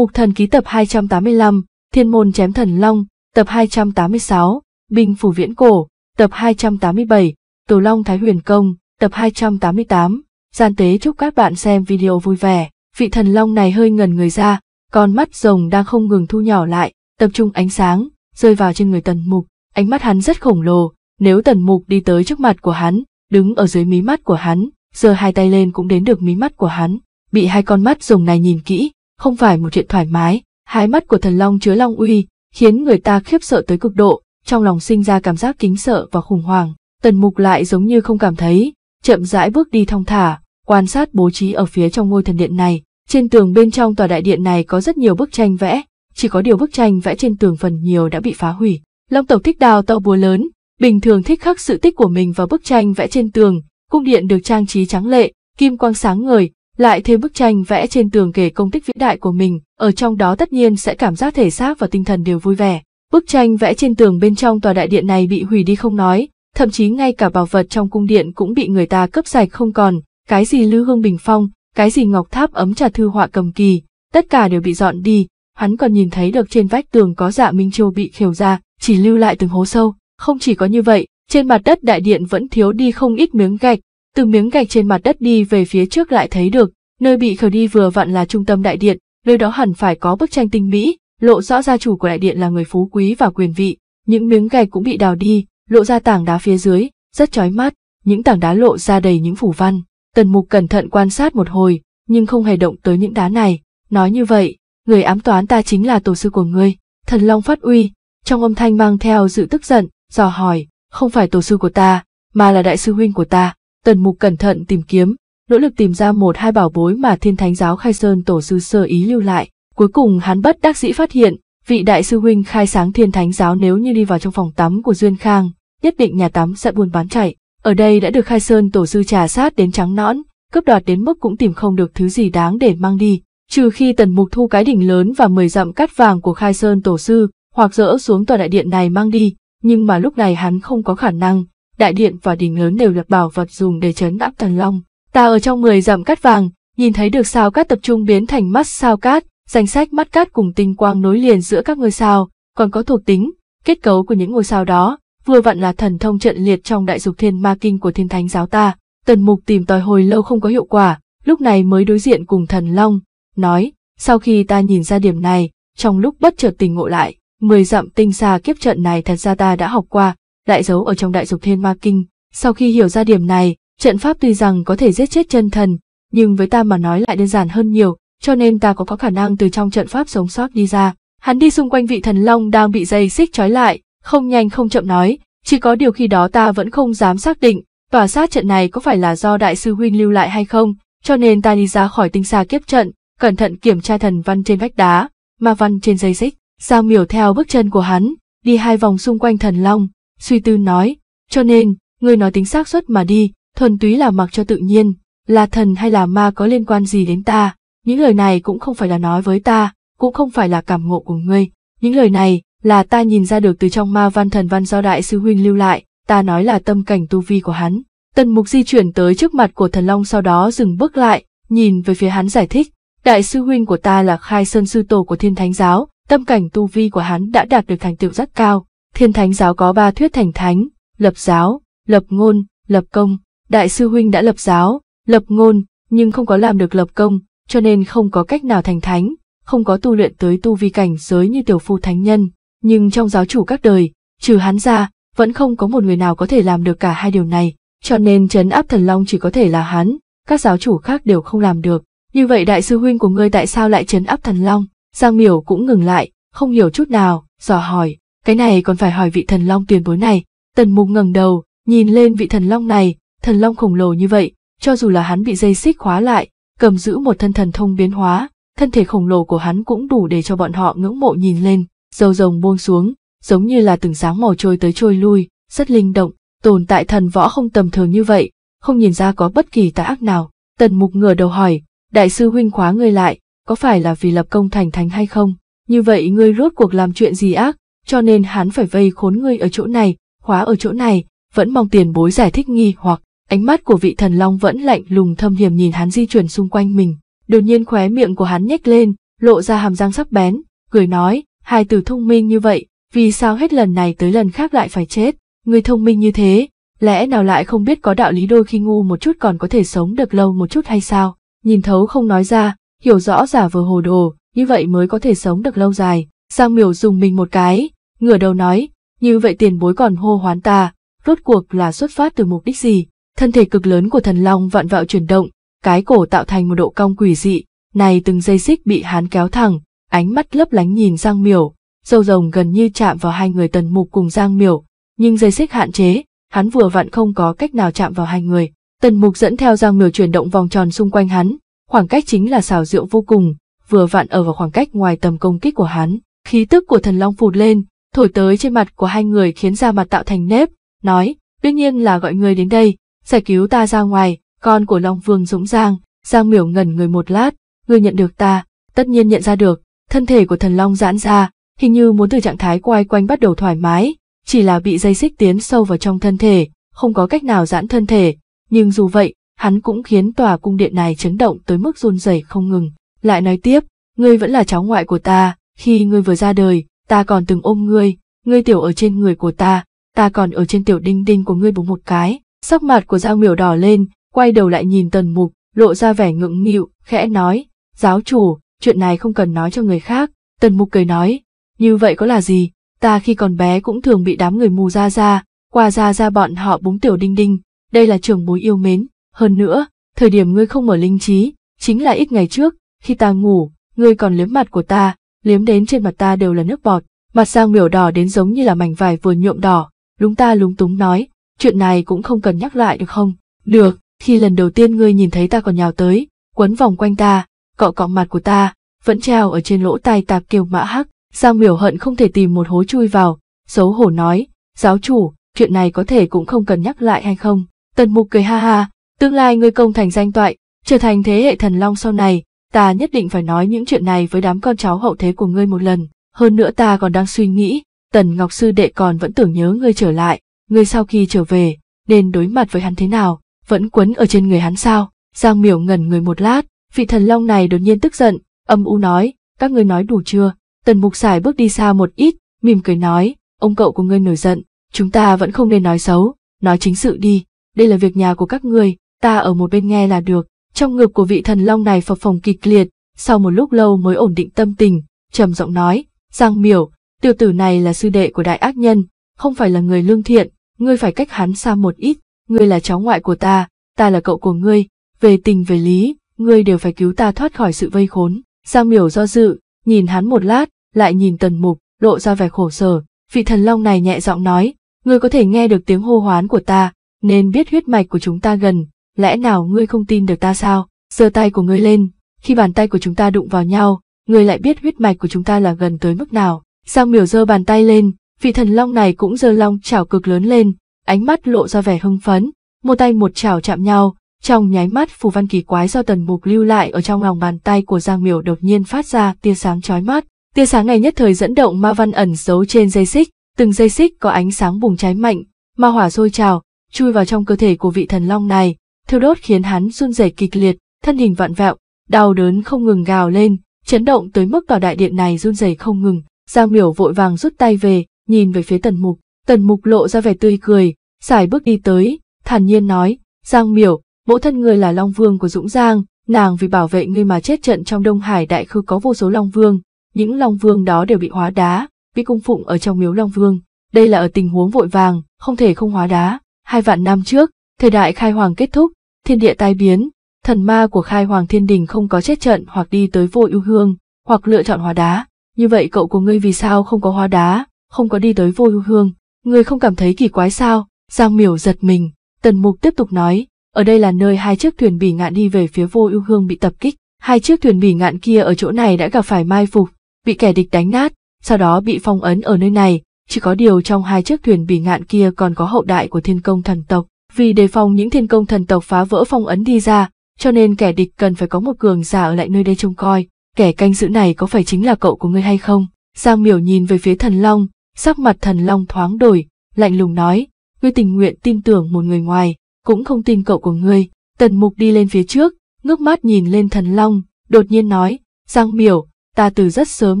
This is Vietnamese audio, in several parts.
Mục thần ký tập 285, Thiên môn chém thần long, tập 286, Binh phủ viễn cổ, tập 287, Tổ long thái huyền công, tập 288. Gian tế chúc các bạn xem video vui vẻ. Vị thần long này hơi ngần người ra, con mắt rồng đang không ngừng thu nhỏ lại, tập trung ánh sáng, rơi vào trên người tần mục. Ánh mắt hắn rất khổng lồ, nếu tần mục đi tới trước mặt của hắn, đứng ở dưới mí mắt của hắn, giơ hai tay lên cũng đến được mí mắt của hắn. Bị hai con mắt rồng này nhìn kỹ, không phải một chuyện thoải mái, Hai mắt của thần long chứa long uy, khiến người ta khiếp sợ tới cực độ, trong lòng sinh ra cảm giác kính sợ và khủng hoảng, tần mục lại giống như không cảm thấy, chậm rãi bước đi thong thả, quan sát bố trí ở phía trong ngôi thần điện này, trên tường bên trong tòa đại điện này có rất nhiều bức tranh vẽ, chỉ có điều bức tranh vẽ trên tường phần nhiều đã bị phá hủy. Long tộc thích đào to búa lớn, bình thường thích khắc sự tích của mình vào bức tranh vẽ trên tường, cung điện được trang trí trắng lệ, kim quang sáng ngời, lại thêm bức tranh vẽ trên tường kể công tích vĩ đại của mình, ở trong đó tất nhiên sẽ cảm giác thể xác và tinh thần đều vui vẻ. Bức tranh vẽ trên tường bên trong tòa đại điện này bị hủy đi không nói, thậm chí ngay cả bảo vật trong cung điện cũng bị người ta cướp sạch không còn, cái gì lưu hương bình phong, cái gì ngọc tháp ấm trà thư họa cầm kỳ, tất cả đều bị dọn đi, hắn còn nhìn thấy được trên vách tường có dạ minh châu bị khều ra, chỉ lưu lại từng hố sâu. Không chỉ có như vậy, trên mặt đất đại điện vẫn thiếu đi không ít miếng gạch, từ miếng gạch trên mặt đất đi về phía trước lại thấy được, nơi bị khởi đi vừa vặn là trung tâm đại điện, nơi đó hẳn phải có bức tranh tinh mỹ, lộ rõ gia chủ của đại điện là người phú quý và quyền vị. Những miếng gạch cũng bị đào đi, lộ ra tảng đá phía dưới, rất chói mắt, những tảng đá lộ ra đầy những phủ văn. Tần Mục cẩn thận quan sát một hồi, nhưng không hề động tới những đá này. Nói như vậy, người ám toán ta chính là tổ sư của ngươi. Thần Long phát uy, trong âm thanh mang theo sự tức giận, dò hỏi, không phải tổ sư của ta, mà là đại sư huynh của ta. Tần Mục cẩn thận tìm kiếm, nỗ lực tìm ra một hai bảo bối mà Thiên Thánh giáo Khai Sơn tổ sư sơ ý lưu lại. Cuối cùng hắn bất đắc dĩ phát hiện, vị đại sư huynh khai sáng Thiên Thánh giáo nếu như đi vào trong phòng tắm của Duyên Khang, nhất định nhà tắm sẽ buôn bán chạy. Ở đây đã được Khai Sơn tổ sư trà sát đến trắng nõn, cướp đoạt đến mức cũng tìm không được thứ gì đáng để mang đi, trừ khi Tần Mục thu cái đỉnh lớn và mười dặm cắt vàng của Khai Sơn tổ sư, hoặc dỡ xuống tòa đại điện này mang đi, nhưng mà lúc này hắn không có khả năng, đại điện và đỉnh lớn đều được bảo vật dùng để chấn áp thần long. Ta ở trong mười dặm cát vàng, nhìn thấy được sao cát tập trung biến thành mắt sao cát, danh sách mắt cát cùng tinh quang nối liền giữa các ngôi sao, còn có thuộc tính, kết cấu của những ngôi sao đó, vừa vặn là thần thông trận liệt trong đại dục thiên ma kinh của thiên thánh giáo ta. Tần mục tìm tòi hồi lâu không có hiệu quả, lúc này mới đối diện cùng thần long, nói, sau khi ta nhìn ra điểm này, trong lúc bất chợt tình ngộ lại, mười dặm tinh xa kiếp trận này thật ra ta đã học qua, lại giấu ở trong đại dục thiên ma kinh. Sau khi hiểu ra điểm này, trận pháp tuy rằng có thể giết chết chân thần, nhưng với ta mà nói lại đơn giản hơn nhiều, cho nên ta có có khả năng từ trong trận pháp sống sót đi ra. Hắn đi xung quanh vị thần long đang bị dây xích trói lại, không nhanh không chậm nói, chỉ có điều khi đó ta vẫn không dám xác định, tòa sát trận này có phải là do đại sư huynh lưu lại hay không, cho nên ta đi ra khỏi tinh xa kiếp trận, cẩn thận kiểm tra thần văn trên vách đá, ma văn trên dây xích, Giang miểu theo bước chân của hắn, đi hai vòng xung quanh thần long, suy tư nói, cho nên, ngươi nói tính xác suất mà đi, thuần túy là mặc cho tự nhiên, là thần hay là ma có liên quan gì đến ta, những lời này cũng không phải là nói với ta, cũng không phải là cảm ngộ của ngươi, những lời này là ta nhìn ra được từ trong ma văn thần văn do đại sư huynh lưu lại, ta nói là tâm cảnh tu vi của hắn. Tần mục di chuyển tới trước mặt của thần long sau đó dừng bước lại, nhìn về phía hắn giải thích, đại sư huynh của ta là khai sơn sư tổ của thiên thánh giáo, tâm cảnh tu vi của hắn đã đạt được thành tựu rất cao, Thiên Thánh giáo có ba thuyết thành thánh, lập giáo, lập ngôn, lập công. Đại sư huynh đã lập giáo, lập ngôn, nhưng không có làm được lập công, cho nên không có cách nào thành thánh, không có tu luyện tới tu vi cảnh giới như tiểu phu thánh nhân. Nhưng trong giáo chủ các đời, trừ hắn ra, vẫn không có một người nào có thể làm được cả hai điều này, cho nên trấn áp thần long chỉ có thể là hắn, các giáo chủ khác đều không làm được. Như vậy đại sư huynh của ngươi tại sao lại trấn áp thần long? Giang Miểu cũng ngừng lại, không hiểu chút nào, dò hỏi. Cái này còn phải hỏi vị thần long tiền bối này. Tần mục ngẩng đầu, nhìn lên vị thần long này, thần long khổng lồ như vậy, cho dù là hắn bị dây xích khóa lại, cầm giữ một thân thần thông biến hóa, thân thể khổng lồ của hắn cũng đủ để cho bọn họ ngưỡng mộ nhìn lên, dầu rồng buông xuống, giống như là từng sáng màu trôi tới trôi lui, rất linh động, tồn tại thần võ không tầm thường như vậy, không nhìn ra có bất kỳ tà ác nào. Tần mục ngửa đầu hỏi, đại sư huynh khóa ngươi lại, có phải là vì lập công thành thánh hay không? Như vậy ngươi rốt cuộc làm chuyện gì ác? cho nên hắn phải vây khốn ngươi ở chỗ này, khóa ở chỗ này, vẫn mong tiền bối giải thích nghi hoặc ánh mắt của vị thần long vẫn lạnh lùng thâm hiểm nhìn hắn di chuyển xung quanh mình. Đột nhiên khóe miệng của hắn nhếch lên, lộ ra hàm răng sắc bén, cười nói, hai từ thông minh như vậy, vì sao hết lần này tới lần khác lại phải chết, người thông minh như thế, lẽ nào lại không biết có đạo lý đôi khi ngu một chút còn có thể sống được lâu một chút hay sao, nhìn thấu không nói ra, hiểu rõ giả vờ hồ đồ, như vậy mới có thể sống được lâu dài, Giang miểu dùng mình một cái, ngửa đầu nói, như vậy tiền bối còn hô hoán ta, rốt cuộc là xuất phát từ mục đích gì. Thân thể cực lớn của thần long vặn vẹo chuyển động, cái cổ tạo thành một độ cong quỷ dị, này từng dây xích bị hán kéo thẳng, ánh mắt lấp lánh nhìn Giang miểu, dâu rồng gần như chạm vào hai người tần mục cùng Giang miểu, nhưng dây xích hạn chế, hắn vừa vặn không có cách nào chạm vào hai người. Tần mục dẫn theo Giang miểu chuyển động vòng tròn xung quanh hắn, khoảng cách chính là xào rượu vô cùng, vừa vặn ở vào khoảng cách ngoài tầm công kích của hắn. Khí tức của thần long phụt lên, thổi tới trên mặt của hai người khiến da mặt tạo thành nếp, nói, đương nhiên là gọi người đến đây, giải cứu ta ra ngoài, con của Long Vương dũng Giang, Giang miểu ngẩn người một lát, người nhận được ta, tất nhiên nhận ra được, thân thể của thần Long giãn ra, hình như muốn từ trạng thái quay quanh bắt đầu thoải mái, chỉ là bị dây xích tiến sâu vào trong thân thể, không có cách nào giãn thân thể, nhưng dù vậy, hắn cũng khiến tòa cung điện này chấn động tới mức run rẩy không ngừng, lại nói tiếp, ngươi vẫn là cháu ngoại của ta, khi ngươi vừa ra đời, ta còn từng ôm ngươi, ngươi tiểu ở trên người của ta, ta còn ở trên tiểu đinh đinh của ngươi búng một cái. Sắc mặt của Giao Miểu đỏ lên, quay đầu lại nhìn Tần Mục, lộ ra vẻ ngượng nghịu, khẽ nói, giáo chủ, chuyện này không cần nói cho người khác. Tần Mục cười nói, như vậy có là gì, ta khi còn bé cũng thường bị đám người mù ra ra, qua ra ra bọn họ búng tiểu đinh đinh, đây là trường bối yêu mến. Hơn nữa, thời điểm ngươi không mở linh trí, chính là ít ngày trước, khi ta ngủ, ngươi còn liếm mặt của ta, liếm đến trên mặt ta đều là nước bọt, mặt Giang Miểu đỏ đến giống như là mảnh vải vừa nhuộm đỏ, lúng ta lúng túng nói, chuyện này cũng không cần nhắc lại được không? Được, khi lần đầu tiên ngươi nhìn thấy ta còn nhào tới, quấn vòng quanh ta, cọ cọ mặt của ta, vẫn treo ở trên lỗ tai tạp kiều mã hắc, Giang Miểu hận không thể tìm một hố chui vào, xấu hổ nói, giáo chủ, chuyện này có thể cũng không cần nhắc lại hay không? Tần Mục cười ha ha, tương lai ngươi công thành danh toại, trở thành thế hệ thần long sau này, ta nhất định phải nói những chuyện này với đám con cháu hậu thế của ngươi một lần. Hơn nữa ta còn đang suy nghĩ, Tần Ngọc Sư Đệ còn vẫn tưởng nhớ ngươi trở lại, ngươi sau khi trở về, nên đối mặt với hắn thế nào, vẫn quấn ở trên người hắn sao? Giang miểu ngẩn người một lát, vị thần long này đột nhiên tức giận, âm u nói, các ngươi nói đủ chưa? Tần Mục Sải bước đi xa một ít, mỉm cười nói, ông cậu của ngươi nổi giận, chúng ta vẫn không nên nói xấu, nói chính sự đi, đây là việc nhà của các ngươi, ta ở một bên nghe là được, trong ngực của vị thần long này phập phồng kịch liệt, sau một lúc lâu mới ổn định tâm tình, trầm giọng nói, Giang Miểu, tiểu tử này là sư đệ của đại ác nhân, không phải là người lương thiện, ngươi phải cách hắn xa một ít, ngươi là cháu ngoại của ta, ta là cậu của ngươi, về tình về lý, ngươi đều phải cứu ta thoát khỏi sự vây khốn. Giang Miểu do dự, nhìn hắn một lát, lại nhìn Tần Mục, lộ ra vẻ khổ sở, vị thần long này nhẹ giọng nói, ngươi có thể nghe được tiếng hô hoán của ta, nên biết huyết mạch của chúng ta gần, lẽ nào ngươi không tin được ta sao? Giơ tay của ngươi lên, khi bàn tay của chúng ta đụng vào nhau, ngươi lại biết huyết mạch của chúng ta là gần tới mức nào. Giang miểu giơ bàn tay lên, vị thần long này cũng giơ long chảo cực lớn lên, ánh mắt lộ ra vẻ hưng phấn, một tay một chảo chạm nhau, trong nháy mắt phù văn kỳ quái do tần mục lưu lại ở trong lòng bàn tay của Giang miểu đột nhiên phát ra tia sáng chói mắt. Tia sáng này nhất thời dẫn động ma văn ẩn giấu trên dây xích, từng dây xích có ánh sáng bùng cháy mạnh, ma hỏa sôi trào, chui vào trong cơ thể của vị thần long này, thiêu đốt khiến hắn run rẩy kịch liệt, thân hình vặn vẹo, đau đớn không ngừng gào lên, chấn động tới mức tòa đại điện này run rẩy không ngừng. Giang Miểu vội vàng rút tay về, nhìn về phía Tần Mục, Tần Mục lộ ra vẻ tươi cười, xài bước đi tới, thản nhiên nói, Giang Miểu, mẫu thân người là Long Vương của Dũng Giang, nàng vì bảo vệ ngươi mà chết trận trong Đông Hải Đại Khư có vô số Long Vương, những Long Vương đó đều bị hóa đá, bị cung phụng ở trong miếu Long Vương. Đây là ở tình huống vội vàng, không thể không hóa đá. Hai vạn năm trước, thời đại khai hoàng kết thúc, thiên địa tai biến, thần ma của khai hoàng thiên đình không có chết trận hoặc đi tới vô ưu hương, hoặc lựa chọn hóa đá. Như vậy cậu của ngươi vì sao không có hóa đá, không có đi tới vô ưu hương, ngươi không cảm thấy kỳ quái sao? Giang miểu giật mình, tần mục tiếp tục nói, ở đây là nơi hai chiếc thuyền bỉ ngạn đi về phía vô ưu hương bị tập kích. Hai chiếc thuyền bỉ ngạn kia ở chỗ này đã gặp phải mai phục, bị kẻ địch đánh nát, sau đó bị phong ấn ở nơi này, chỉ có điều trong hai chiếc thuyền bỉ ngạn kia còn có hậu đại của thiên công thần tộc. Vì đề phòng những thiên công thần tộc phá vỡ phong ấn đi ra, cho nên kẻ địch cần phải có một cường giả ở lại nơi đây trông coi, kẻ canh giữ này có phải chính là cậu của ngươi hay không? Giang Miểu nhìn về phía Thần Long, sắc mặt Thần Long thoáng đổi, lạnh lùng nói, ngươi tình nguyện tin tưởng một người ngoài, cũng không tin cậu của ngươi. Tần Mục đi lên phía trước, ngước mắt nhìn lên Thần Long, đột nhiên nói, Giang Miểu, ta từ rất sớm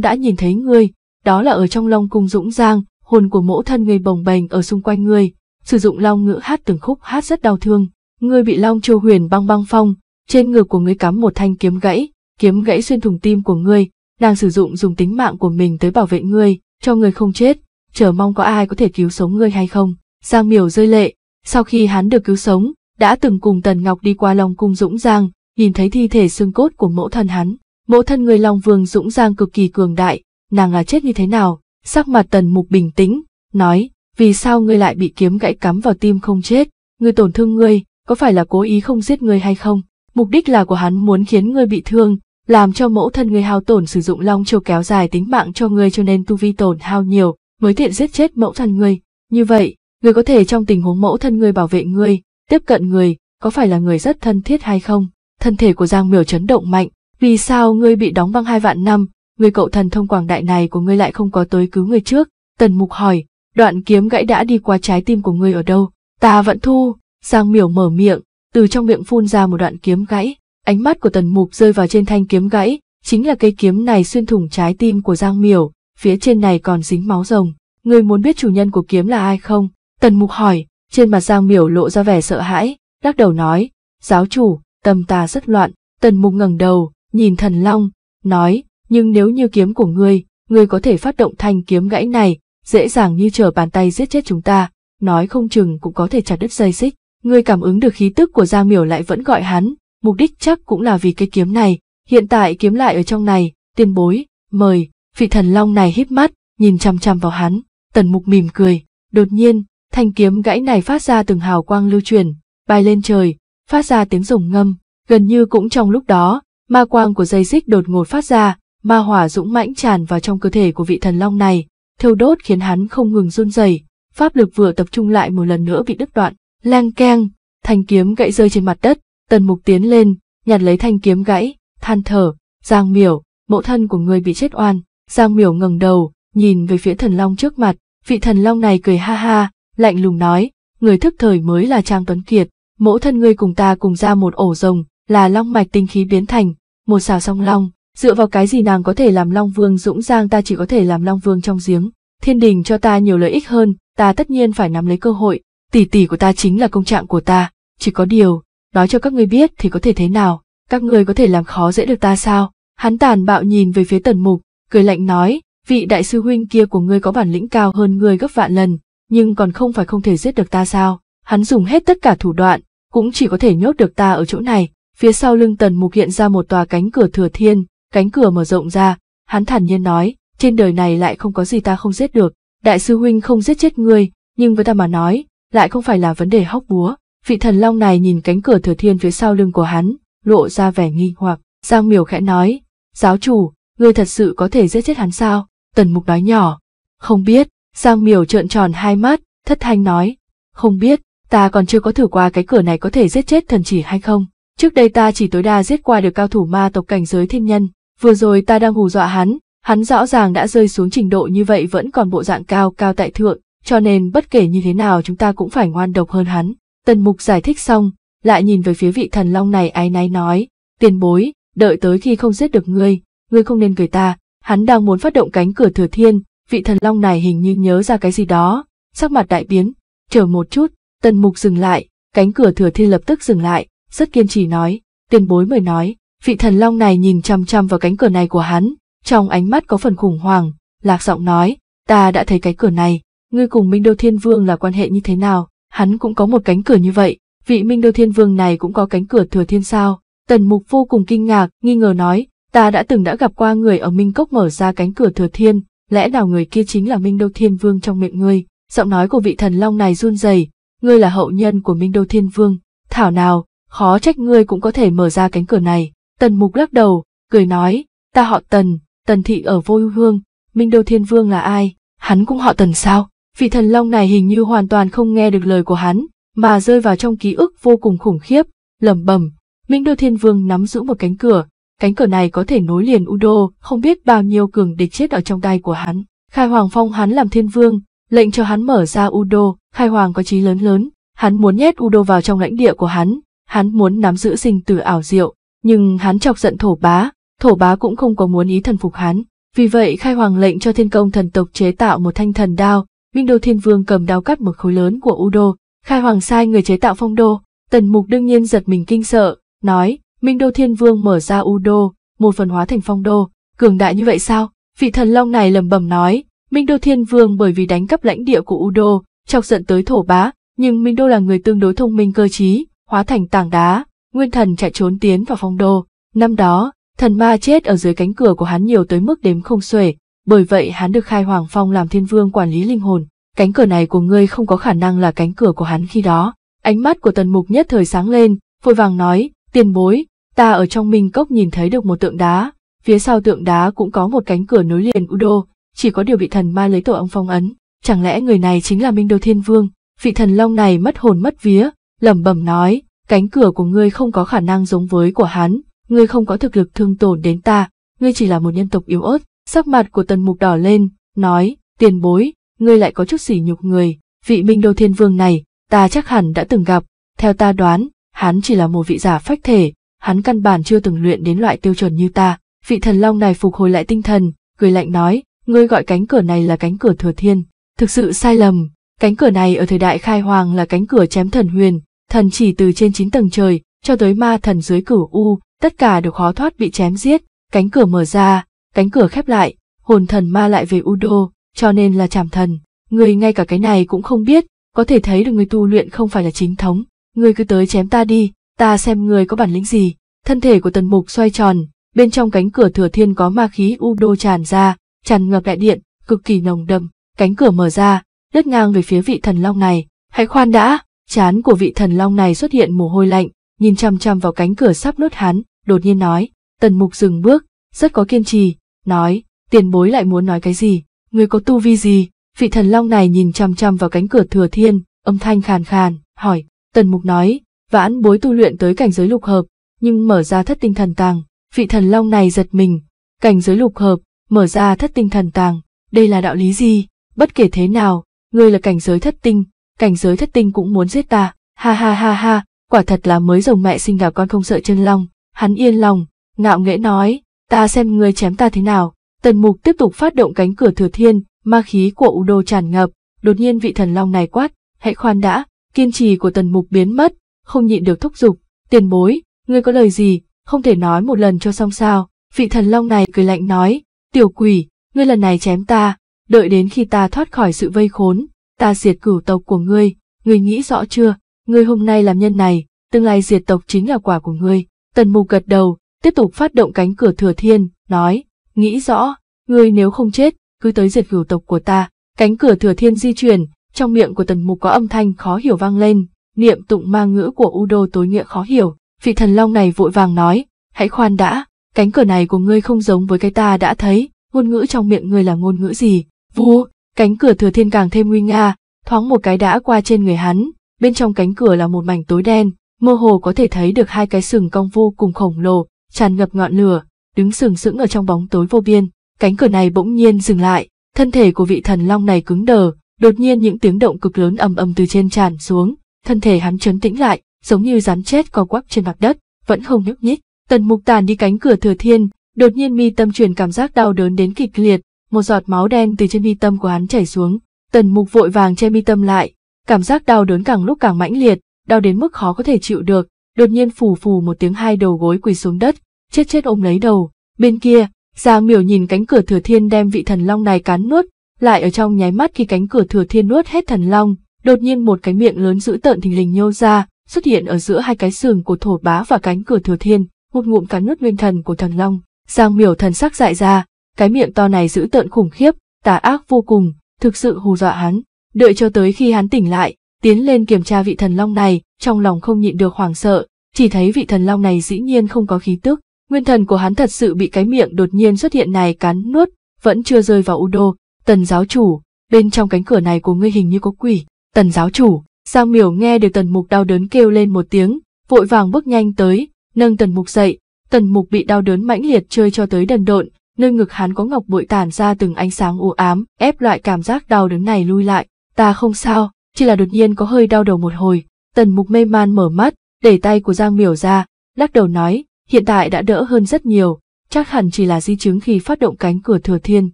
đã nhìn thấy ngươi, đó là ở trong Long Cung Dũng Giang, hồn của mẫu thân ngươi bồng bềnh ở xung quanh ngươi, sử dụng long ngữ hát từng khúc hát rất đau thương. Ngươi bị long châu huyền băng băng phong, trên ngực của ngươi cắm một thanh kiếm gãy, kiếm gãy xuyên thủng tim của ngươi, nàng sử dụng dùng tính mạng của mình tới bảo vệ ngươi, cho ngươi không chết, chờ mong có ai có thể cứu sống ngươi hay không. Giang Miểu rơi lệ, sau khi hắn được cứu sống, đã từng cùng Tần Ngọc đi qua Long cung Dũng Giang, nhìn thấy thi thể xương cốt của mẫu thân hắn. Mẫu thân người Long Vương Dũng Giang cực kỳ cường đại, nàng là chết như thế nào? Sắc mặt Tần Mục bình tĩnh, nói, vì sao ngươi lại bị kiếm gãy cắm vào tim không chết, ngươi tổn thương ngươi, có phải là cố ý không giết ngươi hay không? Mục đích là của hắn muốn khiến ngươi bị thương, làm cho mẫu thân ngươi hao tổn sử dụng long châu kéo dài tính mạng cho ngươi cho nên tu vi tổn hao nhiều, mới tiện giết chết mẫu thân ngươi. Như vậy, ngươi có thể trong tình huống mẫu thân ngươi bảo vệ ngươi, tiếp cận người, có phải là người rất thân thiết hay không? Thân thể của Giang Miểu chấn động mạnh, vì sao ngươi bị đóng băng hai vạn năm, người cậu thần thông quảng đại này của ngươi lại không có tới cứu người trước? Tần Mục hỏi, đoạn kiếm gãy đã đi qua trái tim của ngươi ở đâu, ta vẫn thu, Giang miểu mở miệng, từ trong miệng phun ra một đoạn kiếm gãy, ánh mắt của tần mục rơi vào trên thanh kiếm gãy, chính là cây kiếm này xuyên thủng trái tim của Giang miểu, phía trên này còn dính máu rồng, ngươi muốn biết chủ nhân của kiếm là ai không? Tần mục hỏi, trên mặt Giang miểu lộ ra vẻ sợ hãi, lắc đầu nói, giáo chủ, tâm ta rất loạn, tần mục ngẩng đầu, nhìn thần long, nói, nhưng nếu như kiếm của ngươi, ngươi có thể phát động thanh kiếm gãy này, dễ dàng như trở bàn tay giết chết chúng ta, nói không chừng cũng có thể chặt đứt dây xích. người cảm ứng được khí tức của Giang Miểu lại vẫn gọi hắn, mục đích chắc cũng là vì cái kiếm này, hiện tại kiếm lại ở trong này, tiền bối, mời, vị thần long này híp mắt, nhìn chăm chăm vào hắn, tần mục mỉm cười, đột nhiên, thanh kiếm gãy này phát ra từng hào quang lưu truyền, bay lên trời, phát ra tiếng rồng ngâm, gần như cũng trong lúc đó, ma quang của dây xích đột ngột phát ra, ma hỏa dũng mãnh tràn vào trong cơ thể của vị thần long này, thiêu đốt khiến hắn không ngừng run rẩy. pháp lực vừa tập trung lại một lần nữa bị đứt đoạn. Lang keng, thanh kiếm gãy rơi trên mặt đất, tần mục tiến lên, nhặt lấy thanh kiếm gãy, than thở, giang miểu, mẫu thân của người bị chết oan. Giang miểu ngẩng đầu, nhìn về phía thần long trước mặt, vị thần long này cười ha ha, lạnh lùng nói, người thức thời mới là Trang Tuấn Kiệt, mẫu thân ngươi cùng ta cùng ra một ổ rồng, là long mạch tinh khí biến thành, một xào song long, dựa vào cái gì nàng có thể làm Long Vương Dũng Giang ta chỉ có thể làm Long Vương trong giếng, thiên đình cho ta nhiều lợi ích hơn, ta tất nhiên phải nắm lấy cơ hội, tỷ tỷ của ta chính là công trạng của ta, chỉ có điều, nói cho các ngươi biết thì có thể thế nào, các ngươi có thể làm khó dễ được ta sao? Hắn tàn bạo nhìn về phía tần mục, cười lạnh nói, vị đại sư huynh kia của ngươi có bản lĩnh cao hơn ngươi gấp vạn lần, nhưng còn không phải không thể giết được ta sao? Hắn dùng hết tất cả thủ đoạn, cũng chỉ có thể nhốt được ta ở chỗ này. Phía sau lưng tần mục hiện ra một tòa cánh cửa thừa thiên, cánh cửa mở rộng ra, hắn thản nhiên nói, trên đời này lại không có gì ta không giết được, đại sư huynh không giết chết ngươi, nhưng với ta mà nói, lại không phải là vấn đề hóc búa. Vị thần long này nhìn cánh cửa thừa thiên phía sau lưng của hắn, lộ ra vẻ nghi hoặc, Giang Miểu khẽ nói, giáo chủ, ngươi thật sự có thể giết chết hắn sao? Tần Mục nói nhỏ, không biết, Giang Miểu trợn tròn hai mắt, thất thanh nói, không biết, ta còn chưa có thử qua cái cửa này có thể giết chết thần chỉ hay không. Trước đây ta chỉ tối đa giết qua được cao thủ ma tộc cảnh giới thiên nhân, Vừa rồi ta đang hù dọa hắn, hắn rõ ràng đã rơi xuống trình độ như vậy vẫn còn bộ dạng cao cao tại thượng, cho nên bất kể như thế nào chúng ta cũng phải ngoan độc hơn hắn. Tần mục giải thích xong, lại nhìn về phía vị thần long này ái náy nói, tiền bối, đợi tới khi không giết được ngươi, ngươi không nên cười ta, hắn đang muốn phát động cánh cửa thừa thiên, vị thần long này hình như nhớ ra cái gì đó, sắc mặt đại biến, chờ một chút, tần mục dừng lại, cánh cửa thừa thiên lập tức dừng lại, rất kiên trì nói, tiền bối mời nói, Vị thần long này nhìn chăm chăm vào cánh cửa này của hắn, trong ánh mắt có phần khủng hoảng, lạc giọng nói, ta đã thấy cái cửa này, ngươi cùng Minh Đô Thiên Vương là quan hệ như thế nào, hắn cũng có một cánh cửa như vậy, vị Minh Đô Thiên Vương này cũng có cánh cửa thừa thiên sao. Tần Mục vô cùng kinh ngạc, nghi ngờ nói, ta đã từng đã gặp qua người ở Minh Cốc mở ra cánh cửa thừa thiên, lẽ nào người kia chính là Minh Đô Thiên Vương trong miệng ngươi, giọng nói của vị thần long này run rẩy, ngươi là hậu nhân của Minh Đô Thiên Vương, thảo nào, khó trách ngươi cũng có thể mở ra cánh cửa này. Tần Mục lắc đầu, cười nói, ta họ Tần, Tần Thị ở Vô Hương, Minh Đô Thiên Vương là ai, hắn cũng họ Tần sao? Vị thần long này hình như hoàn toàn không nghe được lời của hắn, mà rơi vào trong ký ức vô cùng khủng khiếp, lẩm bẩm. Minh Đô Thiên Vương nắm giữ một cánh cửa, cánh cửa này có thể nối liền Udo, không biết bao nhiêu cường địch chết ở trong tay của hắn. Khai Hoàng phong hắn làm thiên vương, lệnh cho hắn mở ra Udo, Khai Hoàng có trí lớn lớn, hắn muốn nhét Udo vào trong lãnh địa của hắn, hắn muốn nắm giữ sinh tử ảo diệu, nhưng hắn chọc giận thổ bá, thổ bá cũng không có muốn ý thần phục hắn. Vì vậy khai hoàng lệnh cho thiên công thần tộc chế tạo một thanh thần đao, Minh Đô Thiên Vương cầm đao cắt một khối lớn của U Đô, khai hoàng sai người chế tạo phong đô, tần mục đương nhiên giật mình kinh sợ, nói, Minh Đô Thiên Vương mở ra U Đô, một phần hóa thành phong đô, cường đại như vậy sao? Vị thần long này lẩm bẩm nói, Minh Đô Thiên Vương bởi vì đánh cắp lãnh địa của U Đô, chọc giận tới thổ bá, nhưng Minh Đô là người tương đối thông minh cơ trí, hóa thành tảng đá, Nguyên thần chạy trốn tiến vào phong đô. Năm đó, thần ma chết ở dưới cánh cửa của hắn nhiều tới mức đếm không xuể, bởi vậy hắn được khai hoàng phong làm thiên vương quản lý linh hồn. Cánh cửa này của ngươi không có khả năng là cánh cửa của hắn khi đó. Ánh mắt của tần mục nhất thời sáng lên, vội vàng nói, tiền bối, ta ở trong minh cốc nhìn thấy được một tượng đá, phía sau tượng đá cũng có một cánh cửa nối liền Udo, chỉ có điều bị thần ma lấy tổ ông phong ấn. Chẳng lẽ người này chính là Minh Đô Thiên Vương? Vị thần long này mất hồn mất vía, lẩm bẩm nói, cánh cửa của ngươi không có khả năng giống với của hắn, ngươi không có thực lực thương tổn đến ta, ngươi chỉ là một nhân tộc yếu ớt. Sắc mặt của tần mục đỏ lên, nói, tiền bối, ngươi lại có chút sỉ nhục người, vị minh đô thiên vương này, ta chắc hẳn đã từng gặp, theo ta đoán, hắn chỉ là một vị giả phách thể, hắn căn bản chưa từng luyện đến loại tiêu chuẩn như ta. Vị thần long này phục hồi lại tinh thần, cười lạnh nói, ngươi gọi cánh cửa này là cánh cửa thừa thiên, thực sự sai lầm, cánh cửa này ở thời đại khai hoàng là cánh cửa chém thần huyền, thần chỉ từ trên chín tầng trời, cho tới ma thần dưới cửu U, tất cả đều khó thoát bị chém giết, cánh cửa mở ra, cánh cửa khép lại, hồn thần ma lại về Udo, cho nên là chảm thần. Người ngay cả cái này cũng không biết, có thể thấy được người tu luyện không phải là chính thống, người cứ tới chém ta đi, ta xem người có bản lĩnh gì. Thân thể của tần mục xoay tròn, bên trong cánh cửa thừa thiên có ma khí Udo tràn ra, tràn ngập đại điện, cực kỳ nồng đậm, cánh cửa mở ra, lướt ngang về phía vị thần long này. Hãy khoan đã, Chán của vị thần long này xuất hiện mồ hôi lạnh, nhìn chăm chăm vào cánh cửa sắp nuốt hắn, đột nhiên nói, tần mục dừng bước, rất có kiên trì, nói, tiền bối lại muốn nói cái gì, người có tu vi gì, vị thần long này nhìn chăm chăm vào cánh cửa thừa thiên, âm thanh khàn khàn, hỏi, tần mục nói, vãn bối tu luyện tới cảnh giới lục hợp, nhưng mở ra thất tinh thần tàng, vị thần long này giật mình, cảnh giới lục hợp, mở ra thất tinh thần tàng, đây là đạo lý gì, bất kể thế nào, ngươi là cảnh giới thất tinh, cảnh giới thất tinh cũng muốn giết ta, ha ha ha ha, quả thật là mới rồng mẹ sinh gà con không sợ chân long, hắn yên lòng, ngạo nghễ nói, ta xem ngươi chém ta thế nào, tần mục tiếp tục phát động cánh cửa thừa thiên, ma khí của u đô tràn ngập, đột nhiên vị thần long này quát, hãy khoan đã, kiên trì của tần mục biến mất, không nhịn được thúc giục, tiền bối, ngươi có lời gì, không thể nói một lần cho xong sao, vị thần long này cười lạnh nói, tiểu quỷ, ngươi lần này chém ta, đợi đến khi ta thoát khỏi sự vây khốn, ta diệt cửu tộc của ngươi, ngươi nghĩ rõ chưa, ngươi hôm nay làm nhân này, tương lai diệt tộc chính là quả của ngươi. Tần mục gật đầu, tiếp tục phát động cánh cửa thừa thiên, nói, nghĩ rõ, ngươi nếu không chết, cứ tới diệt cửu tộc của ta. Cánh cửa thừa thiên di chuyển, trong miệng của tần mục có âm thanh khó hiểu vang lên, niệm tụng ma ngữ của u đô tối nghĩa khó hiểu. Vị thần long này vội vàng nói, hãy khoan đã, cánh cửa này của ngươi không giống với cái ta đã thấy, ngôn ngữ trong miệng ngươi là ngôn ngữ gì, vua, Cánh cửa thừa thiên càng thêm nguy nga, thoáng một cái đã qua trên người hắn, bên trong cánh cửa là một mảnh tối đen, mơ hồ có thể thấy được hai cái sừng cong vô cùng khổng lồ, tràn ngập ngọn lửa, đứng sừng sững ở trong bóng tối vô biên. Cánh cửa này bỗng nhiên dừng lại, thân thể của vị thần long này cứng đờ, đột nhiên những tiếng động cực lớn ầm ầm từ trên tràn xuống, thân thể hắn chấn tĩnh lại, giống như rắn chết co quắp trên mặt đất, vẫn không nhúc nhích. Tần Mục Tàn đi cánh cửa thừa thiên, đột nhiên mi tâm truyền cảm giác đau đớn đến kịch liệt, một giọt máu đen từ trên mi tâm của hắn chảy xuống, tần mục vội vàng che mi tâm lại, cảm giác đau đớn càng lúc càng mãnh liệt, đau đến mức khó có thể chịu được, đột nhiên phù phù một tiếng hai đầu gối quỳ xuống đất, chết chết ôm lấy đầu, bên kia, Giang Miểu nhìn cánh cửa Thừa Thiên đem vị thần long này cán nuốt, lại ở trong nháy mắt khi cánh cửa Thừa Thiên nuốt hết thần long, đột nhiên một cái miệng lớn dữ tợn thình lình nhô ra, xuất hiện ở giữa hai cái sườn của thổ bá và cánh cửa Thừa Thiên, một ngụm cắn nuốt nguyên thần của thần long. Giang Miểu thần sắc dại ra, cái miệng to này dữ tợn khủng khiếp, tà ác vô cùng, thực sự hù dọa hắn. Đợi cho tới khi hắn tỉnh lại, tiến lên kiểm tra vị thần long này, trong lòng không nhịn được hoảng sợ, chỉ thấy vị thần long này dĩ nhiên không có khí tức, nguyên thần của hắn thật sự bị cái miệng đột nhiên xuất hiện này cắn nuốt, vẫn chưa rơi vào u đô. Tần giáo chủ, bên trong cánh cửa này của ngươi hình như có quỷ. Tần giáo chủ, Giang Miểu nghe được Tần Mục đau đớn kêu lên một tiếng, vội vàng bước nhanh tới, nâng Tần Mục dậy. Tần Mục bị đau đớn mãnh liệt chơi cho tới đần độn, nơi ngực hắn có ngọc bội tản ra từng ánh sáng u ám, ép loại cảm giác đau đớn này lui lại. Ta không sao, chỉ là đột nhiên có hơi đau đầu một hồi. Tần mục mê man mở mắt, để tay của Giang miểu ra, lắc đầu nói, hiện tại đã đỡ hơn rất nhiều, chắc hẳn chỉ là di chứng khi phát động cánh cửa thừa thiên.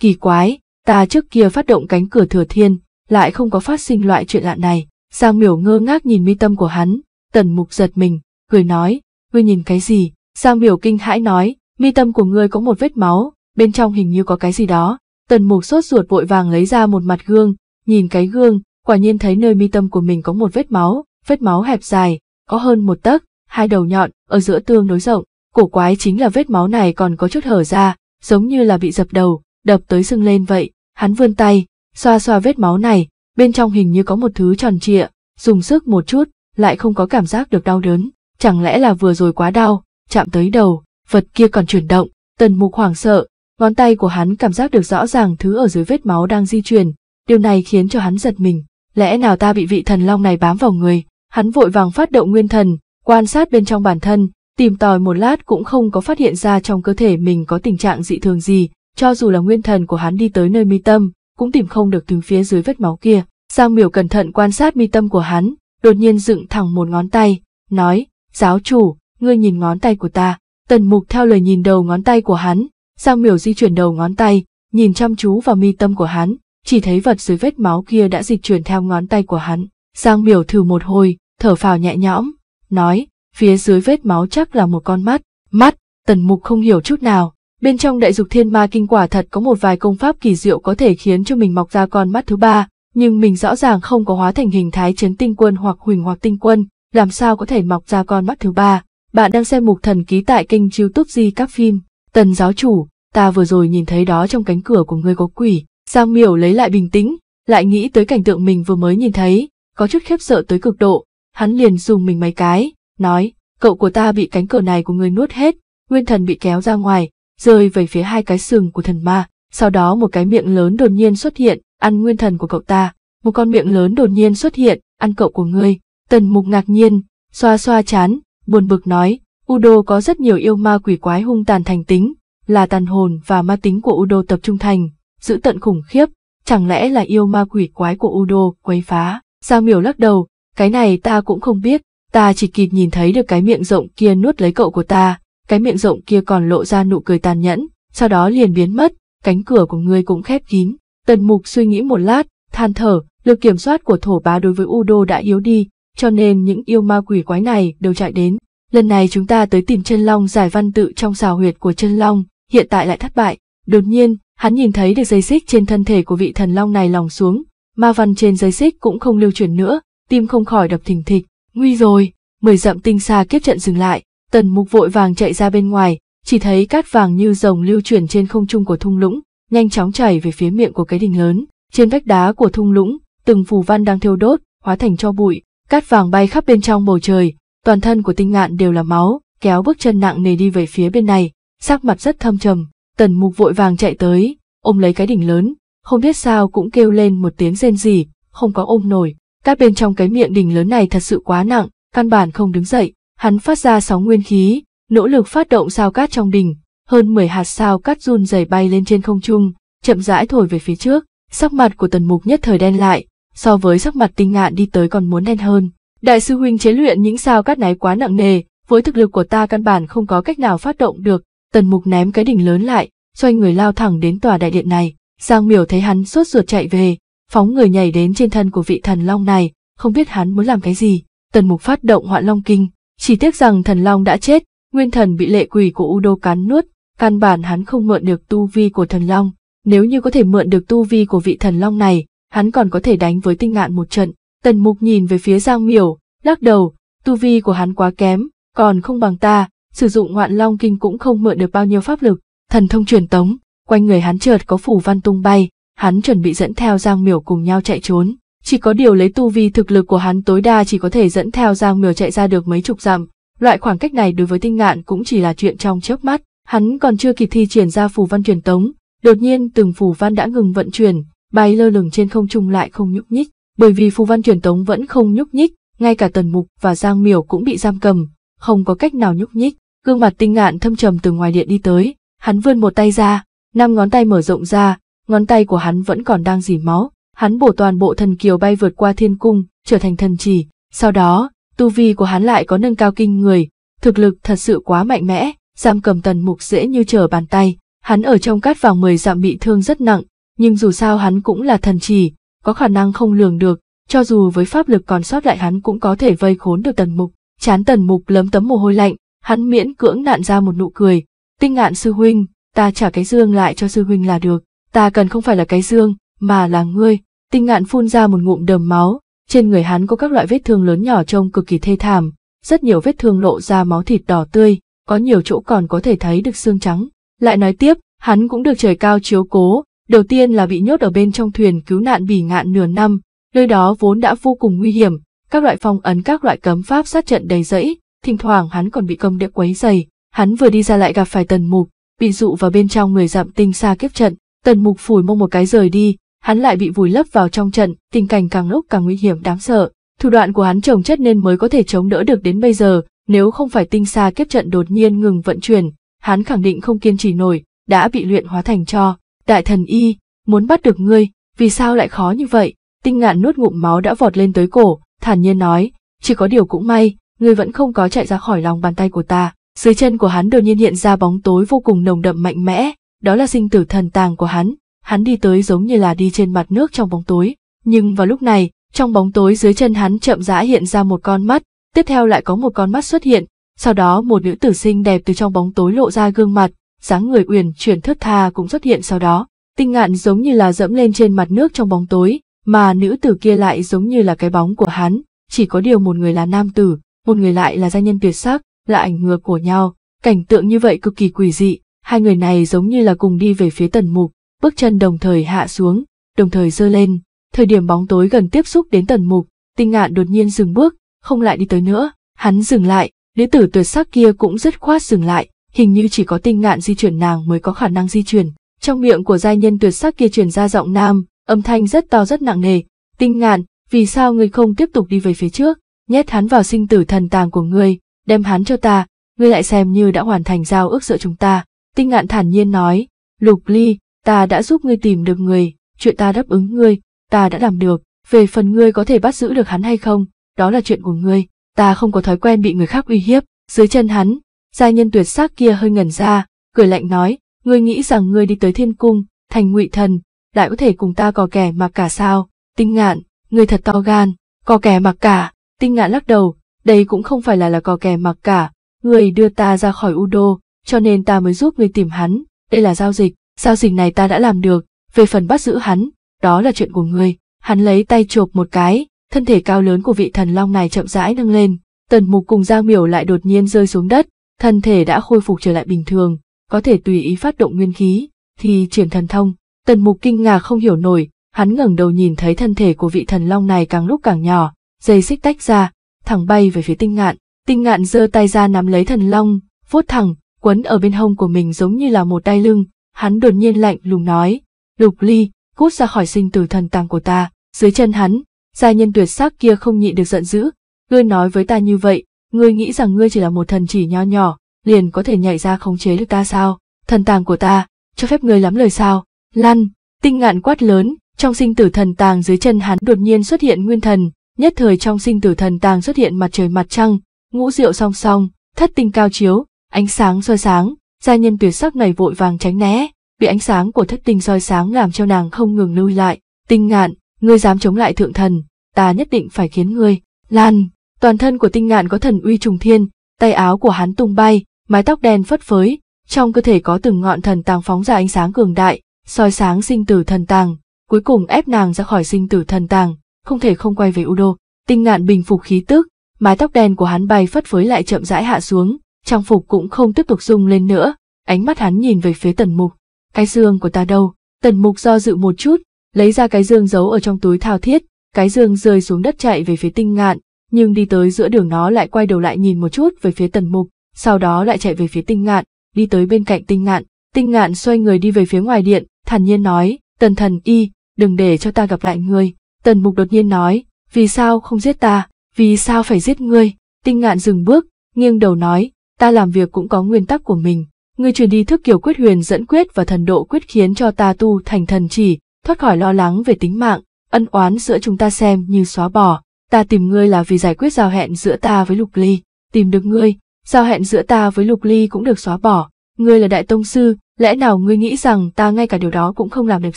Kỳ quái, ta trước kia phát động cánh cửa thừa thiên, lại không có phát sinh loại chuyện lạ này. Giang miểu ngơ ngác nhìn mi tâm của hắn, tần mục giật mình, cười nói, ngươi nhìn cái gì? Giang miểu kinh hãi nói, mi tâm của ngươi có một vết máu, bên trong hình như có cái gì đó. Tần mục sốt ruột vội vàng lấy ra một mặt gương, nhìn cái gương, quả nhiên thấy nơi mi tâm của mình có một vết máu, vết máu hẹp dài, có hơn một tấc, hai đầu nhọn, ở giữa tương đối rộng. Cổ quái chính là vết máu này còn có chút hở ra, giống như là bị dập đầu, đập tới sưng lên vậy. Hắn vươn tay, xoa xoa vết máu này, bên trong hình như có một thứ tròn trịa, dùng sức một chút, lại không có cảm giác được đau đớn. Chẳng lẽ là vừa rồi quá đau, chạm tới đầu, vật kia còn chuyển động, tần mục hoảng sợ, ngón tay của hắn cảm giác được rõ ràng thứ ở dưới vết máu đang di chuyển, điều này khiến cho hắn giật mình, lẽ nào ta bị vị thần long này bám vào người, hắn vội vàng phát động nguyên thần, quan sát bên trong bản thân, tìm tòi một lát cũng không có phát hiện ra trong cơ thể mình có tình trạng dị thường gì, cho dù là nguyên thần của hắn đi tới nơi mi tâm, cũng tìm không được từ phía dưới vết máu kia. Giang miểu cẩn thận quan sát mi tâm của hắn, đột nhiên dựng thẳng một ngón tay, nói, giáo chủ, ngươi nhìn ngón tay của ta, Tần mục theo lời nhìn đầu ngón tay của hắn, Giang miểu di chuyển đầu ngón tay, nhìn chăm chú vào mi tâm của hắn, chỉ thấy vật dưới vết máu kia đã dịch chuyển theo ngón tay của hắn. Giang miểu thử một hồi, thở phào nhẹ nhõm, nói, phía dưới vết máu chắc là một con mắt. Mắt, tần mục không hiểu chút nào, bên trong đại dục thiên ma kinh quả thật có một vài công pháp kỳ diệu có thể khiến cho mình mọc ra con mắt thứ ba, nhưng mình rõ ràng không có hóa thành hình thái chấn tinh quân hoặc huỳnh hoặc tinh quân, làm sao có thể mọc ra con mắt thứ ba. Bạn đang xem mục thần ký tại kênh youtube Di Các Phim. Tần giáo chủ, ta vừa rồi nhìn thấy đó trong cánh cửa của ngươi có quỷ. Giang miểu lấy lại bình tĩnh, lại nghĩ tới cảnh tượng mình vừa mới nhìn thấy, có chút khiếp sợ tới cực độ. Hắn liền dùng mình mấy cái, nói, cậu của ta bị cánh cửa này của ngươi nuốt hết, nguyên thần bị kéo ra ngoài, rơi về phía hai cái sừng của thần ma. Sau đó một cái miệng lớn đột nhiên xuất hiện, ăn nguyên thần của cậu ta. Một con miệng lớn đột nhiên xuất hiện, ăn cậu của ngươi. Tần mục ngạc nhiên, xoa xoa chán, buồn bực nói, Udo có rất nhiều yêu ma quỷ quái hung tàn thành tính, là tàn hồn và ma tính của Udo tập trung thành, giữ tận khủng khiếp, chẳng lẽ là yêu ma quỷ quái của Udo quấy phá. Sao miểu lắc đầu, cái này ta cũng không biết, ta chỉ kịp nhìn thấy được cái miệng rộng kia nuốt lấy cậu của ta, cái miệng rộng kia còn lộ ra nụ cười tàn nhẫn, sau đó liền biến mất, cánh cửa của ngươi cũng khép kín. Tần mục suy nghĩ một lát, than thở, lực kiểm soát của thổ bá đối với Udo đã yếu đi, cho nên những yêu ma quỷ quái này đều chạy đến. Lần này chúng ta tới tìm chân long giải văn tự trong xào huyệt của chân long, hiện tại lại thất bại. Đột nhiên, hắn nhìn thấy được dây xích trên thân thể của vị thần long này lòng xuống, ma văn trên dây xích cũng không lưu chuyển nữa, tim không khỏi đập thình thịch, nguy rồi, mười dặm tinh xa kiếp trận dừng lại, tần mục vội vàng chạy ra bên ngoài, chỉ thấy cát vàng như rồng lưu chuyển trên không trung của thung lũng, nhanh chóng chảy về phía miệng của cái đình lớn, trên vách đá của thung lũng, từng phù văn đang thiêu đốt, hóa thành cho bụi, Cát vàng bay khắp bên trong bầu trời, toàn thân của tinh ngạn đều là máu, kéo bước chân nặng nề đi về phía bên này, sắc mặt rất thâm trầm, tần mục vội vàng chạy tới, ôm lấy cái đỉnh lớn, không biết sao cũng kêu lên một tiếng rên rỉ, không có ôm nổi. Cát bên trong cái miệng đỉnh lớn này thật sự quá nặng, căn bản không đứng dậy, hắn phát ra sóng nguyên khí, nỗ lực phát động sao cát trong đỉnh, hơn 10 hạt sao cát run rẩy bay lên trên không trung, chậm rãi thổi về phía trước, sắc mặt của tần mục nhất thời đen lại, so với sắc mặt tinh ngạn đi tới còn muốn đen hơn. Đại sư huynh chế luyện những sao cát này quá nặng nề, với thực lực của ta căn bản không có cách nào phát động được, tần mục ném cái đỉnh lớn lại, xoay người lao thẳng đến tòa đại điện này. Giang miểu thấy hắn sốt ruột chạy về, phóng người nhảy đến trên thân của vị thần long này, không biết hắn muốn làm cái gì. Tần mục phát động hoạn long kinh, chỉ tiếc rằng thần long đã chết, nguyên thần bị lệ quỷ của Udo cắn nuốt, căn bản hắn không mượn được tu vi của thần long. Nếu như có thể mượn được tu vi của vị thần long này, hắn còn có thể đánh với tinh ngạn một trận. Tần mục nhìn về phía Giang Miểu, lắc đầu, tu vi của hắn quá kém, còn không bằng ta, sử dụng ngoạn long kinh cũng không mượn được bao nhiêu pháp lực. Thần thông truyền tống, quanh người hắn chợt có phủ văn tung bay, hắn chuẩn bị dẫn theo Giang Miểu cùng nhau chạy trốn. Chỉ có điều lấy tu vi thực lực của hắn tối đa chỉ có thể dẫn theo Giang Miểu chạy ra được mấy chục dặm, loại khoảng cách này đối với tinh ngạn cũng chỉ là chuyện trong chớp mắt, hắn còn chưa kịp thi triển ra phù văn truyền tống, đột nhiên từng phù văn đã ngừng vận chuyển, bay lơ lửng trên không trung lại không nhúc nhích, bởi vì phù văn truyền tống vẫn không nhúc nhích, ngay cả Tần Mục và Giang Miểu cũng bị giam cầm, không có cách nào nhúc nhích. Gương mặt tinh ngạn thâm trầm từ ngoài điện đi tới, hắn vươn một tay ra, năm ngón tay mở rộng ra, ngón tay của hắn vẫn còn đang dỉ máu, hắn bổ toàn bộ thần kiều bay vượt qua thiên cung, trở thành thần chỉ, sau đó, tu vi của hắn lại có nâng cao kinh người, thực lực thật sự quá mạnh mẽ, giam cầm Tần Mục dễ như trở bàn tay, hắn ở trong cát vàng mười dặm bị thương rất nặng, nhưng dù sao hắn cũng là thần chỉ, có khả năng không lường được, cho dù với pháp lực còn sót lại hắn cũng có thể vây khốn được tần mục. Chán tần mục lấm tấm mồ hôi lạnh, hắn miễn cưỡng nạn ra một nụ cười, tinh ngạn sư huynh, ta trả cái dương lại cho sư huynh là được, ta cần không phải là cái dương, mà là ngươi. Tinh ngạn phun ra một ngụm đầm máu, trên người hắn có các loại vết thương lớn nhỏ trông cực kỳ thê thảm, rất nhiều vết thương lộ ra máu thịt đỏ tươi, có nhiều chỗ còn có thể thấy được xương trắng. Lại nói tiếp, hắn cũng được trời cao chiếu cố, Đầu tiên là bị nhốt ở bên trong thuyền cứu nạn bỉ ngạn nửa năm, nơi đó vốn đã vô cùng nguy hiểm, các loại phong ấn các loại cấm pháp sát trận đầy rẫy, thỉnh thoảng hắn còn bị công địa quấy dày, hắn vừa đi ra lại gặp phải tần mục, bị dụ vào bên trong người dặm tinh xa kiếp trận, tần mục phủi mông một cái rời đi, hắn lại bị vùi lấp vào trong trận, tình cảnh càng lúc càng nguy hiểm đáng sợ. Thủ đoạn của hắn trồng chất nên mới có thể chống đỡ được đến bây giờ, nếu không phải tinh xa kiếp trận đột nhiên ngừng vận chuyển, hắn khẳng định không kiên trì nổi, đã bị luyện hóa thành cho đại thần y, muốn bắt được ngươi, vì sao lại khó như vậy? Tinh ngạn nuốt ngụm máu đã vọt lên tới cổ, thản nhiên nói, chỉ có điều cũng may, ngươi vẫn không có chạy ra khỏi lòng bàn tay của ta. Dưới chân của hắn đột nhiên hiện ra bóng tối vô cùng nồng đậm mạnh mẽ, đó là sinh tử thần tàng của hắn, hắn đi tới giống như là đi trên mặt nước trong bóng tối. Nhưng vào lúc này, trong bóng tối dưới chân hắn chậm rãi hiện ra một con mắt, tiếp theo lại có một con mắt xuất hiện, sau đó một nữ tử xinh đẹp từ trong bóng tối lộ ra gương mặt, dáng người uyển chuyển thất tha cũng xuất hiện sau đó. Tinh ngạn giống như là dẫm lên trên mặt nước trong bóng tối, mà nữ tử kia lại giống như là cái bóng của hắn, chỉ có điều một người là nam tử, một người lại là gia nhân tuyệt sắc, là ảnh ngược của nhau, cảnh tượng như vậy cực kỳ quỷ dị, hai người này giống như là cùng đi về phía tần mục, bước chân đồng thời hạ xuống, đồng thời dơ lên, thời điểm bóng tối gần tiếp xúc đến tần mục, tinh ngạn đột nhiên dừng bước, không lại đi tới nữa, hắn dừng lại, nữ tử tuyệt sắc kia cũng rất khoát dừng lại, hình như chỉ có tinh ngạn di chuyển nàng mới có khả năng di chuyển. Trong miệng của giai nhân tuyệt sắc kia truyền ra giọng nam, âm thanh rất to rất nặng nề. Tinh ngạn, vì sao ngươi không tiếp tục đi về phía trước, nhét hắn vào sinh tử thần tàng của ngươi, đem hắn cho ta, ngươi lại xem như đã hoàn thành giao ước giữa chúng ta. Tinh ngạn thản nhiên nói, lục ly, ta đã giúp ngươi tìm được người, chuyện ta đáp ứng ngươi, ta đã làm được, về phần ngươi có thể bắt giữ được hắn hay không, đó là chuyện của ngươi, ta không có thói quen bị người khác uy hiếp, dưới chân hắn, gia nhân tuyệt sắc kia hơi ngẩn ra, cười lạnh nói, ngươi nghĩ rằng ngươi đi tới thiên cung, thành ngụy thần, lại có thể cùng ta cò kẻ mặc cả sao, tinh ngạn, ngươi thật to gan, cò kẻ mặc cả, tinh ngạn lắc đầu, đây cũng không phải là là cò kẻ mặc cả, ngươi đưa ta ra khỏi u đô, cho nên ta mới giúp ngươi tìm hắn, đây là giao dịch, giao dịch này ta đã làm được, về phần bắt giữ hắn, đó là chuyện của ngươi, hắn lấy tay chộp một cái, thân thể cao lớn của vị thần long này chậm rãi nâng lên, tần mục cùng Giang miểu lại đột nhiên rơi xuống đất, thân thể đã khôi phục trở lại bình thường, có thể tùy ý phát động nguyên khí, thì triển thần thông. Tần mục kinh ngạc không hiểu nổi, hắn ngẩng đầu nhìn thấy thân thể của vị thần long này càng lúc càng nhỏ, dây xích tách ra, thẳng bay về phía tinh ngạn. Tinh ngạn giơ tay ra nắm lấy thần long, vuốt thẳng, quấn ở bên hông của mình giống như là một đai lưng, hắn đột nhiên lạnh lùng nói, lục ly, cút ra khỏi sinh tử thần tàng của ta, dưới chân hắn, gia nhân tuyệt sắc kia không nhịn được giận dữ, ngươi nói với ta như vậy, ngươi nghĩ rằng ngươi chỉ là một thần chỉ nho nhỏ, liền có thể nhảy ra khống chế được ta sao? Thần tàng của ta, cho phép ngươi lắm lời sao? Lăn, tinh ngạn quát lớn, trong sinh tử thần tàng dưới chân hắn đột nhiên xuất hiện nguyên thần, nhất thời trong sinh tử thần tàng xuất hiện mặt trời mặt trăng, ngũ rượu song song, thất tinh cao chiếu, ánh sáng soi sáng, gia nhân tuyệt sắc này vội vàng tránh né, bị ánh sáng của thất tinh soi sáng làm cho nàng không ngừng lui lại, tinh ngạn, ngươi dám chống lại thượng thần, ta nhất định phải khiến ngươi, lan, Toàn thân của tinh ngạn có thần uy trùng thiên, tay áo của hắn tung bay, mái tóc đen phất phới, trong cơ thể có từng ngọn thần tàng phóng ra ánh sáng cường đại, soi sáng sinh tử thần tàng, cuối cùng ép nàng ra khỏi sinh tử thần tàng, không thể không quay về U đô. Tinh ngạn bình phục khí tức, mái tóc đen của hắn bay phất phới lại chậm rãi hạ xuống, trang phục cũng không tiếp tục rung lên nữa, ánh mắt hắn nhìn về phía tần mục. Cái dương của ta đâu? Tần mục do dự một chút, lấy ra cái dương giấu ở trong túi thao thiết, cái dương rơi xuống đất chạy về phía tinh ngạn, nhưng đi tới giữa đường nó lại quay đầu lại nhìn một chút về phía tần mục, sau đó lại chạy về phía tinh ngạn, đi tới bên cạnh tinh ngạn. Tinh ngạn xoay người đi về phía ngoài điện, thản nhiên nói, tần thần y, đừng để cho ta gặp lại ngươi. Tần mục đột nhiên nói, vì sao không giết ta, vì sao phải giết ngươi. Tinh ngạn dừng bước, nghiêng đầu nói, ta làm việc cũng có nguyên tắc của mình. Ngươi truyền đi thức kiểu quyết huyền dẫn quyết và thần độ quyết khiến cho ta tu thành thần chỉ, thoát khỏi lo lắng về tính mạng, ân oán giữa chúng ta xem như xóa bỏ ta tìm ngươi là vì giải quyết giao hẹn giữa ta với Lục Ly, tìm được ngươi, giao hẹn giữa ta với Lục Ly cũng được xóa bỏ, ngươi là đại tông sư, lẽ nào ngươi nghĩ rằng ta ngay cả điều đó cũng không làm được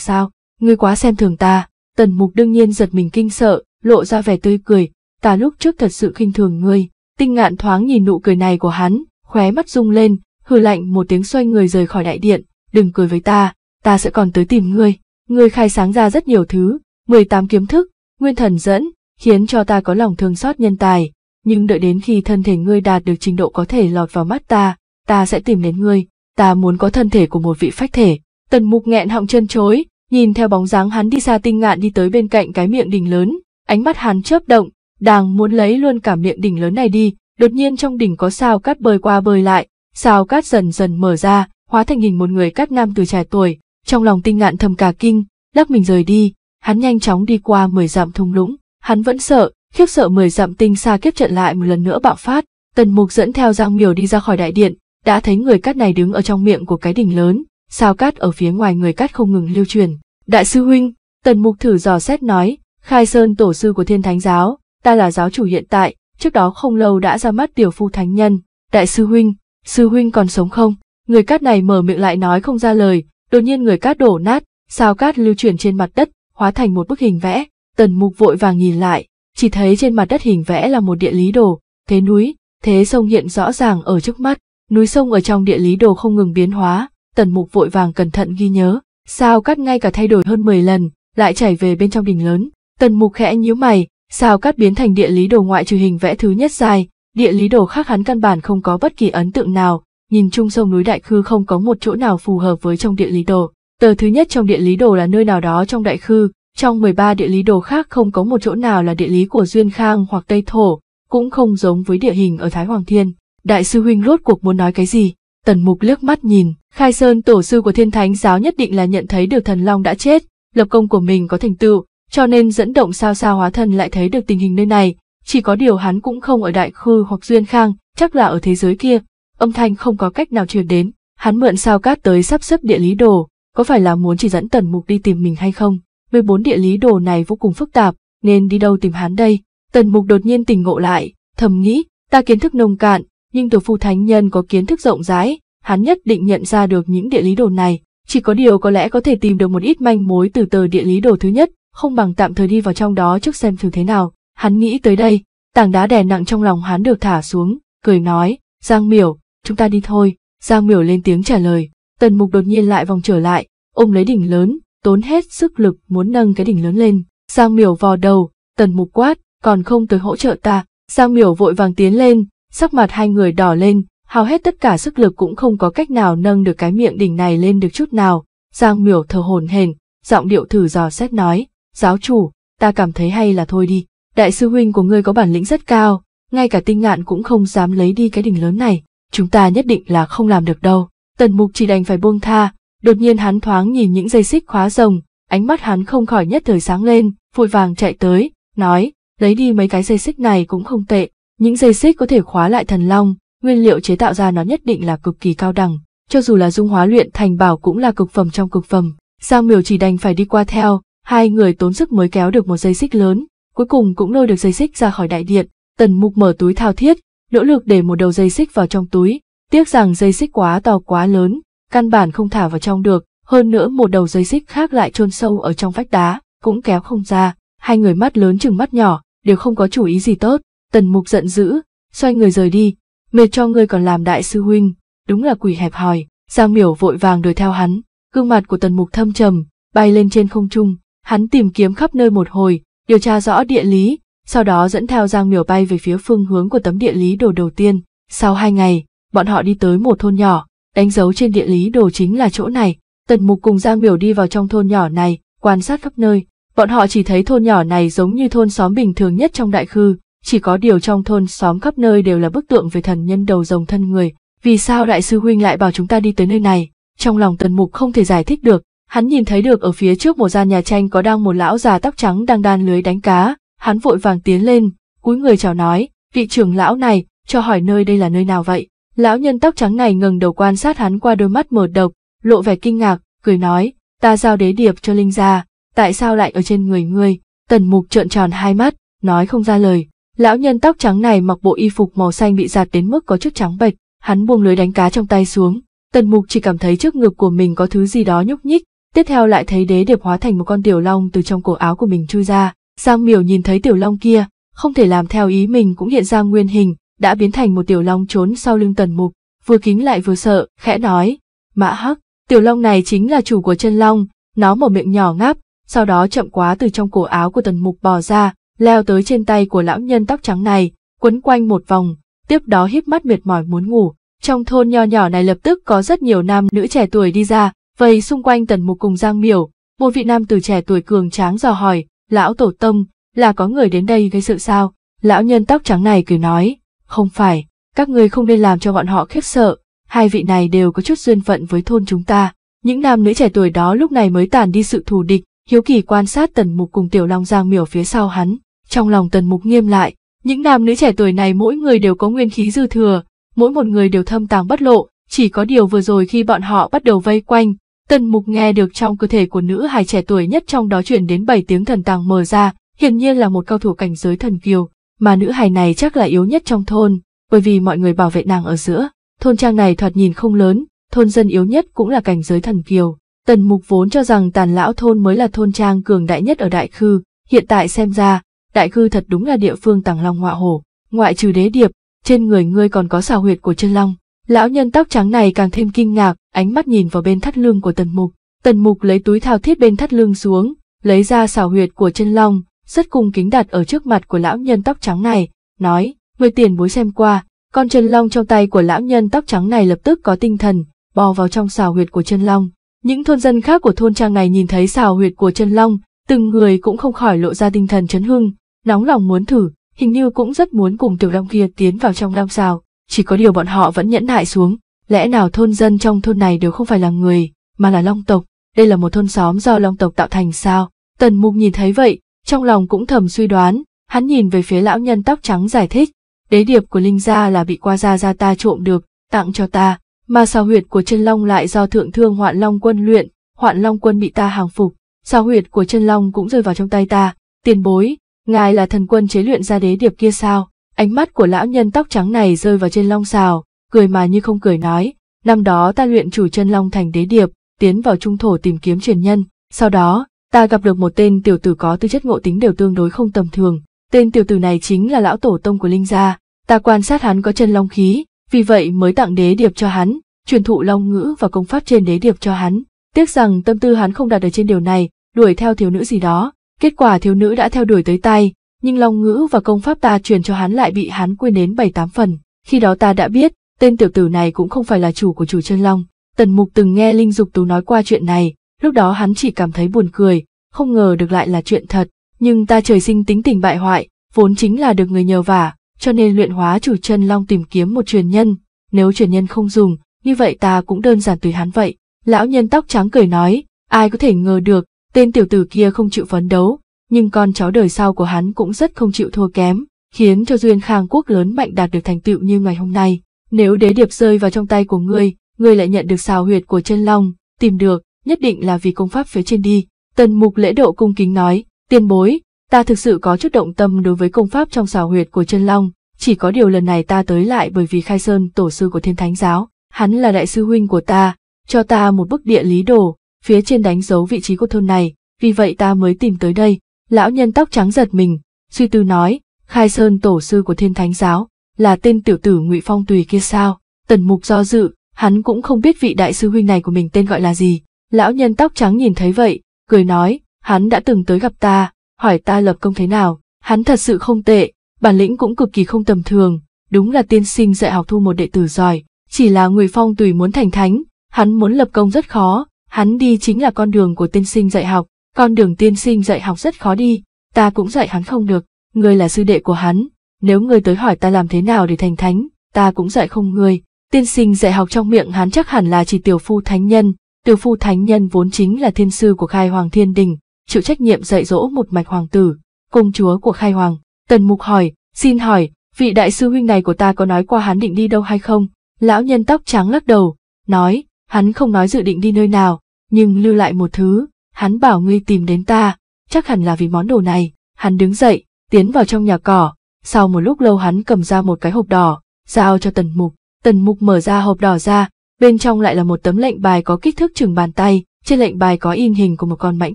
sao, ngươi quá xem thường ta, tần mục đương nhiên giật mình kinh sợ, lộ ra vẻ tươi cười, ta lúc trước thật sự khinh thường ngươi, tinh ngạn thoáng nhìn nụ cười này của hắn, khóe mắt rung lên, hừ lạnh một tiếng xoay người rời khỏi đại điện, đừng cười với ta, ta sẽ còn tới tìm ngươi, ngươi khai sáng ra rất nhiều thứ, mười tám kiếm thức, nguyên thần dẫn, khiến cho ta có lòng thương xót nhân tài, nhưng đợi đến khi thân thể ngươi đạt được trình độ có thể lọt vào mắt ta, ta sẽ tìm đến ngươi, ta muốn có thân thể của một vị phách thể. Tần mục nghẹn họng chân chối, nhìn theo bóng dáng hắn đi xa tinh ngạn đi tới bên cạnh cái miệng đỉnh lớn, ánh mắt hắn chớp động, đang muốn lấy luôn cả miệng đỉnh lớn này đi, đột nhiên trong đỉnh có sao cát bơi qua bơi lại, sao cát dần dần mở ra, hóa thành hình một người cắt nam từ trẻ tuổi, trong lòng tinh ngạn thầm cả kinh, lắc mình rời đi, hắn nhanh chóng đi qua mười dặm thung lũng, hắn vẫn sợ, khiếp sợ mười dặm tinh xa kiếp trận lại một lần nữa bạo phát, tần mục dẫn theo giang miều đi ra khỏi đại điện, đã thấy người cát này đứng ở trong miệng của cái đỉnh lớn, sao cát ở phía ngoài người cát không ngừng lưu truyền. Đại sư huynh, tần mục thử dò xét nói, khai sơn tổ sư của thiên thánh giáo, ta là giáo chủ hiện tại, trước đó không lâu đã ra mắt tiểu phu thánh nhân, đại sư huynh, sư huynh còn sống không? Người cát này mở miệng lại nói không ra lời, đột nhiên người cát đổ nát, sao cát lưu truyền trên mặt đất, hóa thành một bức hình vẽ, Tần mục vội vàng nhìn lại, chỉ thấy trên mặt đất hình vẽ là một địa lý đồ, thế núi, thế sông hiện rõ ràng ở trước mắt, núi sông ở trong địa lý đồ không ngừng biến hóa, tần mục vội vàng cẩn thận ghi nhớ, sao cắt ngay cả thay đổi hơn mười lần, lại chảy về bên trong đỉnh lớn, tần mục khẽ nhíu mày, sao cắt biến thành địa lý đồ ngoại trừ hình vẽ thứ nhất dài, địa lý đồ khác hắn căn bản không có bất kỳ ấn tượng nào, nhìn chung sông núi đại khư không có một chỗ nào phù hợp với trong địa lý đồ. Tờ thứ nhất trong địa lý đồ là nơi nào đó trong đại khư, trong 13 địa lý đồ khác không có một chỗ nào là địa lý của Duyên Khang hoặc Tây Thổ, cũng không giống với địa hình ở Thái Hoàng Thiên. Đại sư huynh rốt cuộc muốn nói cái gì? Tần Mục liếc mắt nhìn, Khai Sơn tổ sư của Thiên Thánh giáo nhất định là nhận thấy được thần long đã chết, lập công của mình có thành tựu, cho nên dẫn động sao sao hóa thần lại thấy được tình hình nơi này, chỉ có điều hắn cũng không ở Đại Khư hoặc Duyên Khang, chắc là ở thế giới kia. Âm thanh không có cách nào truyền đến, hắn mượn sao cát tới sắp xếp địa lý đồ, có phải là muốn chỉ dẫn Tần Mục đi tìm mình hay không? với bốn địa lý đồ này vô cùng phức tạp, nên đi đâu tìm hắn đây? Tần mục đột nhiên tỉnh ngộ lại, thầm nghĩ, ta kiến thức nông cạn, nhưng tổ phu thánh nhân có kiến thức rộng rãi, hắn nhất định nhận ra được những địa lý đồ này. Chỉ có điều có lẽ có thể tìm được một ít manh mối từ tờ địa lý đồ thứ nhất, không bằng tạm thời đi vào trong đó trước xem thử thế nào. Hắn nghĩ tới đây, tảng đá đè nặng trong lòng hắn được thả xuống, cười nói, Giang Miểu, chúng ta đi thôi. Giang Miểu lên tiếng trả lời, tần mục đột nhiên lại vòng trở lại, ôm lấy đỉnh lớn, tốn hết sức lực muốn nâng cái đỉnh lớn lên. Giang miểu vò đầu, tần mục quát, còn không tới hỗ trợ ta. Giang miểu vội vàng tiến lên, sắc mặt hai người đỏ lên, hào hết tất cả sức lực cũng không có cách nào nâng được cái miệng đỉnh này lên được chút nào. Giang miểu thở hồn hển, giọng điệu thử dò xét nói, giáo chủ, ta cảm thấy hay là thôi đi. Đại sư huynh của ngươi có bản lĩnh rất cao, ngay cả tinh ngạn cũng không dám lấy đi cái đỉnh lớn này. Chúng ta nhất định là không làm được đâu. Tần mục chỉ đành phải buông tha, Đột nhiên hắn thoáng nhìn những dây xích khóa rồng, ánh mắt hắn không khỏi nhất thời sáng lên, vội vàng chạy tới, nói, lấy đi mấy cái dây xích này cũng không tệ, những dây xích có thể khóa lại thần long, nguyên liệu chế tạo ra nó nhất định là cực kỳ cao đẳng, cho dù là dung hóa luyện thành bảo cũng là cực phẩm trong cực phẩm. Giang Miểu chỉ đành phải đi qua theo, hai người tốn sức mới kéo được một dây xích lớn, cuối cùng cũng lôi được dây xích ra khỏi đại điện. Tần Mục mở túi thao thiết, nỗ lực để một đầu dây xích vào trong túi, tiếc rằng dây xích quá to quá lớn, căn bản không thả vào trong được, hơn nữa một đầu dây xích khác lại chôn sâu ở trong vách đá, cũng kéo không ra, hai người mắt lớn chừng mắt nhỏ, đều không có chủ ý gì tốt, tần mục giận dữ, xoay người rời đi, mệt cho ngươi còn làm đại sư huynh, đúng là quỷ hẹp hòi, Giang Miểu vội vàng đuổi theo hắn, gương mặt của tần mục thâm trầm, bay lên trên không trung, hắn tìm kiếm khắp nơi một hồi, điều tra rõ địa lý, sau đó dẫn theo Giang Miểu bay về phía phương hướng của tấm địa lý đồ đầu tiên, sau hai ngày, bọn họ đi tới một thôn nhỏ, Đánh dấu trên địa lý đồ chính là chỗ này, Tần Mục cùng Giang Biểu đi vào trong thôn nhỏ này, quan sát khắp nơi. Bọn họ chỉ thấy thôn nhỏ này giống như thôn xóm bình thường nhất trong đại khư, chỉ có điều trong thôn xóm khắp nơi đều là bức tượng về thần nhân đầu rồng thân người. Vì sao đại sư huynh lại bảo chúng ta đi tới nơi này? Trong lòng Tần Mục không thể giải thích được, hắn nhìn thấy được ở phía trước một gian nhà tranh có đang một lão già tóc trắng đang đan lưới đánh cá, hắn vội vàng tiến lên, cúi người chào nói, vị trưởng lão này, cho hỏi nơi đây là nơi nào vậy? Lão nhân tóc trắng này ngừng đầu quan sát hắn qua đôi mắt mở độc, lộ vẻ kinh ngạc, cười nói, ta giao đế điệp cho Linh gia, tại sao lại ở trên người ngươi? Tần mục trợn tròn hai mắt, nói không ra lời. Lão nhân tóc trắng này mặc bộ y phục màu xanh bị giạt đến mức có chiếc trắng bệch, hắn buông lưới đánh cá trong tay xuống. Tần mục chỉ cảm thấy trước ngực của mình có thứ gì đó nhúc nhích, tiếp theo lại thấy đế điệp hóa thành một con tiểu long từ trong cổ áo của mình chui ra. Giang miểu nhìn thấy tiểu long kia, không thể làm theo ý mình cũng hiện ra nguyên hình, đã biến thành một tiểu long trốn sau lưng tần mục, vừa kính lại vừa sợ, khẽ nói, mã hắc, tiểu long này chính là chủ của chân long, nó mở miệng nhỏ ngáp, sau đó chậm quá từ trong cổ áo của tần mục bò ra, leo tới trên tay của lão nhân tóc trắng này, quấn quanh một vòng, tiếp đó híp mắt mệt mỏi muốn ngủ. Trong thôn nho nhỏ này lập tức có rất nhiều nam nữ trẻ tuổi đi ra, vây xung quanh tần mục cùng Giang Miểu, một vị nam từ trẻ tuổi cường tráng dò hỏi, lão tổ tông, là có người đến đây gây sự sao? Lão nhân tóc trắng này cười nói, không phải, các người không nên làm cho bọn họ khiếp sợ, hai vị này đều có chút duyên phận với thôn chúng ta. Những nam nữ trẻ tuổi đó lúc này mới tàn đi sự thù địch, hiếu kỳ quan sát tần mục cùng tiểu long giang miểu phía sau hắn. Trong lòng tần mục nghiêm lại, những nam nữ trẻ tuổi này mỗi người đều có nguyên khí dư thừa, mỗi một người đều thâm tàng bất lộ, chỉ có điều vừa rồi khi bọn họ bắt đầu vây quanh, tần mục nghe được trong cơ thể của nữ hài trẻ tuổi nhất trong đó chuyển đến 7 tiếng thần tàng mờ ra, hiển nhiên là một cao thủ cảnh giới thần kiều mà nữ hài này chắc là yếu nhất trong thôn, bởi vì mọi người bảo vệ nàng ở giữa. Thôn trang này thoạt nhìn không lớn, thôn dân yếu nhất cũng là cảnh giới thần kiều. Tần Mục vốn cho rằng tàn lão thôn mới là thôn trang cường đại nhất ở Đại Khư, hiện tại xem ra, Đại Khư thật đúng là địa phương tàng long ngọa hổ, ngoại trừ đế điệp, trên người ngươi còn có xào huyệt của chân long. Lão nhân tóc trắng này càng thêm kinh ngạc, ánh mắt nhìn vào bên thắt lưng của Tần Mục. Tần Mục lấy túi thao thiết bên thắt lưng xuống, lấy ra xào huyệt của chân long, rất cung kính đặt ở trước mặt của lão nhân tóc trắng này, nói, người tiền bối xem qua, con chân long trong tay của lão nhân tóc trắng này lập tức có tinh thần, bò vào trong xào huyệt của chân long. Những thôn dân khác của thôn trang này nhìn thấy xào huyệt của chân long, từng người cũng không khỏi lộ ra tinh thần chấn hưng, nóng lòng muốn thử, hình như cũng rất muốn cùng tiểu long kia tiến vào trong long xào, chỉ có điều bọn họ vẫn nhẫn nại xuống, lẽ nào thôn dân trong thôn này đều không phải là người, mà là long tộc, đây là một thôn xóm do long tộc tạo thành sao? Tần Mục nhìn thấy vậy, trong lòng cũng thầm suy đoán, hắn nhìn về phía lão nhân tóc trắng giải thích, đế điệp của Linh Gia là bị qua Gia Gia ta trộm được, tặng cho ta, mà sao huyệt của chân long lại do thượng thương hoạn long quân luyện, hoạn long quân bị ta hàng phục, sao huyệt của chân long cũng rơi vào trong tay ta, tiền bối, ngài là thần quân chế luyện ra đế điệp kia sao, ánh mắt của lão nhân tóc trắng này rơi vào trên long xào, cười mà như không cười nói, năm đó ta luyện chủ chân long thành đế điệp, tiến vào trung thổ tìm kiếm truyền nhân, sau đó, ta gặp được một tên tiểu tử có tư chất ngộ tính đều tương đối không tầm thường. Tên tiểu tử này chính là lão tổ tông của Linh Gia, ta quan sát hắn có chân long khí, vì vậy mới tặng đế điệp cho hắn, truyền thụ long ngữ và công pháp trên đế điệp cho hắn. Tiếc rằng tâm tư hắn không đạt được trên điều này, đuổi theo thiếu nữ gì đó, kết quả thiếu nữ đã theo đuổi tới tay, nhưng long ngữ và công pháp ta truyền cho hắn lại bị hắn quên đến bảy tám phần. Khi đó ta đã biết, tên tiểu tử này cũng không phải là chủ của chủ chân long. Tần Mục từng nghe Linh Dục Tú nói qua chuyện này, lúc đó hắn chỉ cảm thấy buồn cười, không ngờ được lại là chuyện thật, nhưng ta trời sinh tính tình bại hoại, vốn chính là được người nhờ vả, cho nên luyện hóa chủ chân long tìm kiếm một truyền nhân, nếu truyền nhân không dùng, như vậy ta cũng đơn giản tùy hắn vậy. Lão nhân tóc trắng cười nói, ai có thể ngờ được, tên tiểu tử kia không chịu phấn đấu, nhưng con cháu đời sau của hắn cũng rất không chịu thua kém, khiến cho duyên khang quốc lớn mạnh đạt được thành tựu như ngày hôm nay. Nếu đế điệp rơi vào trong tay của ngươi, ngươi lại nhận được xào huyệt của chân long, tìm được, nhất định là vì công pháp phía trên đi. Tần mục lễ độ cung kính nói, tiên bối, ta thực sự có chút động tâm đối với công pháp trong xào huyệt của chân long, chỉ có điều lần này ta tới lại bởi vì khai sơn tổ sư của thiên thánh giáo, hắn là đại sư huynh của ta, cho ta một bức địa lý đồ, phía trên đánh dấu vị trí của thôn này, vì vậy ta mới tìm tới đây. Lão nhân tóc trắng giật mình, suy tư nói, khai sơn tổ sư của thiên thánh giáo, là tên tiểu tử ngụy phong tùy kia sao, tần mục do dự, hắn cũng không biết vị đại sư huynh này của mình tên gọi là gì, Lão nhân tóc trắng nhìn thấy vậy, cười nói, hắn đã từng tới gặp ta, hỏi ta lập công thế nào, hắn thật sự không tệ, bản lĩnh cũng cực kỳ không tầm thường, đúng là tiên sinh dạy học thu một đệ tử giỏi, chỉ là người phong tùy muốn thành thánh, hắn muốn lập công rất khó, hắn đi chính là con đường của tiên sinh dạy học, con đường tiên sinh dạy học rất khó đi, ta cũng dạy hắn không được, ngươi là sư đệ của hắn, nếu ngươi tới hỏi ta làm thế nào để thành thánh, ta cũng dạy không ngươi, tiên sinh dạy học trong miệng hắn chắc hẳn là chỉ tiểu phu thánh nhân, từ phu thánh nhân vốn chính là thiên sư của khai hoàng thiên đình, chịu trách nhiệm dạy dỗ một mạch hoàng tử, công chúa của khai hoàng. Tần mục hỏi, xin hỏi, vị đại sư huynh này của ta có nói qua hắn định đi đâu hay không? Lão nhân tóc trắng lắc đầu, nói, hắn không nói dự định đi nơi nào, nhưng lưu lại một thứ, hắn bảo ngươi tìm đến ta, chắc hẳn là vì món đồ này. Hắn đứng dậy, tiến vào trong nhà cỏ, sau một lúc lâu hắn cầm ra một cái hộp đỏ, giao cho tần mục. Tần mục mở ra hộp đỏ ra, bên trong lại là một tấm lệnh bài có kích thước chừng bàn tay, trên lệnh bài có in hình của một con mãnh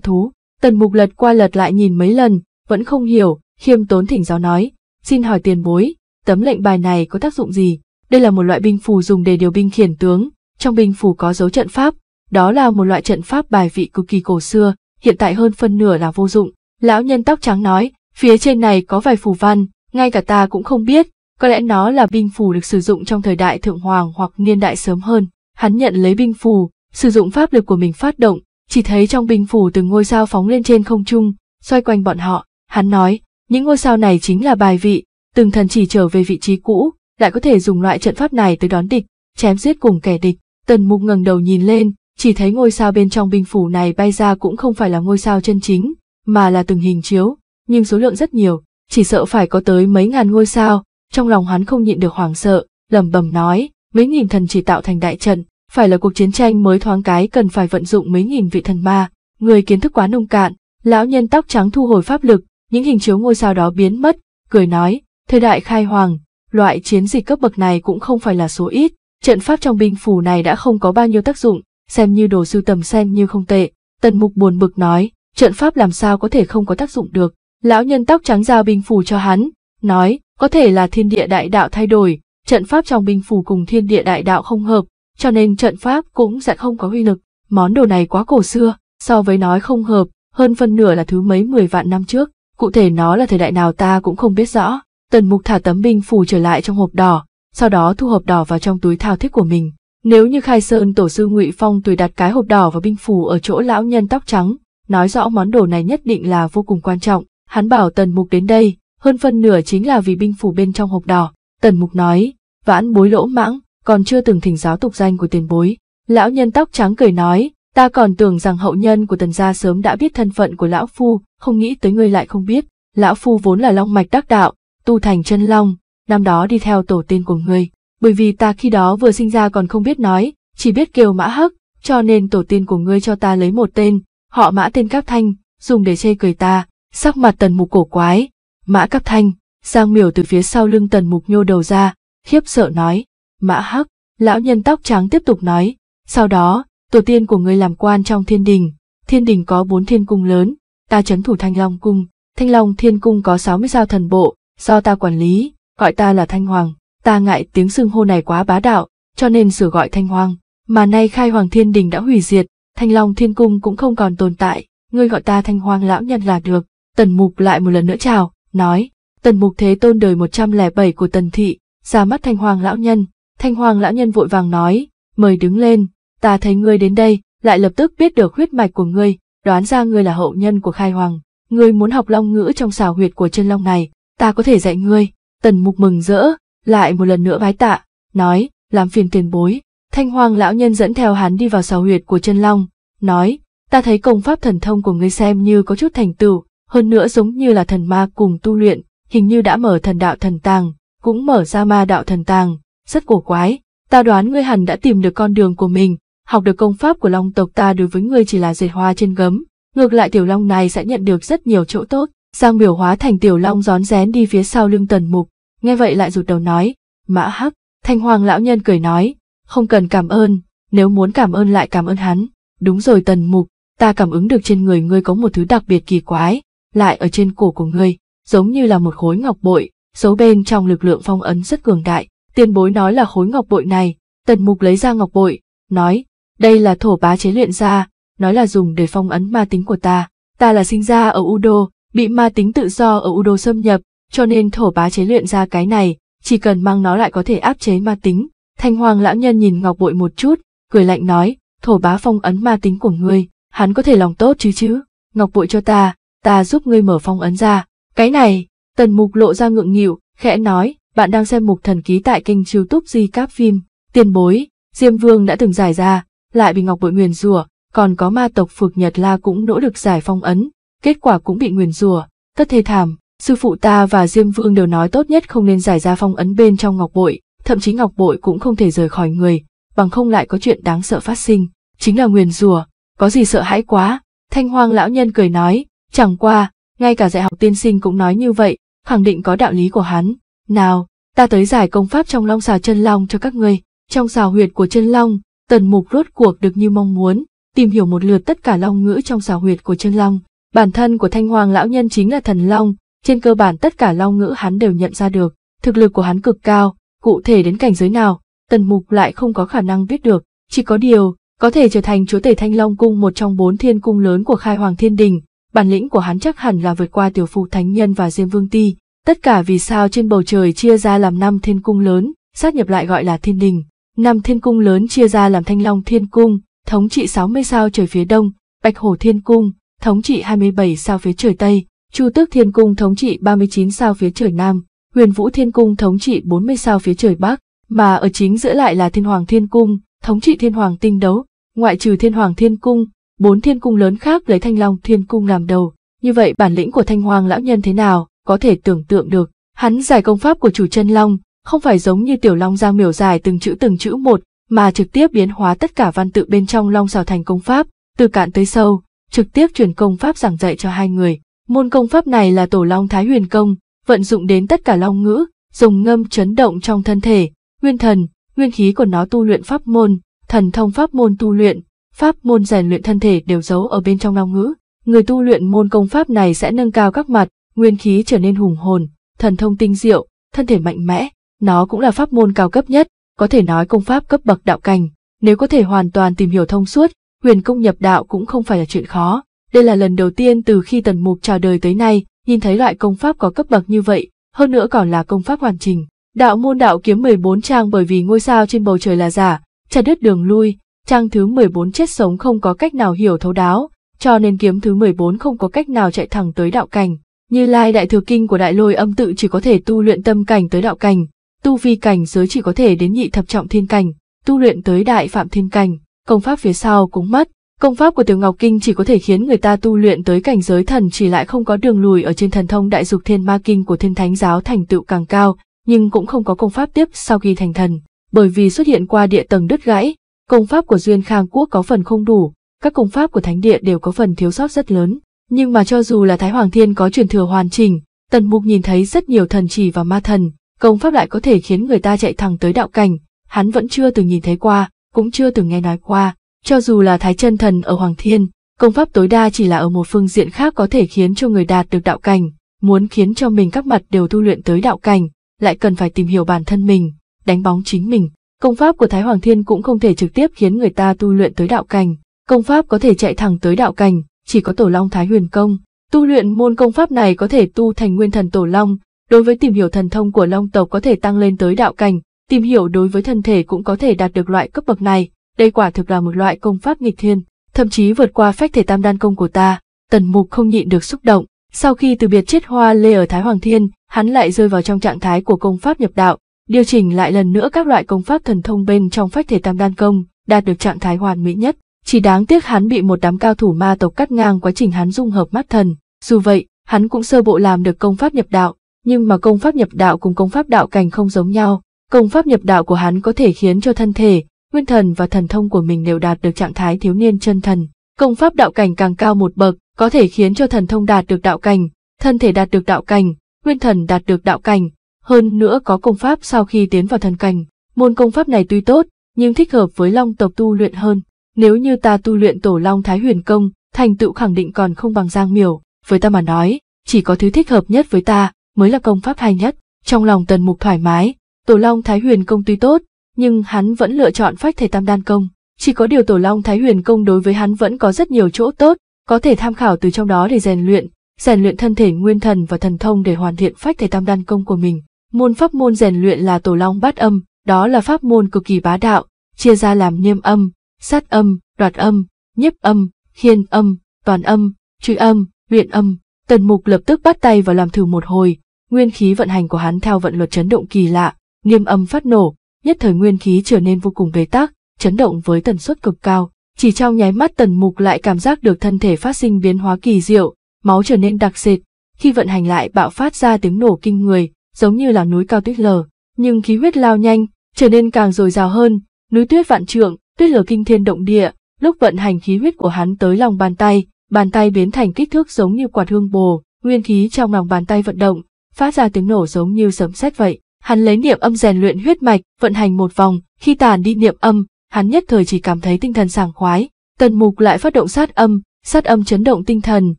thú. Tần mục lật qua lật lại nhìn mấy lần, vẫn không hiểu, khiêm tốn thỉnh giáo nói, xin hỏi tiền bối, tấm lệnh bài này có tác dụng gì? Đây là một loại binh phù dùng để điều binh khiển tướng, trong binh phù có dấu trận pháp, đó là một loại trận pháp bài vị cực kỳ cổ xưa, hiện tại hơn phân nửa là vô dụng. Lão nhân tóc trắng nói, phía trên này có vài phù văn, ngay cả ta cũng không biết, có lẽ nó là binh phù được sử dụng trong thời đại thượng hoàng hoặc niên đại sớm hơn. Hắn nhận lấy binh phù, sử dụng pháp lực của mình phát động, chỉ thấy trong binh phù từng ngôi sao phóng lên trên không trung, xoay quanh bọn họ. Hắn nói, những ngôi sao này chính là bài vị, từng thần chỉ trở về vị trí cũ, lại có thể dùng loại trận pháp này tới đón địch, chém giết cùng kẻ địch. Tần Mục ngẩng đầu nhìn lên, chỉ thấy ngôi sao bên trong binh phủ này bay ra cũng không phải là ngôi sao chân chính, mà là từng hình chiếu, nhưng số lượng rất nhiều, chỉ sợ phải có tới mấy ngàn ngôi sao, trong lòng hắn không nhịn được hoảng sợ, lẩm bẩm nói, mấy nghìn thần chỉ tạo thành đại trận, phải là cuộc chiến tranh mới thoáng cái cần phải vận dụng mấy nghìn vị thần ma, người kiến thức quá nông cạn, lão nhân tóc trắng thu hồi pháp lực, những hình chiếu ngôi sao đó biến mất, cười nói, thời đại khai hoàng, loại chiến dịch cấp bậc này cũng không phải là số ít, trận pháp trong binh phủ này đã không có bao nhiêu tác dụng, xem như đồ sưu tầm xem như không tệ, tần mục buồn bực nói, trận pháp làm sao có thể không có tác dụng được, lão nhân tóc trắng giao binh phủ cho hắn, nói, có thể là thiên địa đại đạo thay đổi, trận pháp trong binh phủ cùng thiên địa đại đạo không hợp, cho nên trận pháp cũng sẽ không có huy lực. Món đồ này quá cổ xưa, so với nói không hợp, hơn phân nửa là thứ mấy mười vạn năm trước, cụ thể nó là thời đại nào ta cũng không biết rõ. Tần Mục thả tấm binh phù trở lại trong hộp đỏ, sau đó thu hộp đỏ vào trong túi thao thiết của mình. Nếu như Khai Sơn tổ sư Ngụy Phong tùy đặt cái hộp đỏ và binh phù ở chỗ lão nhân tóc trắng, nói rõ món đồ này nhất định là vô cùng quan trọng, hắn bảo Tần Mục đến đây, hơn phần nửa chính là vì binh phủ bên trong hộp đỏ. Tần Mục nói, vãn bối lỗ mãng, còn chưa từng thỉnh giáo tục danh của tiền bối. Lão nhân tóc trắng cười nói, ta còn tưởng rằng hậu nhân của tần gia sớm đã biết thân phận của lão phu, không nghĩ tới ngươi lại không biết. Lão phu vốn là long mạch đắc đạo, tu thành chân long, năm đó đi theo tổ tiên của ngươi. Bởi vì ta khi đó vừa sinh ra còn không biết nói, chỉ biết kêu mã hắc, cho nên tổ tiên của ngươi cho ta lấy một tên, họ mã tên Cáp Thanh, dùng để chê cười ta. Sắc mặt tần mục cổ quái, Mã Cáp Thanh, Giang Miểu từ phía sau lưng Tần Mục nhô đầu ra, khiếp sợ nói, Mã Hắc, lão nhân tóc trắng tiếp tục nói, sau đó, tổ tiên của người làm quan trong thiên đình, thiên đình có bốn thiên cung lớn, ta chấn thủ Thanh Long Cung, Thanh Long Thiên Cung có sáu mươi sao thần bộ, do ta quản lý, gọi ta là Thanh Hoàng, ta ngại tiếng xưng hô này quá bá đạo, cho nên sửa gọi Thanh Hoàng, mà nay khai hoàng thiên đình đã hủy diệt, Thanh Long Thiên Cung cũng không còn tồn tại, ngươi gọi ta Thanh Hoàng lão nhân là được, tần mục lại một lần nữa chào, nói, tần mục thế tôn đời 107 của tần thị, ra mắt thanh hoàng lão nhân, thanh hoàng lão nhân vội vàng nói, mời đứng lên, ta thấy ngươi đến đây, lại lập tức biết được huyết mạch của ngươi, đoán ra ngươi là hậu nhân của khai hoàng, ngươi muốn học long ngữ trong xào huyệt của chân long này, ta có thể dạy ngươi, tần mục mừng rỡ, lại một lần nữa vái tạ, nói, làm phiền tiền bối, thanh hoàng lão nhân dẫn theo hắn đi vào xào huyệt của chân long, nói, ta thấy công pháp thần thông của ngươi xem như có chút thành tựu, hơn nữa giống như là thần ma cùng tu luyện, hình như đã mở thần đạo thần tàng, cũng mở ra ma đạo thần tàng, rất cổ quái. Ta đoán ngươi hẳn đã tìm được con đường của mình, học được công pháp của long tộc ta đối với ngươi chỉ là dệt hoa trên gấm. Ngược lại tiểu long này sẽ nhận được rất nhiều chỗ tốt. Giang biểu hóa thành tiểu long gión rén đi phía sau lưng tần mục, nghe vậy lại rụt đầu nói, mã hắc, thanh hoàng lão nhân cười nói, không cần cảm ơn, nếu muốn cảm ơn lại cảm ơn hắn. Đúng rồi tần mục, ta cảm ứng được trên người ngươi có một thứ đặc biệt kỳ quái, lại ở trên cổ của người, giống như là một khối ngọc bội, giấu bên trong lực lượng phong ấn rất cường đại. Tiền bối nói là khối ngọc bội này, tần mục lấy ra ngọc bội, nói, đây là thổ bá chế luyện ra, nói là dùng để phong ấn ma tính của ta. Ta là sinh ra ở Udo, bị ma tính tự do ở Udo xâm nhập, cho nên thổ bá chế luyện ra cái này, chỉ cần mang nó lại có thể áp chế ma tính. Thanh hoàng lão nhân nhìn ngọc bội một chút, cười lạnh nói, thổ bá phong ấn ma tính của ngươi, hắn có thể lòng tốt chứ chứ, ngọc bội cho ta, ta giúp ngươi mở phong ấn ra. Cái này, tần mục lộ ra ngượng nghịu, khẽ nói, bạn đang xem mục thần ký tại kênh youtube di cáp phim, tiền bối, Diêm Vương đã từng giải ra, lại bị Ngọc Bội nguyền rủa, còn có ma tộc Phược Nhật La cũng nỗ lực giải phong ấn, kết quả cũng bị nguyền rủa, tất thê thảm, sư phụ ta và Diêm Vương đều nói tốt nhất không nên giải ra phong ấn bên trong Ngọc Bội, thậm chí Ngọc Bội cũng không thể rời khỏi người, bằng không lại có chuyện đáng sợ phát sinh, chính là nguyền rủa, có gì sợ hãi quá, Thanh Hoang lão nhân cười nói, Chẳng qua, ngay cả dạy học tiên sinh cũng nói như vậy, khẳng định có đạo lý của hắn. Nào, ta tới giải công pháp trong long xà chân long cho các ngươi. Trong xào huyệt của chân long, tần mục rốt cuộc được như mong muốn, tìm hiểu một lượt tất cả long ngữ trong xào huyệt của chân long. Bản thân của thanh hoàng lão nhân chính là thần long, trên cơ bản tất cả long ngữ hắn đều nhận ra được. Thực lực của hắn cực cao, cụ thể đến cảnh giới nào, tần mục lại không có khả năng biết được, chỉ có điều, có thể trở thành chúa tể thanh long cung một trong bốn thiên cung lớn của khai hoàng thiên đình, bản lĩnh của hắn chắc hẳn là vượt qua tiểu phụ thánh nhân và diêm vương ti tất cả vì sao trên bầu trời chia ra làm năm thiên cung lớn sát nhập lại gọi là thiên đình năm thiên cung lớn chia ra làm thanh long thiên cung thống trị 60 sao trời phía đông bạch hổ thiên cung thống trị 27 sao phía trời tây chu tước thiên cung thống trị 39 sao phía trời nam huyền vũ thiên cung thống trị 40 sao phía trời bắc mà ở chính giữa lại là thiên hoàng thiên cung thống trị thiên hoàng tinh đấu ngoại trừ thiên hoàng thiên cung bốn thiên cung lớn khác lấy thanh long thiên cung làm đầu. Như vậy bản lĩnh của thanh hoàng lão nhân thế nào, có thể tưởng tượng được. Hắn giải công pháp của chủ chân long, không phải giống như tiểu long giang miểu giải từng chữ từng chữ một, mà trực tiếp biến hóa tất cả văn tự bên trong long xào thành công pháp, từ cạn tới sâu, trực tiếp truyền công pháp giảng dạy cho hai người. Môn công pháp này là tổ long thái huyền công, vận dụng đến tất cả long ngữ, dùng ngâm chấn động trong thân thể, nguyên thần, nguyên khí của nó tu luyện pháp môn, thần thông pháp môn tu luyện, pháp môn rèn luyện thân thể đều giấu ở bên trong long ngữ. Người tu luyện môn công pháp này sẽ nâng cao các mặt, nguyên khí trở nên hùng hồn, thần thông tinh diệu, thân thể mạnh mẽ. Nó cũng là pháp môn cao cấp nhất, có thể nói công pháp cấp bậc đạo cảnh. Nếu có thể hoàn toàn tìm hiểu thông suốt, huyền công nhập đạo cũng không phải là chuyện khó. Đây là lần đầu tiên từ khi tần mục chào đời tới nay, nhìn thấy loại công pháp có cấp bậc như vậy, hơn nữa còn là công pháp hoàn chỉnh. Đạo môn đạo kiếm 14 trang bởi vì ngôi sao trên bầu trời là giả, chặt đứt đường lui, trang thứ 14 chết sống không có cách nào hiểu thấu đáo, cho nên kiếm thứ 14 không có cách nào chạy thẳng tới đạo cảnh. Như lai đại thừa kinh của đại lôi âm tự chỉ có thể tu luyện tâm cảnh tới đạo cảnh, tu vi cảnh giới chỉ có thể đến nhị thập trọng thiên cảnh, tu luyện tới đại phạm thiên cảnh, công pháp phía sau cũng mất. Công pháp của Tiểu Ngọc Kinh chỉ có thể khiến người ta tu luyện tới cảnh giới thần chỉ lại không có đường lùi ở trên thần thông đại dục thiên ma kinh của thiên thánh giáo thành tựu càng cao, nhưng cũng không có công pháp tiếp sau khi thành thần, bởi vì xuất hiện qua địa tầng đứt gãy, Công pháp của Duyên Khang Quốc có phần không đủ, các công pháp của Thánh điện đều có phần thiếu sót rất lớn. Nhưng mà cho dù là Thái Hoàng Thiên có truyền thừa hoàn chỉnh, Tần Mục nhìn thấy rất nhiều thần chỉ và ma thần, công pháp lại có thể khiến người ta chạy thẳng tới đạo cảnh, hắn vẫn chưa từng nhìn thấy qua, cũng chưa từng nghe nói qua. Cho dù là Thái Chân Thần ở Hoàng Thiên, công pháp tối đa chỉ là ở một phương diện khác có thể khiến cho người đạt được đạo cảnh, muốn khiến cho mình các mặt đều tu luyện tới đạo cảnh, lại cần phải tìm hiểu bản thân mình, đánh bóng chính mình. Công pháp của Thái Hoàng Thiên cũng không thể trực tiếp khiến người ta tu luyện tới đạo cảnh, công pháp có thể chạy thẳng tới đạo cảnh, chỉ có Tổ Long Thái Huyền Công. Tu luyện môn công pháp này có thể tu thành nguyên thần Tổ Long, đối với tìm hiểu thần thông của Long tộc có thể tăng lên tới đạo cảnh, tìm hiểu đối với thân thể cũng có thể đạt được loại cấp bậc này, đây quả thực là một loại công pháp nghịch thiên, thậm chí vượt qua phách thể tam đan công của ta. Tần Mục không nhịn được xúc động, sau khi từ biệt chết hoa lê ở Thái Hoàng Thiên, hắn lại rơi vào trong trạng thái của công pháp nhập đạo, điều chỉnh lại lần nữa các loại công pháp thần thông bên trong phách thể tam đan công, đạt được trạng thái hoàn mỹ nhất. Chỉ đáng tiếc hắn bị một đám cao thủ ma tộc cắt ngang quá trình hắn dung hợp mắt thần. Dù vậy, hắn cũng sơ bộ làm được công pháp nhập đạo, nhưng mà công pháp nhập đạo cùng công pháp đạo cảnh không giống nhau. Công pháp nhập đạo của hắn có thể khiến cho thân thể, nguyên thần và thần thông của mình đều đạt được trạng thái thiếu niên chân thần. Công pháp đạo cảnh càng cao một bậc, có thể khiến cho thần thông đạt được đạo cảnh, thân thể đạt được đạo cảnh, nguyên thần đạt được đạo cảnh, hơn nữa có công pháp sau khi tiến vào thần cảnh. Môn công pháp này tuy tốt, nhưng thích hợp với long tộc tu luyện hơn. Nếu như ta tu luyện tổ long thái huyền công, thành tựu khẳng định còn không bằng giang miểu. Với ta mà nói, chỉ có thứ thích hợp nhất với ta mới là công pháp hay nhất. Trong lòng tần mục thoải mái, tổ long thái huyền công tuy tốt, nhưng hắn vẫn lựa chọn phách thể tam đan công. Chỉ có điều tổ long thái huyền công đối với hắn vẫn có rất nhiều chỗ tốt, có thể tham khảo từ trong đó để rèn luyện, rèn luyện thân thể nguyên thần và thần thông để hoàn thiện phách thể tam đan công của mình. Môn pháp môn rèn luyện là tổ long bát âm, đó là pháp môn cực kỳ bá đạo, chia ra làm niêm âm, sát âm, đoạt âm, nhiếp âm, khiên âm, toàn âm, truy âm, luyện âm. Tần mục lập tức bắt tay vào làm thử một hồi, nguyên khí vận hành của hắn theo vận luật chấn động kỳ lạ, niêm âm phát nổ, nhất thời nguyên khí trở nên vô cùng bế tắc, chấn động với tần suất cực cao. Chỉ trong nháy mắt tần mục lại cảm giác được thân thể phát sinh biến hóa kỳ diệu, máu trở nên đặc sệt, khi vận hành lại bạo phát ra tiếng nổ kinh người, giống như là núi cao tuyết lở, nhưng khí huyết lao nhanh, trở nên càng dồi dào hơn, núi tuyết vạn trượng, tuyết lở kinh thiên động địa, lúc vận hành khí huyết của hắn tới lòng bàn tay, bàn tay biến thành kích thước giống như quạt hương bồ, nguyên khí trong lòng bàn tay vận động, phát ra tiếng nổ giống như sấm sét vậy. Hắn lấy niệm âm rèn luyện huyết mạch, vận hành một vòng, khi tàn đi niệm âm, hắn nhất thời chỉ cảm thấy tinh thần sảng khoái. Tần Mục lại phát động sát âm, sát âm chấn động tinh thần,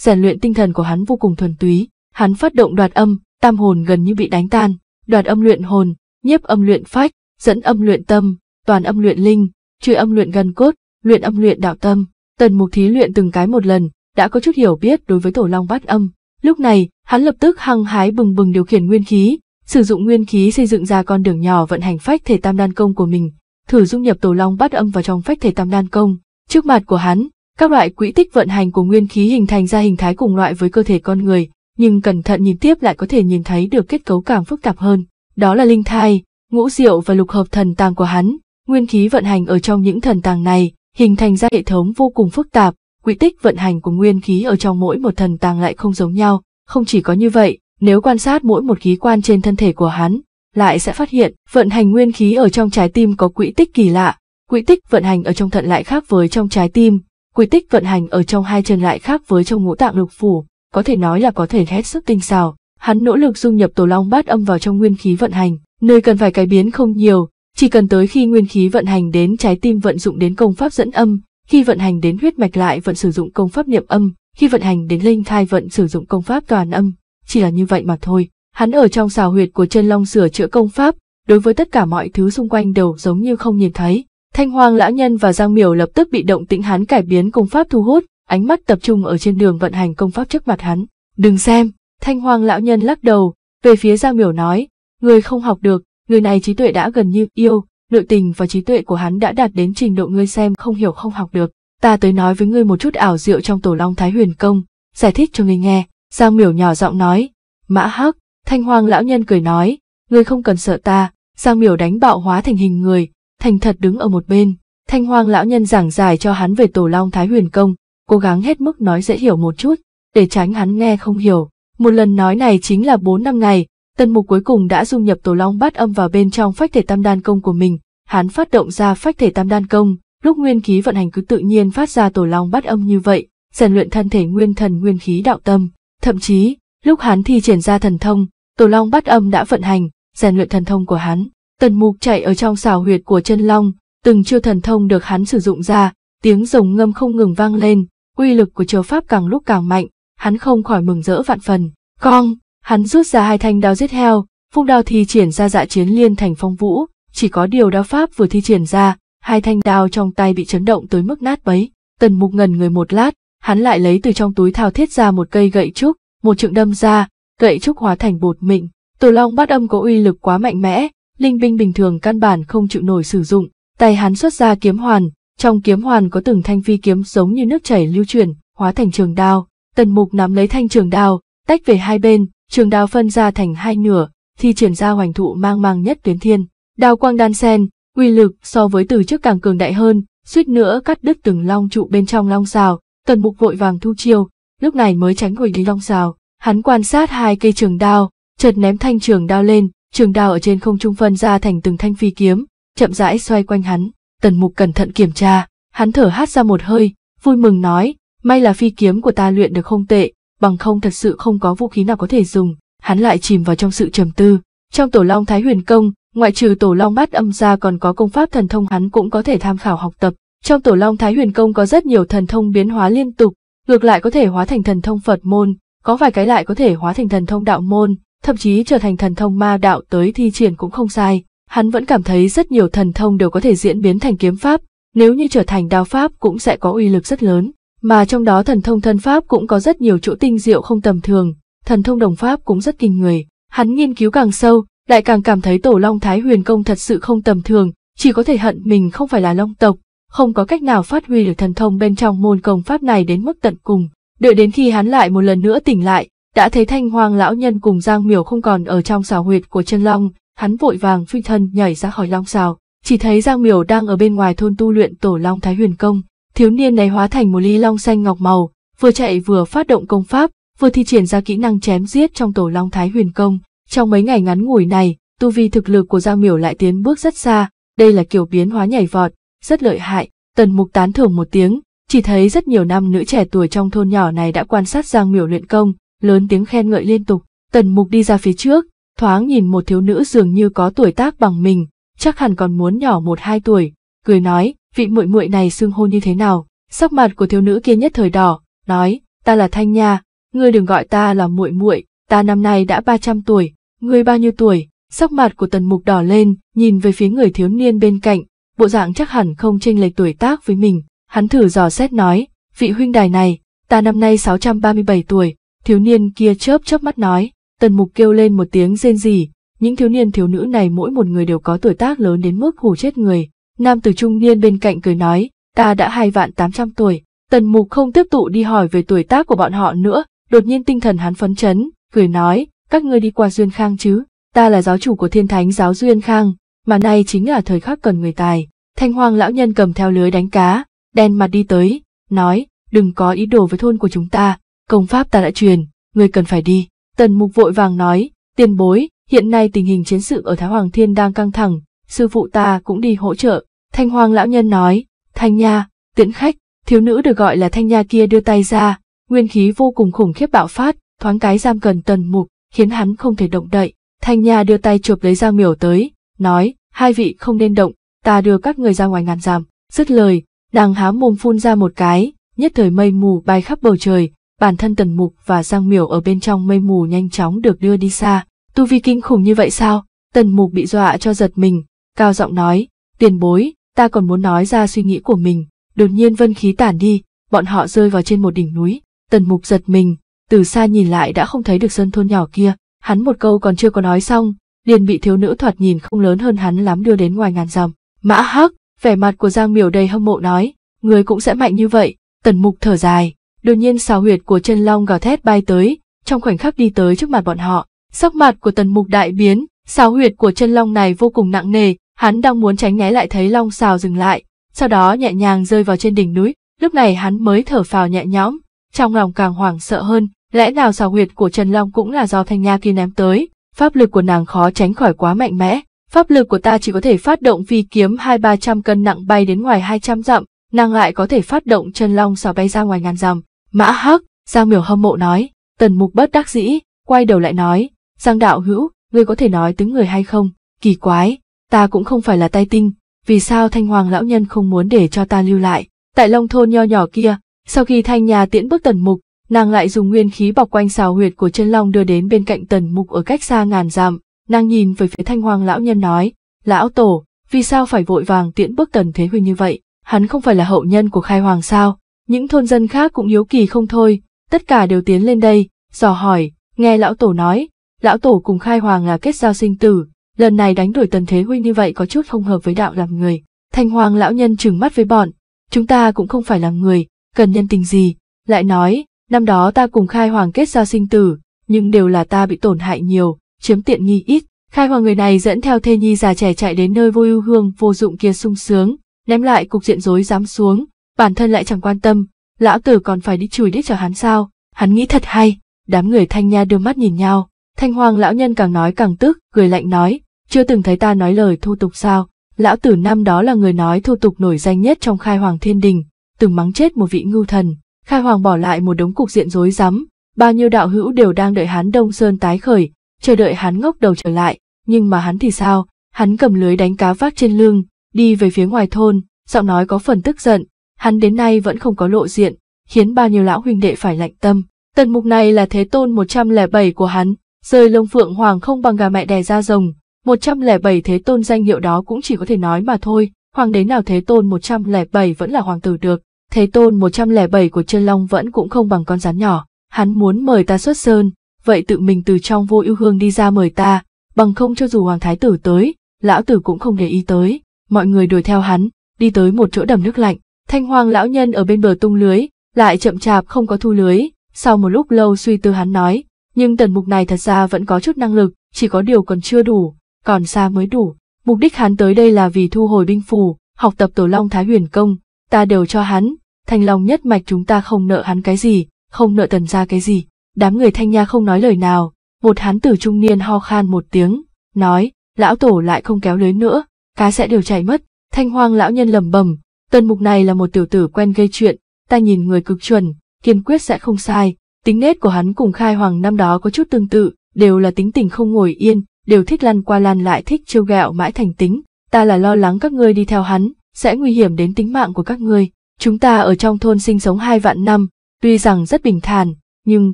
rèn luyện tinh thần của hắn vô cùng thuần túy. Hắn phát động đoạt âm, tam hồn gần như bị đánh tan, đoàn âm luyện hồn, nhiếp âm luyện phách, dẫn âm luyện tâm, toàn âm luyện linh, truy âm luyện gần cốt, luyện âm luyện đạo tâm. Tần Mục thí luyện từng cái một lần, đã có chút hiểu biết đối với tổ long bát âm. Lúc này, hắn lập tức hăng hái bừng bừng điều khiển nguyên khí, sử dụng nguyên khí xây dựng ra con đường nhỏ vận hành phách thể tam đan công của mình, thử dung nhập tổ long bát âm vào trong phách thể tam đan công. Trước mặt của hắn, các loại quỹ tích vận hành của nguyên khí hình thành ra hình thái cùng loại với cơ thể con người, nhưng cẩn thận nhìn tiếp lại có thể nhìn thấy được kết cấu càng phức tạp hơn. Đó là linh thai, ngũ diệu và lục hợp thần tàng của hắn, nguyên khí vận hành ở trong những thần tàng này, hình thành ra hệ thống vô cùng phức tạp, Quỹ tích vận hành của nguyên khí ở trong mỗi một thần tàng lại không giống nhau, không chỉ có như vậy, nếu quan sát mỗi một khí quan trên thân thể của hắn, lại sẽ phát hiện vận hành nguyên khí ở trong trái tim có quỹ tích kỳ lạ, quỹ tích vận hành ở trong thận lại khác với trong trái tim, quỹ tích vận hành ở trong hai chân lại khác với trong ngũ tạng lục phủ, có thể nói là có thể hết sức tinh xảo. Hắn nỗ lực dung nhập tổ long bát âm vào trong nguyên khí vận hành, nơi cần phải cải biến không nhiều, chỉ cần tới khi nguyên khí vận hành đến trái tim vận dụng đến công pháp dẫn âm, khi vận hành đến huyết mạch lại vận sử dụng công pháp niệm âm, khi vận hành đến linh thai vận sử dụng công pháp toàn âm, chỉ là như vậy mà thôi. Hắn ở trong xào huyệt của chân long sửa chữa công pháp, đối với tất cả mọi thứ xung quanh đều giống như không nhìn thấy. Thanh Hoàng lão nhân và Giang Miểu lập tức bị động tĩnh hắn cải biến công pháp thu hút, ánh mắt tập trung ở trên đường vận hành công pháp trước mặt hắn. Đừng xem, thanh hoàng lão nhân lắc đầu, về phía Giang Miểu nói, người không học được, người này trí tuệ đã gần như yêu, nội tình và trí tuệ của hắn đã đạt đến trình độ ngươi xem không hiểu không học được. Ta tới nói với ngươi một chút ảo diệu trong tổ long thái huyền công, giải thích cho ngươi nghe. Giang Miểu nhỏ giọng nói, mã hắc, thanh hoàng lão nhân cười nói, ngươi không cần sợ ta, Giang Miểu đánh bạo hóa thành hình người, thành thật đứng ở một bên. Thanh hoàng lão nhân giảng giải cho hắn về tổ long thái huyền công, cố gắng hết mức nói dễ hiểu một chút, để tránh hắn nghe không hiểu. Một lần nói này chính là 4 năm ngày, tần mục cuối cùng đã dung nhập tổ long bát âm vào bên trong phách thể tam đan công của mình, hắn phát động ra phách thể tam đan công, lúc nguyên khí vận hành cứ tự nhiên phát ra tổ long bát âm như vậy, rèn luyện thân thể nguyên thần nguyên khí đạo tâm, thậm chí, lúc hắn thi triển ra thần thông, tổ long bát âm đã vận hành, rèn luyện thần thông của hắn. Tần mục chạy ở trong xào huyệt của chân long, từng chiêu thần thông được hắn sử dụng ra, tiếng rồng ngâm không ngừng vang lên, uy lực của chiêu pháp càng lúc càng mạnh, hắn không khỏi mừng rỡ vạn phần. Cong, hắn rút ra hai thanh đao giết heo, phung đao thi triển ra dạ chiến liên thành phong vũ, chỉ có điều đao pháp vừa thi triển ra, hai thanh đao trong tay bị chấn động tới mức nát bấy. Tần Mục ngần người một lát, hắn lại lấy từ trong túi thao thiết ra một cây gậy trúc, một trượng đâm ra, gậy trúc hóa thành bột mịn. Tử Long bát âm có uy lực quá mạnh mẽ, linh binh bình thường căn bản không chịu nổi sử dụng, tay hắn xuất ra kiếm hoàn, trong kiếm hoàn có từng thanh phi kiếm giống như nước chảy lưu chuyển, hóa thành trường đao. Tần mục nắm lấy thanh trường đao, tách về hai bên, trường đao phân ra thành hai nửa, thi triển ra hoành thụ mang mang nhất tuyến thiên. Đao quang đan sen, uy lực so với từ trước càng cường đại hơn, suýt nữa cắt đứt từng long trụ bên trong long xào. Tần mục vội vàng thu chiêu, lúc này mới tránh hồi đi long xào. Hắn quan sát hai cây trường đao, chợt ném thanh trường đao lên, trường đao ở trên không trung phân ra thành từng thanh phi kiếm, chậm rãi xoay quanh hắn. Tần Mục cẩn thận kiểm tra, hắn thở hát ra một hơi, vui mừng nói, may là phi kiếm của ta luyện được không tệ, bằng không thật sự không có vũ khí nào có thể dùng. Hắn lại chìm vào trong sự trầm tư. Trong Tổ Long Thái Huyền Công, ngoại trừ Tổ Long Bát Âm ra còn có công pháp thần thông hắn cũng có thể tham khảo học tập. Trong Tổ Long Thái Huyền Công có rất nhiều thần thông biến hóa liên tục, ngược lại có thể hóa thành thần thông Phật môn, có vài cái lại có thể hóa thành thần thông đạo môn, thậm chí trở thành thần thông ma đạo tới thi triển cũng không sai hắn vẫn cảm thấy rất nhiều thần thông đều có thể diễn biến thành kiếm pháp, nếu như trở thành đao pháp cũng sẽ có uy lực rất lớn, mà trong đó thần thông thân pháp cũng có rất nhiều chỗ tinh diệu không tầm thường, thần thông đồng pháp cũng rất kinh người. Hắn nghiên cứu càng sâu, lại càng cảm thấy tổ long thái huyền công thật sự không tầm thường, chỉ có thể hận mình không phải là long tộc, không có cách nào phát huy được thần thông bên trong môn công pháp này đến mức tận cùng. Đợi đến khi hắn lại một lần nữa tỉnh lại, đã thấy thanh hoàng lão nhân cùng Giang Miểu không còn ở trong xào huyệt của chân long, hắn vội vàng phi thân nhảy ra khỏi long xào, chỉ thấy Giang Miểu đang ở bên ngoài thôn tu luyện tổ long thái huyền công, thiếu niên này hóa thành một ly long xanh ngọc màu, vừa chạy vừa phát động công pháp, vừa thi triển ra kỹ năng chém giết trong tổ long thái huyền công. Trong mấy ngày ngắn ngủi này, tu vi thực lực của Giang Miểu lại tiến bước rất xa, đây là kiểu biến hóa nhảy vọt, rất lợi hại, tần mục tán thưởng một tiếng, chỉ thấy rất nhiều nam nữ trẻ tuổi trong thôn nhỏ này đã quan sát Giang Miểu luyện công, lớn tiếng khen ngợi liên tục. Tần mục đi ra phía trước, thoáng nhìn một thiếu nữ dường như có tuổi tác bằng mình, chắc hẳn còn muốn nhỏ một hai tuổi, cười nói, vị muội muội này xưng hô như thế nào, sắc mặt của thiếu nữ kia nhất thời đỏ, nói, ta là Thanh Nha, ngươi đừng gọi ta là muội muội, ta năm nay đã 300 tuổi, ngươi bao nhiêu tuổi, sắc mặt của tần mục đỏ lên, nhìn về phía người thiếu niên bên cạnh, bộ dạng chắc hẳn không chênh lệch tuổi tác với mình, hắn thử dò xét nói, vị huynh đài này, ta năm nay 637 tuổi, thiếu niên kia chớp chớp mắt nói, Tần mục kêu lên một tiếng rên rỉ, những thiếu niên thiếu nữ này mỗi một người đều có tuổi tác lớn đến mức hù chết người. Nam tử trung niên bên cạnh cười nói, ta đã hai vạn tám trăm tuổi. Tần mục không tiếp tục đi hỏi về tuổi tác của bọn họ nữa, đột nhiên tinh thần hắn phấn chấn, cười nói, các ngươi đi qua Duyên Khang chứ, ta là giáo chủ của thiên thánh giáo Duyên Khang, mà nay chính là thời khắc cần người tài. Thanh hoang lão nhân cầm theo lưới đánh cá, đen mặt đi tới, nói, đừng có ý đồ với thôn của chúng ta, công pháp ta đã truyền, ngươi cần phải đi. Tần Mục vội vàng nói, tiền bối, hiện nay tình hình chiến sự ở Thái Hoàng Thiên đang căng thẳng, sư phụ ta cũng đi hỗ trợ. Thanh Hoàng lão nhân nói, Thanh Nha, tiễn khách, thiếu nữ được gọi là Thanh Nha kia đưa tay ra, nguyên khí vô cùng khủng khiếp bạo phát, thoáng cái giam cần Tần Mục, khiến hắn không thể động đậy. Thanh Nha đưa tay chụp lấy Giang Miểu tới, nói, hai vị không nên động, ta đưa các người ra ngoài ngàn giam. Dứt lời, nàng há mồm phun ra một cái, nhất thời mây mù bay khắp bầu trời, bản thân Tần Mục và Giang Miểu ở bên trong mây mù nhanh chóng được đưa đi xa. Tu vi kinh khủng như vậy sao? Tần Mục bị dọa cho giật mình, cao giọng nói, tiền bối, ta còn muốn nói ra suy nghĩ của mình. Đột nhiên vân khí tản đi, bọn họ rơi vào trên một đỉnh núi. Tần Mục giật mình, từ xa nhìn lại đã không thấy được sơn thôn nhỏ kia, hắn một câu còn chưa có nói xong, liền bị thiếu nữ thoạt nhìn không lớn hơn hắn lắm đưa đến ngoài ngàn dặm. Mã Hắc, vẻ mặt của Giang Miểu đầy hâm mộ nói, người cũng sẽ mạnh như vậy, Tần Mục thở dài, đột nhiên xào huyệt của chân long gào thét bay tới, trong khoảnh khắc đi tới trước mặt bọn họ. Sắc mặt của tần mục đại biến, xào huyệt của chân long này vô cùng nặng nề, hắn đang muốn tránh né lại thấy long xào dừng lại, sau đó nhẹ nhàng rơi vào trên đỉnh núi, lúc này hắn mới thở phào nhẹ nhõm, trong lòng càng hoảng sợ hơn, lẽ nào xào huyệt của chân Long cũng là do thanh nha kia ném tới, pháp lực của nàng khó tránh khỏi quá mạnh mẽ, pháp lực của ta chỉ có thể phát động phi kiếm hai ba trăm cân nặng bay đến ngoài hai trăm dặm, nàng lại có thể phát động chân Long xào bay ra ngoài ngàn dặm, Mã Hắc, Giang Miểu hâm mộ nói, Tần Mục bất đắc dĩ, quay đầu lại nói, Giang đạo hữu, ngươi có thể nói tiếng người hay không? Kỳ quái, ta cũng không phải là tay tinh, vì sao Thanh Hoàng lão nhân không muốn để cho ta lưu lại? Tại Long thôn nho nhỏ kia, sau khi Thanh nhà tiễn bước Tần Mục, nàng lại dùng nguyên khí bọc quanh xào huyệt của chân long đưa đến bên cạnh Tần Mục ở cách xa ngàn dặm, nàng nhìn về phía Thanh Hoàng lão nhân nói, "Lão tổ, vì sao phải vội vàng tiễn bước Tần Thế huynh như vậy? Hắn không phải là hậu nhân của Khai Hoàng sao? Những thôn dân khác cũng hiếu kỳ không thôi, tất cả đều tiến lên đây, dò hỏi, nghe lão tổ nói, lão tổ cùng khai hoàng là kết giao sinh tử, lần này đánh đuổi tần thế huynh như vậy có chút không hợp với đạo làm người. Thanh hoàng lão nhân trừng mắt với bọn, chúng ta cũng không phải là người, cần nhân tình gì, lại nói, năm đó ta cùng khai hoàng kết giao sinh tử, nhưng đều là ta bị tổn hại nhiều, chiếm tiện nghi ít. Khai hoàng người này dẫn theo thê nhi già trẻ chạy đến nơi vô ưu hương vô dụng kia sung sướng, ném lại cục diện rối dám xuống, bản thân lại chẳng quan tâm, lão tử còn phải đi chùi đít cho hắn sao, hắn nghĩ thật hay, đám người thanh nha đưa mắt nhìn nhau, thanh hoàng lão nhân càng nói càng tức, cười lạnh nói, chưa từng thấy ta nói lời thu tục sao, lão tử năm đó là người nói thu tục nổi danh nhất trong khai hoàng thiên đình, từng mắng chết một vị ngưu thần, khai hoàng bỏ lại một đống cục diện rối rắm, bao nhiêu đạo hữu đều đang đợi hắn đông sơn tái khởi, chờ đợi hắn ngốc đầu trở lại, nhưng mà hắn thì sao, hắn cầm lưới đánh cá vác trên lưng, đi về phía ngoài thôn, giọng nói có phần tức giận, Hắn đến nay vẫn không có lộ diện, khiến bao nhiêu lão huynh đệ phải lạnh tâm. Tần mục này là thế tôn 107 của hắn, rời lông phượng hoàng không bằng gà mẹ đè ra rồng. 107 thế tôn danh hiệu đó cũng chỉ có thể nói mà thôi, hoàng đế nào thế tôn 107 vẫn là hoàng tử được. Thế tôn 107 của chân long vẫn cũng không bằng con rắn nhỏ, hắn muốn mời ta xuất sơn, vậy tự mình từ trong vô ưu hương đi ra mời ta, bằng không cho dù hoàng thái tử tới, lão tử cũng không để ý tới. Mọi người đuổi theo hắn, đi tới một chỗ đầm nước lạnh, Thanh hoàng lão nhân ở bên bờ tung lưới, lại chậm chạp không có thu lưới, sau một lúc lâu suy tư hắn nói, nhưng tần mục này thật ra vẫn có chút năng lực, chỉ có điều còn chưa đủ, còn xa mới đủ. Mục đích hắn tới đây là vì thu hồi binh phù, học tập tổ long thái huyền công, ta đều cho hắn, thanh long nhất mạch chúng ta không nợ hắn cái gì, không nợ tần ra cái gì. Đám người thanh nha không nói lời nào, một hán tử trung niên ho khan một tiếng, nói, lão tổ lại không kéo lưới nữa, cá sẽ đều chạy mất, thanh hoang lão nhân lẩm bẩm. Tần mục này là một tiểu tử quen gây chuyện, ta nhìn người cực chuẩn, kiên quyết sẽ không sai, tính nết của hắn cùng khai hoàng năm đó có chút tương tự, đều là tính tình không ngồi yên, đều thích lăn qua lan lại thích trêu ghẹo mãi thành tính, ta là lo lắng các ngươi đi theo hắn, sẽ nguy hiểm đến tính mạng của các ngươi. Chúng ta ở trong thôn sinh sống hai vạn năm, tuy rằng rất bình thản, nhưng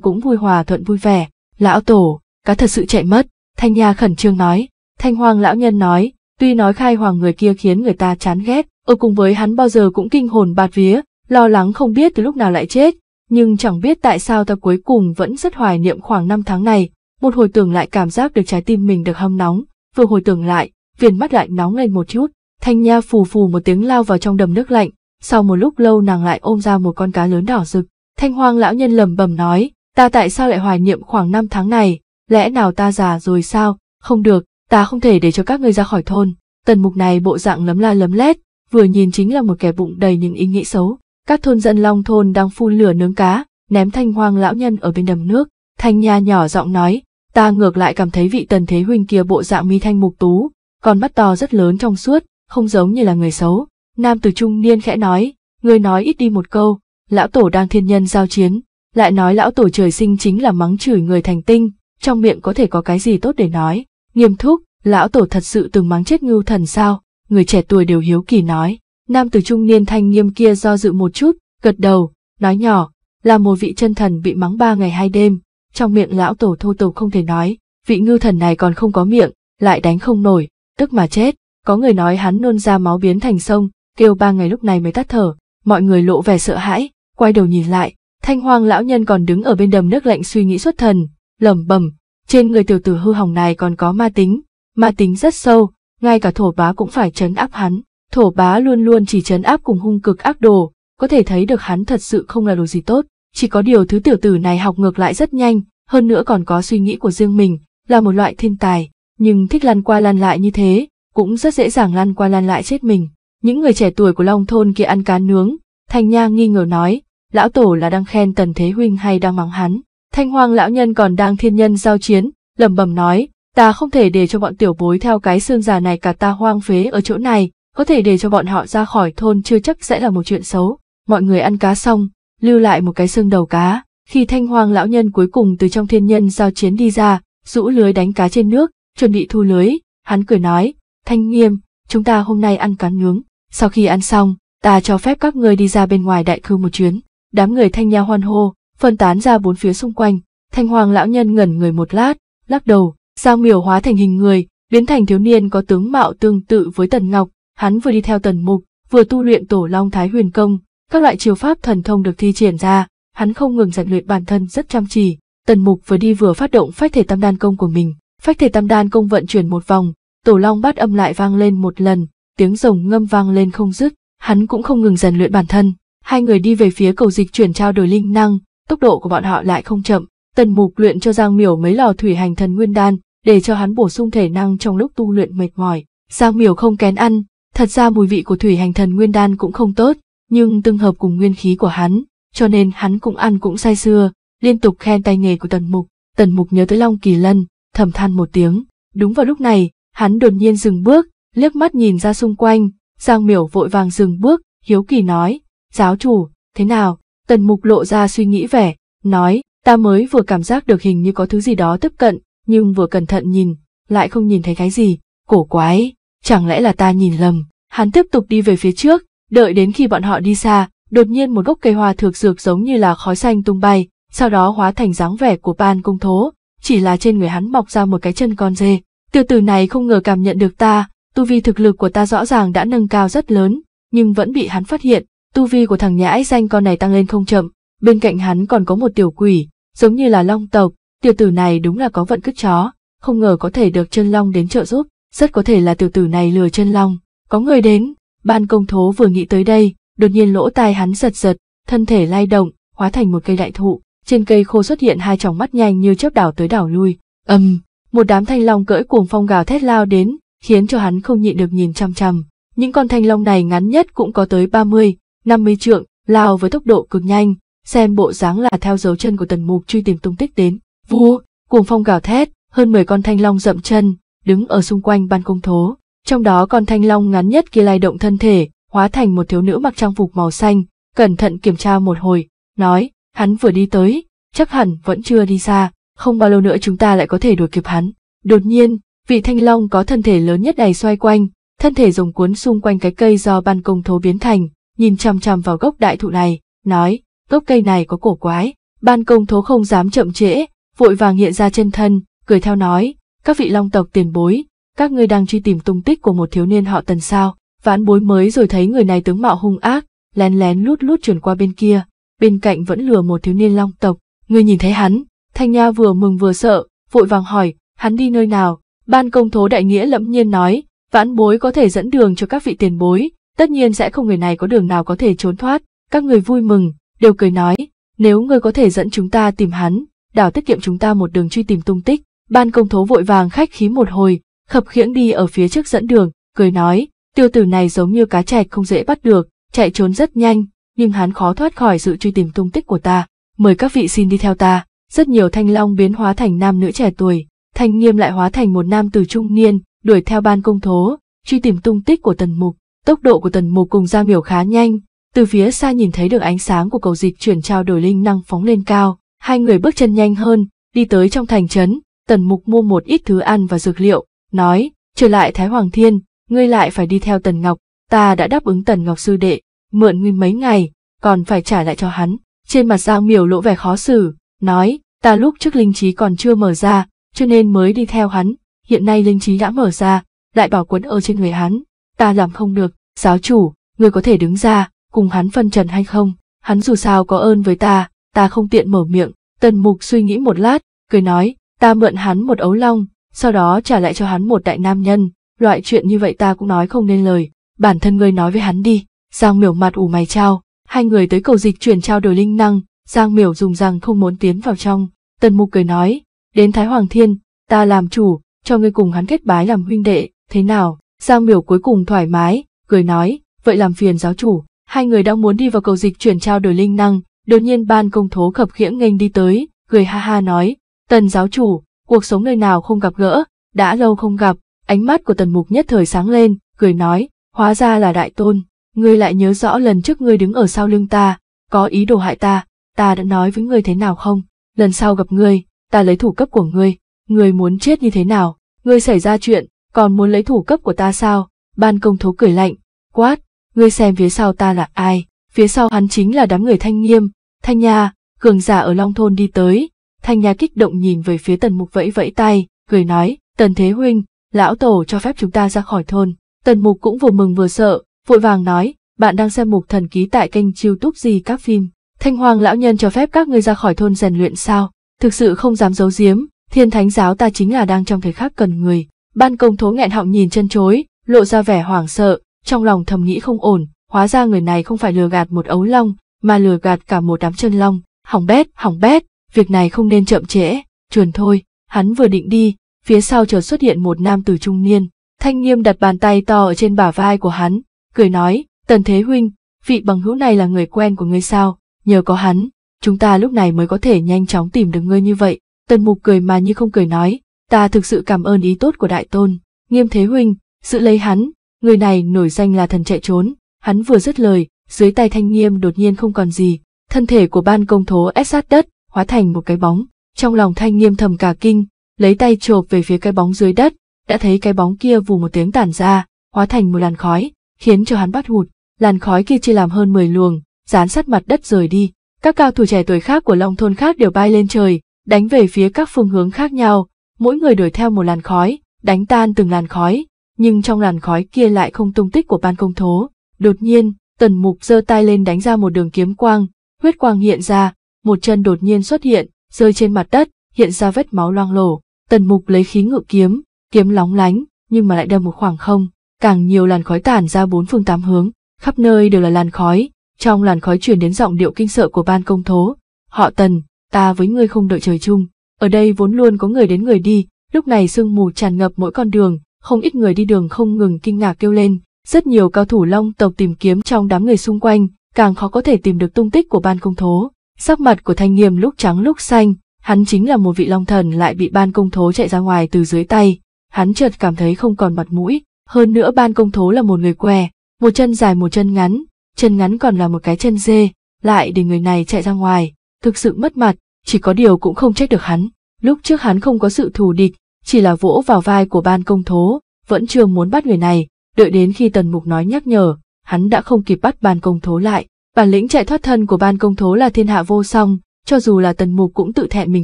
cũng vui hòa thuận vui vẻ. Lão tổ, cá thật sự chạy mất, Thanh Nha khẩn trương nói. Thanh Hoàng lão nhân nói, tuy nói khai hoàng người kia khiến người ta chán ghét, ở cùng với hắn bao giờ cũng kinh hồn bạt vía, lo lắng không biết từ lúc nào lại chết, nhưng chẳng biết tại sao ta cuối cùng vẫn rất hoài niệm khoảng năm tháng này, một hồi tưởng lại cảm giác được trái tim mình được hâm nóng, vừa hồi tưởng lại, viền mắt lại nóng lên một chút, thanh nha phù phù một tiếng lao vào trong đầm nước lạnh, sau một lúc lâu nàng lại ôm ra một con cá lớn đỏ rực, thanh hoang lão nhân lầm bầm nói, ta tại sao lại hoài niệm khoảng năm tháng này, lẽ nào ta già rồi sao, không được, ta không thể để cho các ngươi ra khỏi thôn, tần mục này bộ dạng lấm la lấm lét, vừa nhìn chính là một kẻ bụng đầy những ý nghĩ xấu. Các thôn dân Long Thôn đang phun lửa nướng cá, ném thanh hoang lão nhân ở bên đầm nước. Thanh Nha nhỏ giọng nói, ta ngược lại cảm thấy vị tần thế huynh kia bộ dạng mi thanh mục tú, còn mắt to rất lớn trong suốt, không giống như là người xấu. Nam từ trung niên khẽ nói, người nói ít đi một câu, lão tổ đang thiên nhân giao chiến, lại nói lão tổ trời sinh chính là mắng chửi người thành tinh, trong miệng có thể có cái gì tốt để nói. Nghiêm thúc, lão tổ thật sự từng mắng chết ngưu thần sao? người trẻ tuổi đều hiếu kỳ nói. Nam tử trung niên thanh nghiêm kia do dự một chút, gật đầu, nói nhỏ, là một vị chân thần bị mắng ba ngày hai đêm, trong miệng lão tổ thô tục không thể nói, vị ngư thần này còn không có miệng, lại đánh không nổi, tức mà chết, có người nói hắn nôn ra máu biến thành sông, kêu ba ngày lúc này mới tắt thở, mọi người lộ vẻ sợ hãi, quay đầu nhìn lại, thanh hoang lão nhân còn đứng ở bên đầm nước lạnh suy nghĩ xuất thần, lẩm bẩm, trên người tiểu tử hư hỏng này còn có ma tính, ma tính rất sâu, ngay cả thổ bá cũng phải chấn áp hắn. Thổ bá luôn luôn chỉ chấn áp cùng hung cực ác đồ, có thể thấy được hắn thật sự không là đồ gì tốt. Chỉ có điều thứ tiểu tử này học ngược lại rất nhanh, hơn nữa còn có suy nghĩ của riêng mình, là một loại thiên tài, nhưng thích lăn qua lăn lại như thế, cũng rất dễ dàng lăn qua lăn lại chết mình. Những người trẻ tuổi của Long Thôn kia ăn cá nướng, Thanh Nha nghi ngờ nói, lão tổ là đang khen Tần Thế Huynh hay đang mắng hắn. Thanh Hoang lão nhân còn đang thiên nhân giao chiến, lẩm bẩm nói, ta không thể để cho bọn tiểu bối theo cái xương già này cả ta hoang phế ở chỗ này, có thể để cho bọn họ ra khỏi thôn chưa chắc sẽ là một chuyện xấu. Mọi người ăn cá xong, lưu lại một cái xương đầu cá, khi thanh hoang lão nhân cuối cùng từ trong thiên nhân giao chiến đi ra, rũ lưới đánh cá trên nước, chuẩn bị thu lưới, hắn cười nói, thanh nghiêm, chúng ta hôm nay ăn cá nướng, sau khi ăn xong, ta cho phép các ngươi đi ra bên ngoài đại khư một chuyến. Đám người thanh nha hoan hô, phân tán ra bốn phía xung quanh, thanh hoang lão nhân ngẩn người một lát, lắc đầu, Giang miểu hóa thành hình người, biến thành thiếu niên có tướng mạo tương tự với Tần Ngọc, hắn vừa đi theo Tần Mục, vừa tu luyện tổ long thái huyền công, các loại chiêu pháp thần thông được thi triển ra, hắn không ngừng rèn luyện bản thân rất chăm chỉ. Tần Mục vừa đi vừa phát động phách thể tam đan công của mình, phách thể tam đan công vận chuyển một vòng, tổ long bát âm lại vang lên một lần, tiếng rồng ngâm vang lên không dứt, hắn cũng không ngừng rèn luyện bản thân. Hai người đi về phía cầu dịch chuyển trao đổi linh năng, tốc độ của bọn họ lại không chậm. Tần Mục luyện cho Giang Miểu mấy lò thủy hành thần nguyên đan, để cho hắn bổ sung thể năng trong lúc tu luyện mệt mỏi. Giang miểu không kén ăn, thật ra mùi vị của thủy hành thần nguyên đan cũng không tốt, nhưng tương hợp cùng nguyên khí của hắn, cho nên hắn cũng ăn cũng say sưa, liên tục khen tay nghề của tần mục. Tần mục nhớ tới Long Kỳ Lân, thầm than một tiếng. Đúng vào lúc này, hắn đột nhiên dừng bước, liếc mắt nhìn ra xung quanh, Giang miểu vội vàng dừng bước, hiếu kỳ nói, giáo chủ, thế nào? Tần mục lộ ra suy nghĩ vẻ, nói, ta mới vừa cảm giác được hình như có thứ gì đó tiếp cận, nhưng vừa cẩn thận nhìn, lại không nhìn thấy cái gì, cổ quái, chẳng lẽ là ta nhìn lầm. Hắn tiếp tục đi về phía trước, đợi đến khi bọn họ đi xa, đột nhiên một gốc cây hoa thược dược giống như là khói xanh tung bay, sau đó hóa thành dáng vẻ của ban cung thố, chỉ là trên người hắn mọc ra một cái chân con dê. từ từ này không ngờ cảm nhận được ta, tu vi thực lực của ta rõ ràng đã nâng cao rất lớn, nhưng vẫn bị hắn phát hiện, tu vi của thằng nhãi danh con này tăng lên không chậm, bên cạnh hắn còn có một tiểu quỷ, giống như là long tộc, tiểu tử này đúng là có vận cứt chó, không ngờ có thể được chân long đến trợ giúp, rất có thể là tiểu tử này lừa chân long. Có người đến, ban công thố vừa nghĩ tới đây, đột nhiên lỗ tai hắn giật giật, thân thể lay động, hóa thành một cây đại thụ, trên cây khô xuất hiện hai tròng mắt nhanh như chớp đảo tới đảo lui, ầm, um, một đám thanh long cưỡi cuồng phong gào thét lao đến, khiến cho hắn không nhịn được nhìn chăm chăm. Những con thanh long này ngắn nhất cũng có tới 30, 50 trượng, lao với tốc độ cực nhanh, xem bộ dáng là theo dấu chân của tần mục truy tìm tung tích đến vua, cuồng phong gào thét, hơn 10 con thanh long dậm chân, đứng ở xung quanh ban công thố. Trong đó con thanh long ngắn nhất kia lai động thân thể, hóa thành một thiếu nữ mặc trang phục màu xanh, cẩn thận kiểm tra một hồi, nói, hắn vừa đi tới, chắc hẳn vẫn chưa đi xa, không bao lâu nữa chúng ta lại có thể đuổi kịp hắn. Đột nhiên, vị thanh long có thân thể lớn nhất này xoay quanh, thân thể rồng cuốn xung quanh cái cây do ban công thố biến thành, nhìn chằm chằm vào gốc đại thụ này, nói, gốc cây này có cổ quái, ban công thố không dám chậm trễ, vội vàng hiện ra chân thân, cười theo nói, các vị long tộc tiền bối, các ngươi đang truy tìm tung tích của một thiếu niên họ tần sao, vãn bối mới rồi thấy người này tướng mạo hung ác, lén lén lút lút chuyển qua bên kia, bên cạnh vẫn lừa một thiếu niên long tộc, ngươi nhìn thấy hắn, thanh nha vừa mừng vừa sợ, vội vàng hỏi, hắn đi nơi nào, ban công thố đại nghĩa lẫm nhiên nói, vãn bối có thể dẫn đường cho các vị tiền bối, tất nhiên sẽ không người này có đường nào có thể trốn thoát, các người vui mừng, đều cười nói, nếu ngươi có thể dẫn chúng ta tìm hắn, đảo tiết kiệm chúng ta một đường truy tìm tung tích. Ban công thố vội vàng khách khí một hồi, khập khiễng đi ở phía trước dẫn đường, cười nói, tiêu tử này giống như cá chạch không dễ bắt được, chạy trốn rất nhanh, nhưng hắn khó thoát khỏi sự truy tìm tung tích của ta. Mời các vị xin đi theo ta. Rất nhiều thanh long biến hóa thành nam nữ trẻ tuổi, thanh nghiêm lại hóa thành một nam từ trung niên, đuổi theo ban công thố, truy tìm tung tích của tần mục. Tốc độ của tần mục cùng gia Miểu khá nhanh, từ phía xa nhìn thấy được ánh sáng của cầu dịch chuyển trao đổi linh năng phóng lên cao, Hai người bước chân nhanh hơn, đi tới trong thành trấn, Tần Mục mua một ít thứ ăn và dược liệu, nói, trở lại Thái Hoàng Thiên, ngươi lại phải đi theo Tần Ngọc, ta đã đáp ứng Tần Ngọc sư đệ, mượn nguyên mấy ngày, còn phải trả lại cho hắn. Trên mặt Giang Miểu lộ vẻ khó xử, nói, ta lúc trước linh trí còn chưa mở ra, cho nên mới đi theo hắn, hiện nay linh trí đã mở ra, lại bảo quấn ở trên người hắn, ta làm không được, giáo chủ, ngươi có thể đứng ra, cùng hắn phân trần hay không, hắn dù sao có ơn với ta, ta không tiện mở miệng, tần mục suy nghĩ một lát, cười nói, ta mượn hắn một ấu long, sau đó trả lại cho hắn một đại nam nhân, loại chuyện như vậy ta cũng nói không nên lời, bản thân ngươi nói với hắn đi, Giang miểu mặt ủ mày trao, hai người tới cầu dịch chuyển trao đổi linh năng, Giang miểu dùng rằng không muốn tiến vào trong, tần mục cười nói, đến Thái Hoàng Thiên, ta làm chủ, cho ngươi cùng hắn kết bái làm huynh đệ, thế nào, Giang miểu cuối cùng thoải mái, cười nói, vậy làm phiền giáo chủ, hai người đang muốn đi vào cầu dịch chuyển trao đổi linh năng, Đột nhiên ban công thố khập khiễng nghênh đi tới, cười ha ha nói, tần giáo chủ, cuộc sống nơi nào không gặp gỡ, đã lâu không gặp, ánh mắt của tần mục nhất thời sáng lên, cười nói, hóa ra là đại tôn, ngươi lại nhớ rõ lần trước ngươi đứng ở sau lưng ta, có ý đồ hại ta, ta đã nói với ngươi thế nào không, lần sau gặp ngươi, ta lấy thủ cấp của ngươi, ngươi muốn chết như thế nào, ngươi xảy ra chuyện, còn muốn lấy thủ cấp của ta sao, ban công thố cười lạnh, quát, ngươi xem phía sau ta là ai, phía sau hắn chính là đám người thanh nghiêm, Thanh Nha, cường giả ở Long Thôn đi tới, Thanh Nha kích động nhìn về phía Tần Mục vẫy vẫy tay, cười nói, Tần Thế Huynh, lão tổ cho phép chúng ta ra khỏi thôn. Tần Mục cũng vừa mừng vừa sợ, vội vàng nói, bạn đang xem mục thần ký tại kênh chiêu túc gì các phim. Thanh Hoàng lão nhân cho phép các ngươi ra khỏi thôn rèn luyện sao, thực sự không dám giấu giếm, thiên thánh giáo ta chính là đang trong thời khắc cần người. Ban công thố nghẹn họng nhìn chân chối, lộ ra vẻ hoảng sợ, trong lòng thầm nghĩ không ổn, hóa ra người này không phải lừa gạt một ấu long, mà lừa gạt cả một đám chân long, hỏng bét, hỏng bét, việc này không nên chậm trễ, chuồn thôi, hắn vừa định đi, phía sau chợt xuất hiện một nam tử trung niên, thanh nghiêm đặt bàn tay to ở trên bả vai của hắn, cười nói, tần thế huynh, vị bằng hữu này là người quen của ngươi sao, nhờ có hắn, chúng ta lúc này mới có thể nhanh chóng tìm được ngươi như vậy, tần mục cười mà như không cười nói, ta thực sự cảm ơn ý tốt của đại tôn, nghiêm thế huynh, sự lấy hắn, người này nổi danh là thần chạy trốn, hắn vừa dứt lời, dưới tay thanh nghiêm đột nhiên không còn gì, thân thể của ban công thố ép sát đất, hóa thành một cái bóng. Trong lòng thanh nghiêm thầm cả kinh, lấy tay chộp về phía cái bóng dưới đất, đã thấy cái bóng kia vù một tiếng tản ra, hóa thành một làn khói, khiến cho hắn bắt hụt. Làn khói kia chia làm hơn 10 luồng, dán sát mặt đất rời đi. Các cao thủ trẻ tuổi khác của Long thôn khác đều bay lên trời, đánh về phía các phương hướng khác nhau, mỗi người đuổi theo một làn khói, đánh tan từng làn khói, nhưng trong làn khói kia lại không tung tích của ban công thố. Đột nhiên, Tần mục giơ tay lên đánh ra một đường kiếm quang, huyết quang hiện ra, một chân đột nhiên xuất hiện, rơi trên mặt đất, hiện ra vết máu loang lổ. Tần mục lấy khí ngự kiếm, kiếm lóng lánh, nhưng mà lại đâm một khoảng không, càng nhiều làn khói tản ra bốn phương tám hướng, khắp nơi đều là làn khói, trong làn khói truyền đến giọng điệu kinh sợ của ban công thố. Họ tần, ta với ngươi không đợi trời chung, ở đây vốn luôn có người đến người đi, lúc này sương mù tràn ngập mỗi con đường, không ít người đi đường không ngừng kinh ngạc kêu lên, rất nhiều cao thủ long tộc tìm kiếm trong đám người xung quanh, càng khó có thể tìm được tung tích của ban công thố. Sắc mặt của thanh nghiêm lúc trắng lúc xanh, hắn chính là một vị long thần lại bị ban công thố chạy ra ngoài từ dưới tay. Hắn chợt cảm thấy không còn mặt mũi, hơn nữa ban công thố là một người què, một chân dài một chân ngắn, chân ngắn còn là một cái chân dê, lại để người này chạy ra ngoài, thực sự mất mặt, chỉ có điều cũng không trách được hắn. Lúc trước hắn không có sự thù địch, chỉ là vỗ vào vai của ban công thố, vẫn chưa muốn bắt người này, đợi đến khi tần mục nói nhắc nhở, hắn đã không kịp bắt ban công thố lại. Bản lĩnh chạy thoát thân của ban công thố là thiên hạ vô song, cho dù là tần mục cũng tự thẹn mình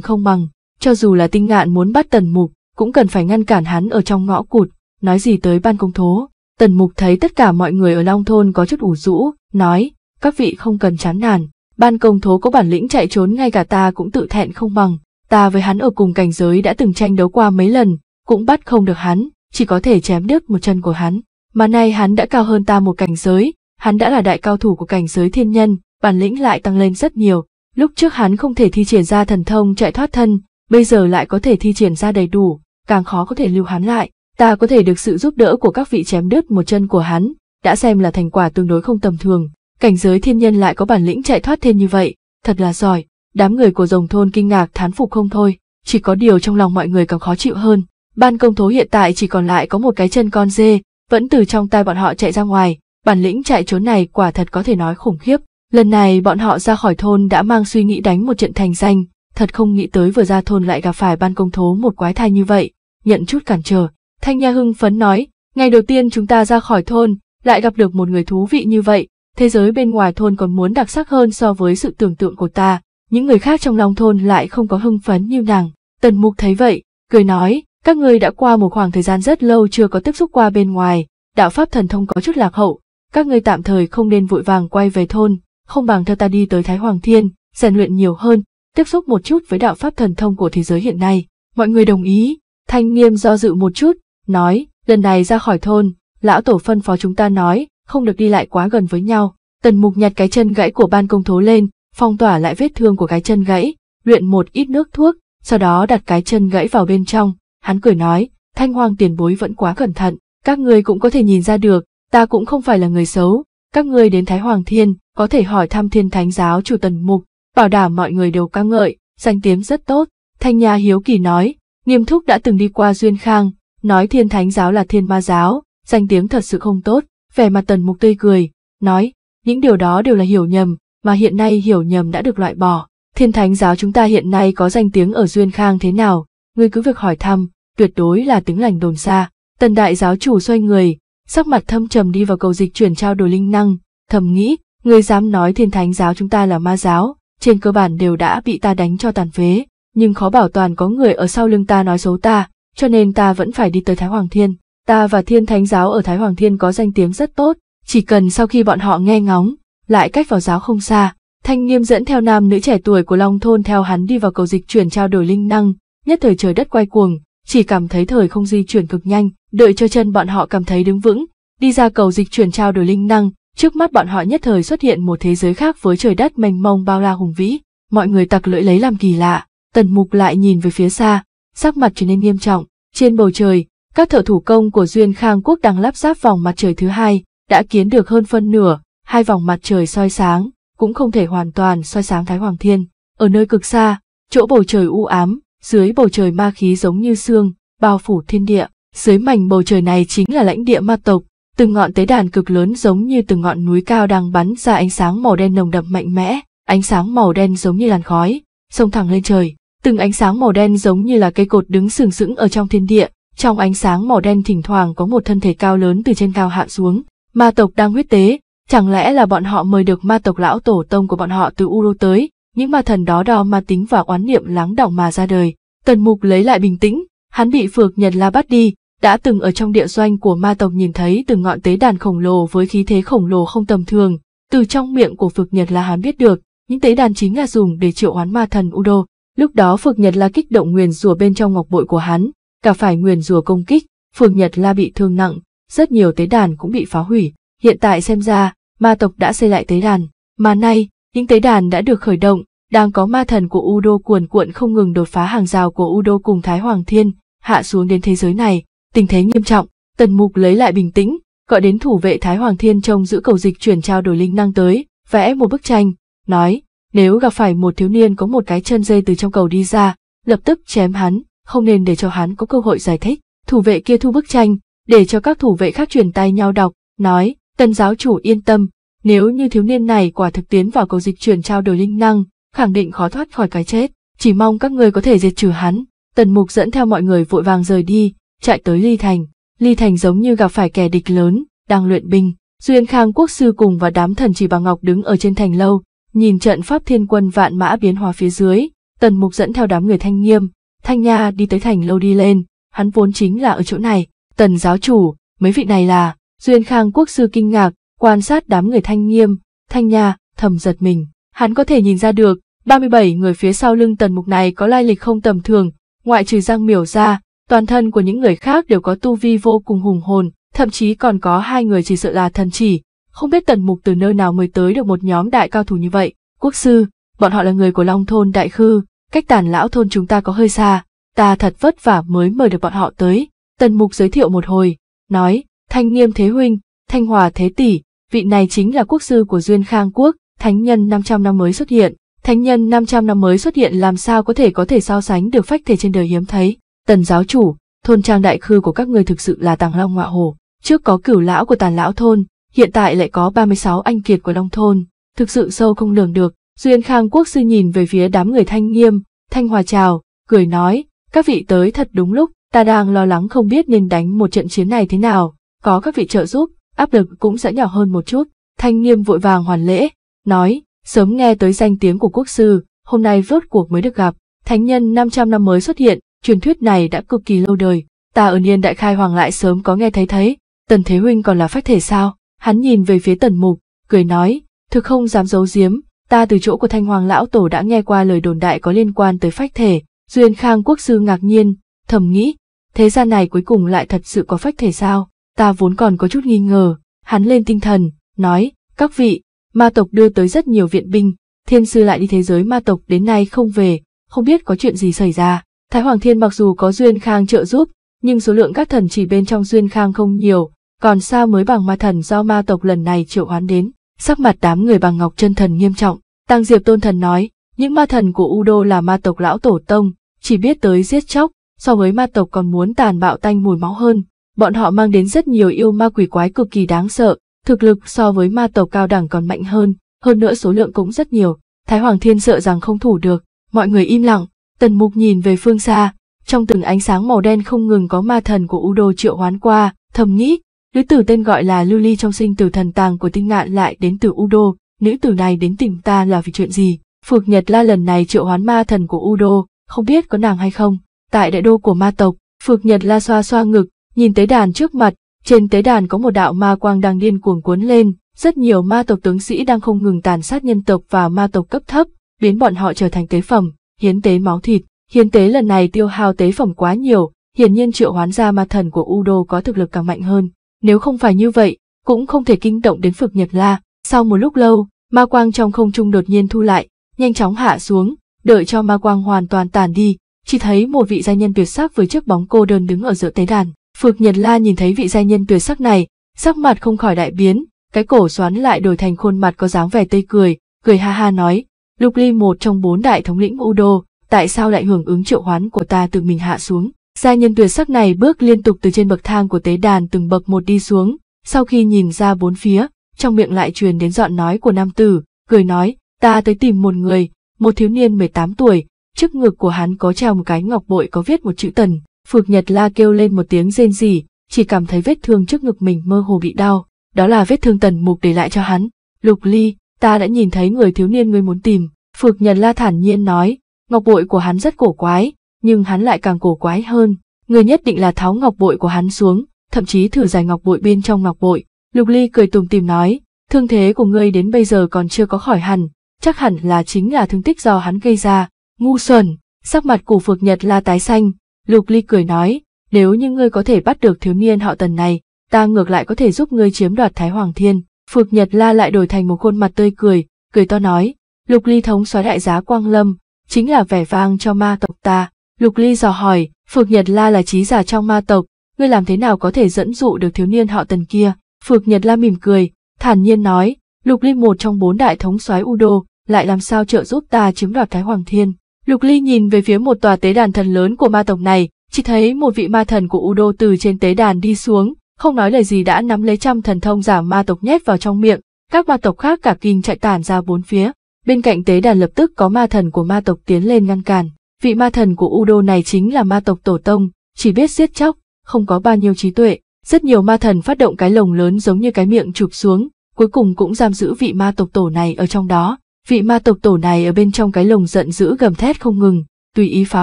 không bằng, cho dù là tinh ngạn muốn bắt tần mục, cũng cần phải ngăn cản hắn ở trong ngõ cụt, nói gì tới ban công thố. Tần mục thấy tất cả mọi người ở Long Thôn có chút ủ rũ, nói, các vị không cần chán nản, ban công thố có bản lĩnh chạy trốn ngay cả ta cũng tự thẹn không bằng, ta với hắn ở cùng cảnh giới đã từng tranh đấu qua mấy lần, cũng bắt không được hắn, chỉ có thể chém đứt một chân của hắn mà nay hắn đã cao hơn ta một cảnh giới, hắn đã là đại cao thủ của cảnh giới thiên nhân, bản lĩnh lại tăng lên rất nhiều. Lúc trước hắn không thể thi triển ra thần thông chạy thoát thân, bây giờ lại có thể thi triển ra đầy đủ, càng khó có thể lưu hắn lại. Ta có thể được sự giúp đỡ của các vị chém đứt một chân của hắn, đã xem là thành quả tương đối không tầm thường. Cảnh giới thiên nhân lại có bản lĩnh chạy thoát thêm như vậy, thật là giỏi. Đám người của rồng thôn kinh ngạc thán phục không thôi, chỉ có điều trong lòng mọi người càng khó chịu hơn. Ban công thố hiện tại chỉ còn lại có một cái chân con dê, vẫn từ trong tay bọn họ chạy ra ngoài, bản lĩnh chạy trốn này quả thật có thể nói khủng khiếp. Lần này bọn họ ra khỏi thôn đã mang suy nghĩ đánh một trận thành danh, thật không nghĩ tới vừa ra thôn lại gặp phải ban công thố một quái thai như vậy, nhận chút cản trở. Thanh Nha hưng phấn nói, ngày đầu tiên chúng ta ra khỏi thôn, lại gặp được một người thú vị như vậy, thế giới bên ngoài thôn còn muốn đặc sắc hơn so với sự tưởng tượng của ta, những người khác trong lòng thôn lại không có hưng phấn như nàng. Tần Mục thấy vậy, cười nói, các ngươi đã qua một khoảng thời gian rất lâu chưa có tiếp xúc qua bên ngoài, đạo pháp thần thông có chút lạc hậu, các ngươi tạm thời không nên vội vàng quay về thôn, không bằng theo ta đi tới Thái Hoàng Thiên, rèn luyện nhiều hơn, tiếp xúc một chút với đạo pháp thần thông của thế giới hiện nay. Mọi người đồng ý, thanh niêm do dự một chút, nói, lần này ra khỏi thôn, lão tổ phân phó chúng ta nói, không được đi lại quá gần với nhau. Tần mục nhặt cái chân gãy của ban công thố lên, phong tỏa lại vết thương của cái chân gãy, luyện một ít nước thuốc, sau đó đặt cái chân gãy vào bên trong, Hắn cười nói, thanh hoàng tiền bối vẫn quá cẩn thận, các người cũng có thể nhìn ra được, ta cũng không phải là người xấu, các người đến Thái Hoàng Thiên, có thể hỏi thăm thiên thánh giáo chủ tần mục, bảo đảm mọi người đều ca ngợi, danh tiếng rất tốt. Thanh Nha Hiếu Kỳ nói, nghiêm thúc đã từng đi qua Duyên Khang, nói thiên thánh giáo là thiên ma giáo, danh tiếng thật sự không tốt, vẻ mặt tần mục tươi cười, nói, những điều đó đều là hiểu nhầm, mà hiện nay hiểu nhầm đã được loại bỏ. Thiên thánh giáo chúng ta hiện nay có danh tiếng ở Duyên Khang thế nào, ngươi cứ việc hỏi thăm, tuyệt đối là tiếng lành đồn xa. Tần đại giáo chủ xoay người, sắc mặt thâm trầm đi vào cầu dịch chuyển trao đổi linh năng, thầm nghĩ, người dám nói thiên thánh giáo chúng ta là ma giáo, trên cơ bản đều đã bị ta đánh cho tàn phế, nhưng khó bảo toàn có người ở sau lưng ta nói xấu ta, cho nên ta vẫn phải đi tới Thái Hoàng Thiên. Ta và thiên thánh giáo ở Thái Hoàng Thiên có danh tiếng rất tốt, chỉ cần sau khi bọn họ nghe ngóng, lại cách vào giáo không xa, thanh nghiêm dẫn theo nam nữ trẻ tuổi của Long Thôn theo hắn đi vào cầu dịch chuyển trao đổi linh năng, nhất thời trời đất quay cuồng, chỉ cảm thấy thời không di chuyển cực nhanh, đợi cho chân bọn họ cảm thấy đứng vững, đi ra cầu dịch chuyển trao đổi linh năng, trước mắt bọn họ nhất thời xuất hiện một thế giới khác với trời đất mênh mông bao la hùng vĩ, mọi người tặc lưỡi lấy làm kỳ lạ, tần mục lại nhìn về phía xa, sắc mặt trở nên nghiêm trọng, trên bầu trời, các thợ thủ công của Duyên Khang Quốc đang lắp ráp vòng mặt trời thứ hai, đã kiến được hơn phân nửa, hai vòng mặt trời soi sáng, cũng không thể hoàn toàn soi sáng Thái Hoàng Thiên, ở nơi cực xa, chỗ bầu trời u ám, dưới bầu trời ma khí giống như xương, bao phủ thiên địa. Dưới mảnh bầu trời này chính là lãnh địa ma tộc, từng ngọn tế đàn cực lớn giống như từng ngọn núi cao đang bắn ra ánh sáng màu đen nồng đậm mạnh mẽ, ánh sáng màu đen giống như làn khói, xông thẳng lên trời. Từng ánh sáng màu đen giống như là cây cột đứng sừng sững ở trong thiên địa, trong ánh sáng màu đen thỉnh thoảng có một thân thể cao lớn từ trên cao hạ xuống. Ma tộc đang huyết tế, chẳng lẽ là bọn họ mời được ma tộc lão tổ tông của bọn họ từ Uro tới, những ma thần đó đo ma tính và oán niệm lắng đọng mà ra đời. Tần Mục lấy lại bình tĩnh, hắn bị Phược Nhật La bắt đi, đã từng ở trong địa doanh của ma tộc nhìn thấy từng ngọn tế đàn khổng lồ với khí thế khổng lồ không tầm thường, từ trong miệng của Phược Nhật La hắn biết được, những tế đàn chính là dùng để triệu oán ma thần Udo. Lúc đó Phược Nhật La kích động nguyền rùa bên trong ngọc bội của hắn, cả phải nguyền rùa công kích, Phược Nhật La bị thương nặng, rất nhiều tế đàn cũng bị phá hủy, hiện tại xem ra, ma tộc đã xây lại tế đàn, mà nay, những tế đàn đã được khởi động, đang có ma thần của Udo cuồn cuộn không ngừng đột phá hàng rào của Udo cùng Thái Hoàng Thiên, hạ xuống đến thế giới này, tình thế nghiêm trọng, Tần Mục lấy lại bình tĩnh, gọi đến thủ vệ Thái Hoàng Thiên trông giữ cầu dịch chuyển trao đổi linh năng tới, vẽ một bức tranh, nói, nếu gặp phải một thiếu niên có một cái chân dây từ trong cầu đi ra, lập tức chém hắn, không nên để cho hắn có cơ hội giải thích. Thủ vệ kia thu bức tranh, để cho các thủ vệ khác truyền tay nhau đọc, nói, Tần giáo chủ yên tâm, nếu như thiếu niên này quả thực tiến vào cầu dịch chuyển trao đổi linh năng, khẳng định khó thoát khỏi cái chết, chỉ mong các người có thể diệt trừ hắn. Tần Mục dẫn theo mọi người vội vàng rời đi, chạy tới Ly Thành. Ly Thành giống như gặp phải kẻ địch lớn, đang luyện binh. Duyên Khang Quốc sư cùng và đám thần chỉ bà Ngọc đứng ở trên thành lâu, nhìn trận pháp thiên quân vạn mã biến hóa phía dưới, Tần Mục dẫn theo đám người thanh nghiêm, thanh nha đi tới thành lâu đi lên, hắn vốn chính là ở chỗ này, Tần giáo chủ, mấy vị này là, Duyên Khang Quốc sư kinh ngạc, Quan sát đám người thanh nghiêm, thanh nha, thầm giật mình. Hắn có thể nhìn ra được, 37 người phía sau lưng tần mục này có lai lịch không tầm thường, ngoại trừ giang miểu ra, toàn thân của những người khác đều có tu vi vô cùng hùng hồn, thậm chí còn có hai người chỉ sợ là thần chỉ. Không biết tần mục từ nơi nào mới tới được một nhóm đại cao thủ như vậy. Quốc sư, bọn họ là người của Long Thôn Đại Khư, cách tàn lão thôn chúng ta có hơi xa, ta thật vất vả mới mời được bọn họ tới. Tần mục giới thiệu một hồi, nói, thanh nghiêm thế huynh, Thanh Hòa Thế Tỷ, vị này chính là quốc sư của Duyên Khang Quốc, thánh nhân 500 năm mới xuất hiện. Thánh nhân 500 năm mới xuất hiện làm sao có thể có thể so sánh được phách thể trên đời hiếm thấy. Tần giáo chủ, thôn trang đại khư của các người thực sự là tàng long ngọa hổ. Trước có cửu lão của tàn lão thôn, hiện tại lại có 36 anh kiệt của long thôn. Thực sự sâu không lường được, Duyên Khang Quốc sư nhìn về phía đám người thanh nghiêm, thanh hòa chào, cười nói, các vị tới thật đúng lúc, ta đang lo lắng không biết nên đánh một trận chiến này thế nào, có các vị trợ giúp, áp lực cũng sẽ nhỏ hơn một chút. Thanh Niêm vội vàng hoàn lễ, nói, sớm nghe tới danh tiếng của quốc sư, hôm nay vớt cuộc mới được gặp, thánh nhân 500 năm mới xuất hiện, truyền thuyết này đã cực kỳ lâu đời, ta ở niên đại khai hoàng lại sớm có nghe thấy thấy, tần thế huynh còn là phách thể sao, hắn nhìn về phía tần mục, cười nói, thực không dám giấu giếm, ta từ chỗ của thanh hoàng lão tổ đã nghe qua lời đồn đại có liên quan tới phách thể, duyên khang quốc sư ngạc nhiên, thầm nghĩ, thế gian này cuối cùng lại thật sự có phách thể sao, ta vốn còn có chút nghi ngờ, hắn lên tinh thần, nói, các vị, ma tộc đưa tới rất nhiều viện binh, thiên sư lại đi thế giới ma tộc đến nay không về, không biết có chuyện gì xảy ra. Thái Hoàng Thiên mặc dù có Duyên Khang trợ giúp, nhưng số lượng các thần chỉ bên trong Duyên Khang không nhiều, còn xa mới bằng ma thần do ma tộc lần này triệu hoán đến. Sắc mặt đám người bằng ngọc chân thần nghiêm trọng, Tăng Diệp Tôn Thần nói, những ma thần của Udo là ma tộc lão tổ tông, chỉ biết tới giết chóc, so với ma tộc còn muốn tàn bạo tanh mùi máu hơn, bọn họ mang đến rất nhiều yêu ma quỷ quái cực kỳ đáng sợ, thực lực so với ma tộc cao đẳng còn mạnh hơn, hơn nữa số lượng cũng rất nhiều. Thái Hoàng Thiên sợ rằng không thủ được, mọi người im lặng, tần mục nhìn về phương xa, trong từng ánh sáng màu đen không ngừng có ma thần của Udo triệu hoán qua, thầm nghĩ, nữ tử tên gọi là Lưu Ly trong sinh tử thần tàng của tinh ngạn lại đến từ Udo, nữ tử này đến tìm ta là vì chuyện gì, Phược Nhật La lần này triệu hoán ma thần của Udo, không biết có nàng hay không, tại đại đô của ma tộc, Phược Nhật La xoa xoa ngực, Nhìn tế đàn trước mặt, trên tế đàn có một đạo ma quang đang điên cuồng cuốn lên, rất nhiều ma tộc tướng sĩ đang không ngừng tàn sát nhân tộc và ma tộc cấp thấp, biến bọn họ trở thành tế phẩm, hiến tế máu thịt. Hiến tế lần này tiêu hao tế phẩm quá nhiều, hiển nhiên triệu hoán ra ma thần của Udo có thực lực càng mạnh hơn. Nếu không phải như vậy, cũng không thể kinh động đến phực Nhật La. Sau một lúc lâu, ma quang trong không trung đột nhiên thu lại, nhanh chóng hạ xuống, đợi cho ma quang hoàn toàn tàn đi, chỉ thấy một vị gia nhân tuyệt sắc với chiếc bóng cô đơn đứng ở giữa tế đàn. Phục Nhật La nhìn thấy vị giai nhân tuyệt sắc này, sắc mặt không khỏi đại biến, cái cổ xoắn lại đổi thành khuôn mặt có dáng vẻ tươi cười, cười ha ha nói, Lục Ly một trong bốn đại thống lĩnh Udo, tại sao lại hưởng ứng triệu hoán của ta từ mình hạ xuống? Gia nhân tuyệt sắc này bước liên tục từ trên bậc thang của tế đàn từng bậc một đi xuống, sau khi nhìn ra bốn phía, trong miệng lại truyền đến giọng nói của nam tử, cười nói, ta tới tìm một người, một thiếu niên 18 tuổi, trước ngực của hắn có treo một cái ngọc bội có viết một chữ tần, Phược Nhật La kêu lên một tiếng rên rỉ, chỉ cảm thấy vết thương trước ngực mình mơ hồ bị đau, đó là vết thương tần mục để lại cho hắn. Lục Ly, ta đã nhìn thấy người thiếu niên ngươi muốn tìm, Phược Nhật La thản nhiên nói, ngọc bội của hắn rất cổ quái, nhưng hắn lại càng cổ quái hơn, người nhất định là tháo ngọc bội của hắn xuống, thậm chí thử giải ngọc bội bên trong ngọc bội. Lục Ly cười tùm tìm nói, thương thế của ngươi đến bây giờ còn chưa có khỏi hẳn, chắc hẳn là chính là thương tích do hắn gây ra. Ngu xuẩn, sắc mặt của Phược Nhật La tái xanh, Lục Ly cười nói, nếu như ngươi có thể bắt được thiếu niên họ tần này, ta ngược lại có thể giúp ngươi chiếm đoạt Thái Hoàng Thiên. Phục Nhật La lại đổi thành một khuôn mặt tươi cười, cười to nói, Lục Ly thống soái đại giá Quang Lâm, chính là vẻ vang cho ma tộc ta. Lục Ly dò hỏi, Phục Nhật La là trí giả trong ma tộc, ngươi làm thế nào có thể dẫn dụ được thiếu niên họ tần kia? Phục Nhật La mỉm cười, thản nhiên nói, Lục Ly một trong bốn đại thống soái Udo, lại làm sao trợ giúp ta chiếm đoạt Thái Hoàng Thiên? Lục Ly nhìn về phía một tòa tế đàn thần lớn của ma tộc này, chỉ thấy một vị ma thần của Udo từ trên tế đàn đi xuống, không nói lời gì đã nắm lấy trăm thần thông giả ma tộc nhét vào trong miệng, các ma tộc khác cả kinh chạy tản ra bốn phía. Bên cạnh tế đàn lập tức có ma thần của ma tộc tiến lên ngăn cản. Vị ma thần của Udo này chính là ma tộc tổ tông, chỉ biết giết chóc, không có bao nhiêu trí tuệ. Rất nhiều ma thần phát động cái lồng lớn giống như cái miệng chụp xuống, cuối cùng cũng giam giữ vị ma tộc tổ này ở trong đó. Vị ma tộc tổ này ở bên trong cái lồng giận dữ gầm thét không ngừng, tùy ý phá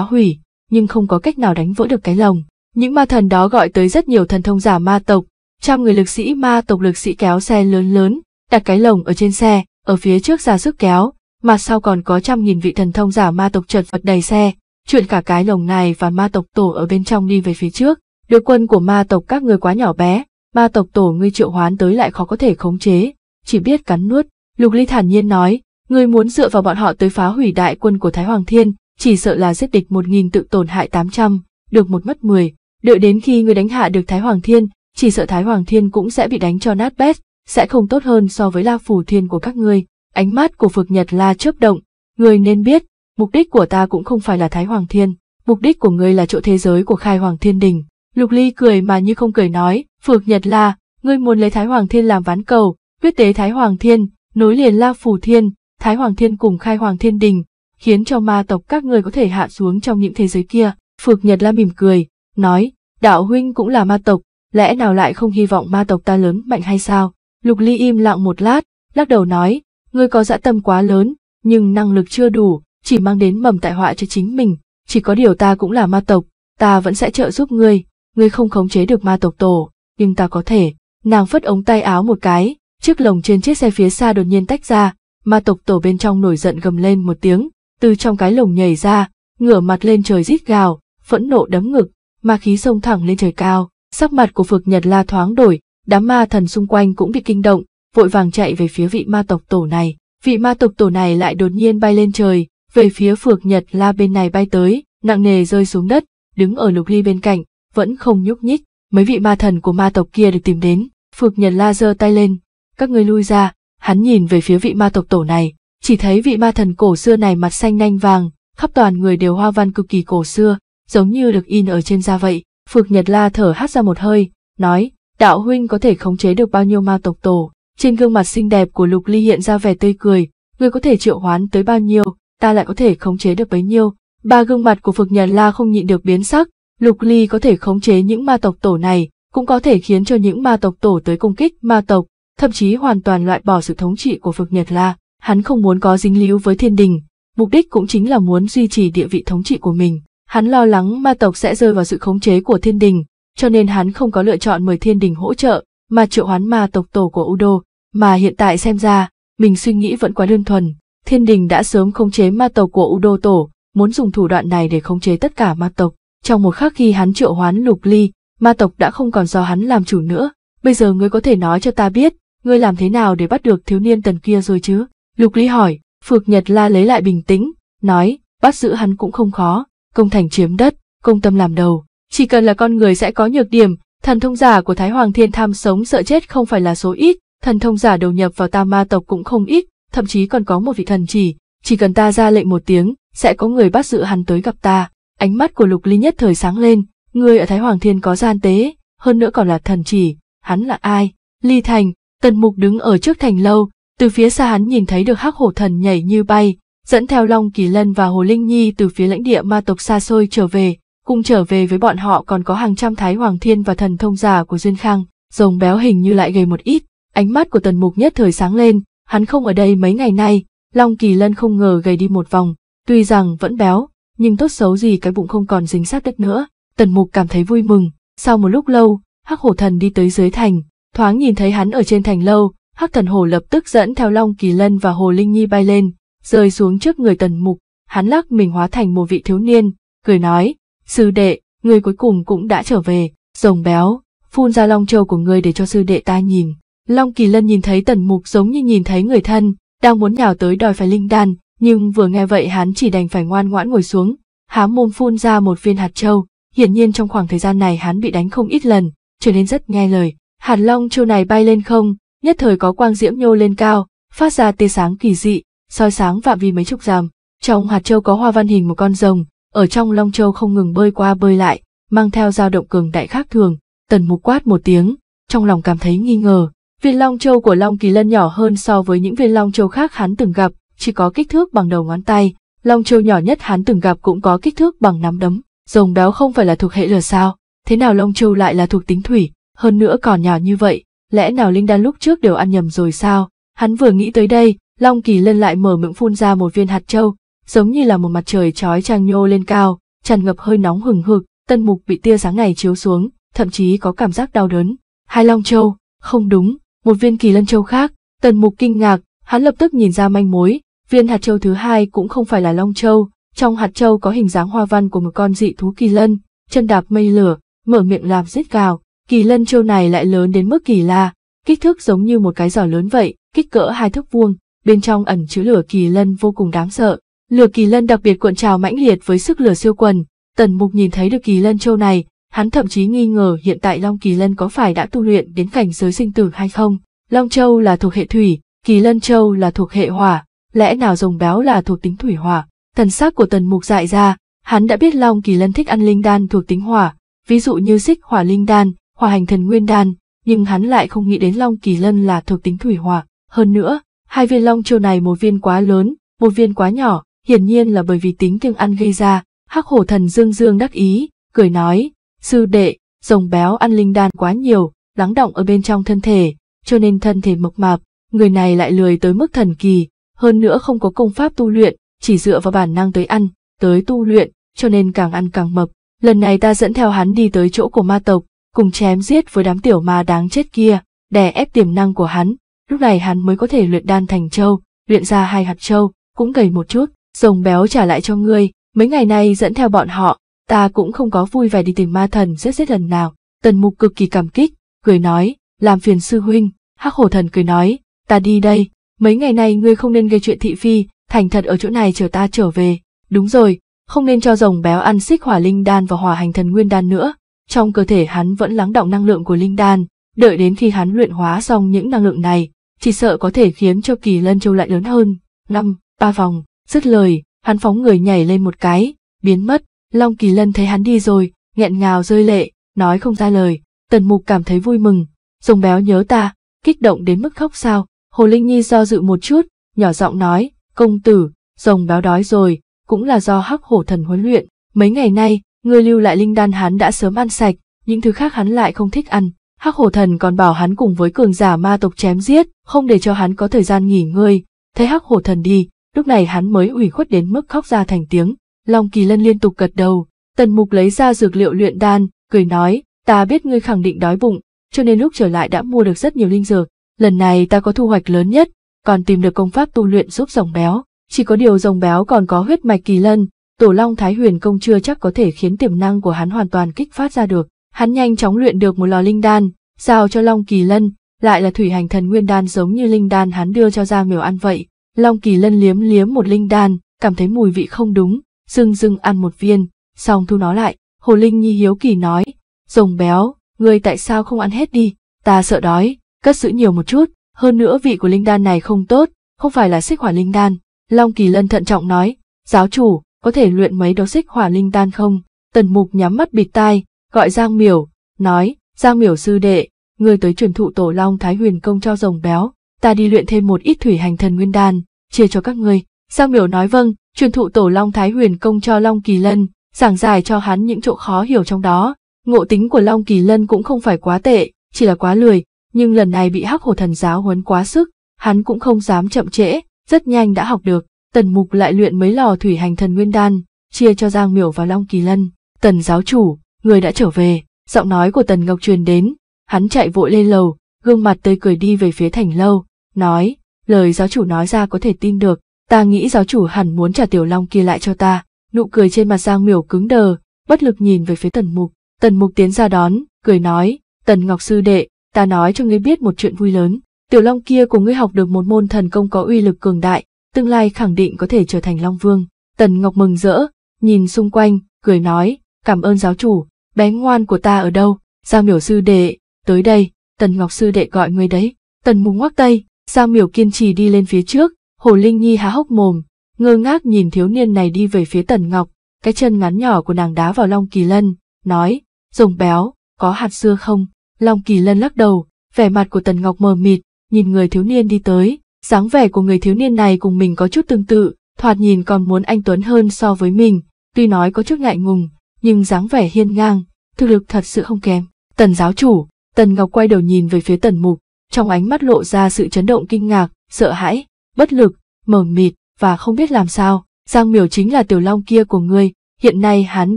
hủy, nhưng không có cách nào đánh vỡ được cái lồng. Những ma thần đó gọi tới rất nhiều thần thông giả ma tộc, trăm người lực sĩ ma tộc lực sĩ kéo xe lớn lớn, đặt cái lồng ở trên xe, ở phía trước ra sức kéo, mà sau còn có trăm nghìn vị thần thông giả ma tộc chật vật đầy xe, chuyển cả cái lồng này và ma tộc tổ ở bên trong đi về phía trước. Đội quân của ma tộc các người quá nhỏ bé, ma tộc tổ ngươi triệu hoán tới lại khó có thể khống chế, chỉ biết cắn nuốt. Lục Ly thản nhiên nói, Người muốn dựa vào bọn họ tới phá hủy đại quân của Thái Hoàng Thiên, chỉ sợ là giết địch một nghìn tự tổn hại tám trăm, được một mất mười. Đợi đến khi người đánh hạ được Thái Hoàng Thiên, chỉ sợ Thái Hoàng Thiên cũng sẽ bị đánh cho nát bét, sẽ không tốt hơn so với La Phủ Thiên của các ngươi. Ánh mắt của Phược Nhật La chớp động, người nên biết, mục đích của ta cũng không phải là Thái Hoàng Thiên, mục đích của ngươi là chỗ thế giới của Khai Hoàng Thiên Đình. Lục Ly cười mà như không cười nói, Phược Nhật La, ngươi muốn lấy Thái Hoàng Thiên làm ván cầu, quyết tế Thái Hoàng Thiên, nối liền La Phủ Thiên, Thái Hoàng Thiên cùng khai Hoàng Thiên Đình, khiến cho ma tộc các người có thể hạ xuống trong những thế giới kia. Phược Nhật La mỉm cười, nói, đạo huynh cũng là ma tộc, lẽ nào lại không hy vọng ma tộc ta lớn mạnh hay sao? Lục Ly im lặng một lát, lắc đầu nói, ngươi có dã dạ tâm quá lớn, nhưng năng lực chưa đủ, chỉ mang đến mầm tại họa cho chính mình, chỉ có điều ta cũng là ma tộc, ta vẫn sẽ trợ giúp ngươi, ngươi không khống chế được ma tộc tổ, nhưng ta có thể. Nàng phất ống tay áo một cái, chiếc lồng trên chiếc xe phía xa đột nhiên tách ra, ma tộc tổ bên trong nổi giận gầm lên một tiếng, từ trong cái lồng nhảy ra, ngửa mặt lên trời rít gào, phẫn nộ đấm ngực, ma khí xông thẳng lên trời cao, sắc mặt của Phược Nhật La thoáng đổi, đám ma thần xung quanh cũng bị kinh động, vội vàng chạy về phía vị ma tộc tổ này, vị ma tộc tổ này lại đột nhiên bay lên trời, về phía Phược Nhật La bên này bay tới, nặng nề rơi xuống đất, đứng ở Lục Ly bên cạnh, vẫn không nhúc nhích, mấy vị ma thần của ma tộc kia được tìm đến, Phược Nhật La giơ tay lên, các ngươi lui ra, Hắn nhìn về phía vị ma tộc tổ này, chỉ thấy vị ma thần cổ xưa này mặt xanh nanh vàng, khắp toàn người đều hoa văn cực kỳ cổ xưa, giống như được in ở trên da vậy. Phược Nhật La thở hắt ra một hơi, nói, đạo huynh có thể khống chế được bao nhiêu ma tộc tổ. Trên gương mặt xinh đẹp của Lục Ly hiện ra vẻ tươi cười, người có thể triệu hoán tới bao nhiêu, ta lại có thể khống chế được bấy nhiêu. Ba gương mặt của Phược Nhật La không nhịn được biến sắc, Lục Ly có thể khống chế những ma tộc tổ này, cũng có thể khiến cho những ma tộc tổ tới công kích ma tộc thậm chí hoàn toàn loại bỏ sự thống trị của vực Nhật La, hắn không muốn có dính líu với thiên đình, mục đích cũng chính là muốn duy trì địa vị thống trị của mình. Hắn lo lắng ma tộc sẽ rơi vào sự khống chế của thiên đình, cho nên hắn không có lựa chọn mời thiên đình hỗ trợ, mà triệu hoán ma tộc tổ của Udo, mà hiện tại xem ra, mình suy nghĩ vẫn quá đơn thuần, thiên đình đã sớm khống chế ma tộc của Udo tổ, muốn dùng thủ đoạn này để khống chế tất cả ma tộc. Trong một khắc khi hắn triệu hoán lục ly, ma tộc đã không còn do hắn làm chủ nữa, bây giờ ngươi có thể nói cho ta biết, ngươi làm thế nào để bắt được thiếu niên tần kia rồi chứ? Lục Lý hỏi, Phược Nhật La lấy lại bình tĩnh, nói, bắt giữ hắn cũng không khó, công thành chiếm đất, công tâm làm đầu. Chỉ cần là con người sẽ có nhược điểm, thần thông giả của Thái Hoàng Thiên Tham sống sợ chết không phải là số ít, thần thông giả đầu nhập vào ta ma tộc cũng không ít, thậm chí còn có một vị thần chỉ, chỉ cần ta ra lệnh một tiếng, sẽ có người bắt giữ hắn tới gặp ta. Ánh mắt của Lục Ly nhất thời sáng lên, người ở Thái Hoàng Thiên có gian tế, hơn nữa còn là thần chỉ, hắn là ai? Ly Thành, Tần Mục đứng ở trước thành lâu, từ phía xa hắn nhìn thấy được hắc hổ thần nhảy như bay, dẫn theo Long Kỳ Lân và Hồ Linh Nhi từ phía lãnh địa ma tộc xa xôi trở về, cùng trở về với bọn họ còn có hàng trăm thái hoàng thiên và thần thông giả của Duyên Khang, rồng béo hình như lại gầy một ít, ánh mắt của Tần Mục nhất thời sáng lên, hắn không ở đây mấy ngày nay, Long Kỳ Lân không ngờ gầy đi một vòng, tuy rằng vẫn béo, nhưng tốt xấu gì cái bụng không còn dính sát đất nữa, Tần Mục cảm thấy vui mừng, sau một lúc lâu, hắc hổ thần đi tới dưới thành, Thoáng nhìn thấy hắn ở trên thành lâu, Hắc Thần Hồ lập tức dẫn theo Long Kỳ Lân và Hồ Linh Nhi bay lên, rơi xuống trước người Tần Mục, hắn lắc mình hóa thành một vị thiếu niên, cười nói, sư đệ, người cuối cùng cũng đã trở về, rồng béo, phun ra long châu của người để cho sư đệ ta nhìn. Long Kỳ Lân nhìn thấy Tần Mục giống như nhìn thấy người thân, đang muốn nhào tới đòi phải linh đan, nhưng vừa nghe vậy hắn chỉ đành phải ngoan ngoãn ngồi xuống, há mồm phun ra một viên hạt châu, hiển nhiên trong khoảng thời gian này hắn bị đánh không ít lần, trở nên rất nghe lời, Hàn Long Châu này bay lên không, nhất thời có quang diễm nhô lên cao, phát ra tia sáng kỳ dị, soi sáng phạm vi mấy chục dặm. Trong hạt châu có hoa văn hình một con rồng, ở trong Long Châu không ngừng bơi qua bơi lại, mang theo dao động cường đại khác thường. Tần Mục quát một tiếng, trong lòng cảm thấy nghi ngờ. Viên Long Châu của Long Kỳ Lân nhỏ hơn so với những viên Long Châu khác hắn từng gặp, chỉ có kích thước bằng đầu ngón tay. Long Châu nhỏ nhất hắn từng gặp cũng có kích thước bằng nắm đấm. Rồng béo không phải là thuộc hệ lửa sao? Thế nào Long Châu lại là thuộc tính thủy? hơn nữa còn nhỏ như vậy, lẽ nào Linh Đan lúc trước đều ăn nhầm rồi sao? Hắn vừa nghĩ tới đây, Long Kỳ Lân lại mở miệng phun ra một viên hạt châu, giống như là một mặt trời chói chang nhô lên cao, tràn ngập hơi nóng hừng hực, tân mục bị tia sáng ngày chiếu xuống, thậm chí có cảm giác đau đớn. Hai Long Châu, không đúng, một viên Kỳ Lân Châu khác, tân mục kinh ngạc, hắn lập tức nhìn ra manh mối, viên hạt châu thứ hai cũng không phải là Long Châu, trong hạt châu có hình dáng hoa văn của một con dị thú Kỳ Lân, chân đạp mây lửa, mở miệng làm giết gào, Kỳ lân châu này lại lớn đến mức kỳ lạ, kích thước giống như một cái giỏ lớn vậy, kích cỡ hai thước vuông, bên trong ẩn chứa lửa kỳ lân vô cùng đáng sợ. Lửa kỳ lân đặc biệt cuộn trào mãnh liệt với sức lửa siêu quần, tần mục nhìn thấy được kỳ lân châu này, hắn thậm chí nghi ngờ hiện tại Long Kỳ Lân có phải đã tu luyện đến cảnh giới sinh tử hay không. Long Châu là thuộc hệ thủy, Kỳ Lân Châu là thuộc hệ hỏa, lẽ nào rồng béo là thuộc tính thủy hỏa. Thần sắc của Tần Mục dại ra, hắn đã biết Long Kỳ Lân thích ăn linh đan thuộc tính hỏa, ví dụ như xích hỏa linh đan, hỏa hành thần nguyên đan, nhưng hắn lại không nghĩ đến Long Kỳ Lân là thuộc tính thủy hỏa. Hơn nữa, hai viên Long Châu này một viên quá lớn, một viên quá nhỏ, hiển nhiên là bởi vì tính kiêng ăn gây ra. Hắc hổ thần dương dương đắc ý, cười nói, sư đệ, rồng béo ăn linh đan quá nhiều, lắng động ở bên trong thân thể, cho nên thân thể mộc mạp, người này lại lười tới mức thần kỳ, hơn nữa không có công pháp tu luyện, chỉ dựa vào bản năng tới ăn, tới tu luyện, cho nên càng ăn càng mập. Lần này ta dẫn theo hắn đi tới chỗ của ma tộc, cùng chém giết với đám tiểu ma đáng chết kia, đè ép tiềm năng của hắn, lúc này hắn mới có thể luyện đan thành châu, luyện ra hai hạt châu, cũng gầy một chút, rồng béo trả lại cho ngươi, mấy ngày nay dẫn theo bọn họ, ta cũng không có vui vẻ đi tìm ma thần giết giết lần nào, tần mục cực kỳ cảm kích, cười nói, làm phiền sư huynh, hắc hổ thần cười nói, ta đi đây, mấy ngày nay ngươi không nên gây chuyện thị phi, thành thật ở chỗ này chờ ta trở về, đúng rồi, không nên cho rồng béo ăn xích hỏa linh đan và hỏa hành thần nguyên đan nữa, trong cơ thể hắn vẫn lắng động năng lượng của linh đan, đợi đến khi hắn luyện hóa xong những năng lượng này, chỉ sợ có thể khiến cho kỳ lân châu lại lớn hơn. Năm, ba vòng, dứt lời, hắn phóng người nhảy lên một cái, biến mất, Long kỳ lân thấy hắn đi rồi, nghẹn ngào rơi lệ, nói không ra lời, tần mục cảm thấy vui mừng, rồng béo nhớ ta, kích động đến mức khóc sao, Hồ Linh Nhi do dự một chút, nhỏ giọng nói, công tử, rồng béo đói rồi, cũng là do hắc hổ thần huấn luyện, mấy ngày nay, Người lưu lại linh đan hắn đã sớm ăn sạch, những thứ khác hắn lại không thích ăn. Hắc hổ thần còn bảo hắn cùng với cường giả ma tộc chém giết, không để cho hắn có thời gian nghỉ ngơi. Thấy hắc hổ thần đi, lúc này hắn mới ủy khuất đến mức khóc ra thành tiếng. Long kỳ lân liên tục gật đầu, tần mục lấy ra dược liệu luyện đan, cười nói, ta biết ngươi khẳng định đói bụng, cho nên lúc trở lại đã mua được rất nhiều linh dược. Lần này ta có thu hoạch lớn nhất, còn tìm được công pháp tu luyện giúp rồng béo. Chỉ có điều rồng béo còn có huyết mạch kỳ lân, Tổ Long Thái Huyền Công chưa chắc có thể khiến tiềm năng của hắn hoàn toàn kích phát ra được. Hắn nhanh chóng luyện được một lò linh đan, giao cho Long Kỳ Lân, lại là thủy hành thần nguyên đan giống như linh đan hắn đưa cho ra miều ăn vậy. Long Kỳ Lân liếm liếm một linh đan, cảm thấy mùi vị không đúng, dưng dưng ăn một viên, xong thu nó lại. Hồ Linh Nhi hiếu kỳ nói, rồng béo, ngươi tại sao không ăn hết đi, ta sợ đói, cất giữ nhiều một chút, hơn nữa vị của linh đan này không tốt, không phải là xích hỏa linh đan. Long Kỳ Lân thận trọng nói, giáo chủ, có thể luyện mấy đó xích hỏa linh đan không? Tần mục nhắm mắt bịt tai, gọi Giang Miểu, nói, Giang Miểu sư đệ, ngươi tới truyền thụ tổ long thái huyền công cho rồng béo, ta đi luyện thêm một ít thủy hành thần nguyên đan, chia cho các ngươi. Giang Miểu nói vâng, truyền thụ tổ long thái huyền công cho Long Kỳ Lân, giảng giải cho hắn những chỗ khó hiểu trong đó. Ngộ tính của Long Kỳ Lân cũng không phải quá tệ, chỉ là quá lười, nhưng lần này bị hắc hổ thần giáo huấn quá sức, hắn cũng không dám chậm trễ, rất nhanh đã học được. Tần Mục lại luyện mấy lò thủy hành thần nguyên đan, chia cho Giang Miểu và Long Kỳ Lân. Tần giáo chủ, người đã trở về, giọng nói của Tần Ngọc truyền đến, hắn chạy vội lên lầu, gương mặt tươi cười đi về phía thành lâu, nói, lời giáo chủ nói ra có thể tin được, ta nghĩ giáo chủ hẳn muốn trả tiểu long kia lại cho ta, nụ cười trên mặt Giang Miểu cứng đờ, bất lực nhìn về phía Tần Mục, Tần Mục tiến ra đón, cười nói, Tần Ngọc sư đệ, ta nói cho ngươi biết một chuyện vui lớn, tiểu long kia của ngươi học được một môn thần công có uy lực cường đại, tương lai khẳng định có thể trở thành Long Vương. Tần Ngọc mừng rỡ, nhìn xung quanh, cười nói, cảm ơn giáo chủ, bé ngoan của ta ở đâu, Giao miểu sư đệ, tới đây, Tần Ngọc sư đệ gọi người đấy. Tần mùng ngoắc tay, Giao miểu kiên trì đi lên phía trước, Hồ Linh Nhi há hốc mồm, ngơ ngác nhìn thiếu niên này đi về phía Tần Ngọc, cái chân ngắn nhỏ của nàng đá vào Long Kỳ Lân, nói, rồng béo, có hạt xưa không? Long Kỳ Lân lắc đầu, vẻ mặt của Tần Ngọc mờ mịt, nhìn người thiếu niên đi tới, dáng vẻ của người thiếu niên này cùng mình có chút tương tự, thoạt nhìn còn muốn anh Tuấn hơn so với mình, tuy nói có chút ngại ngùng, nhưng dáng vẻ hiên ngang, thực lực thật sự không kém. Tần giáo chủ, Tần Ngọc quay đầu nhìn về phía Tần Mục, trong ánh mắt lộ ra sự chấn động kinh ngạc, sợ hãi, bất lực, mờ mịt và không biết làm sao. Giang Miểu chính là tiểu long kia của ngươi, hiện nay hắn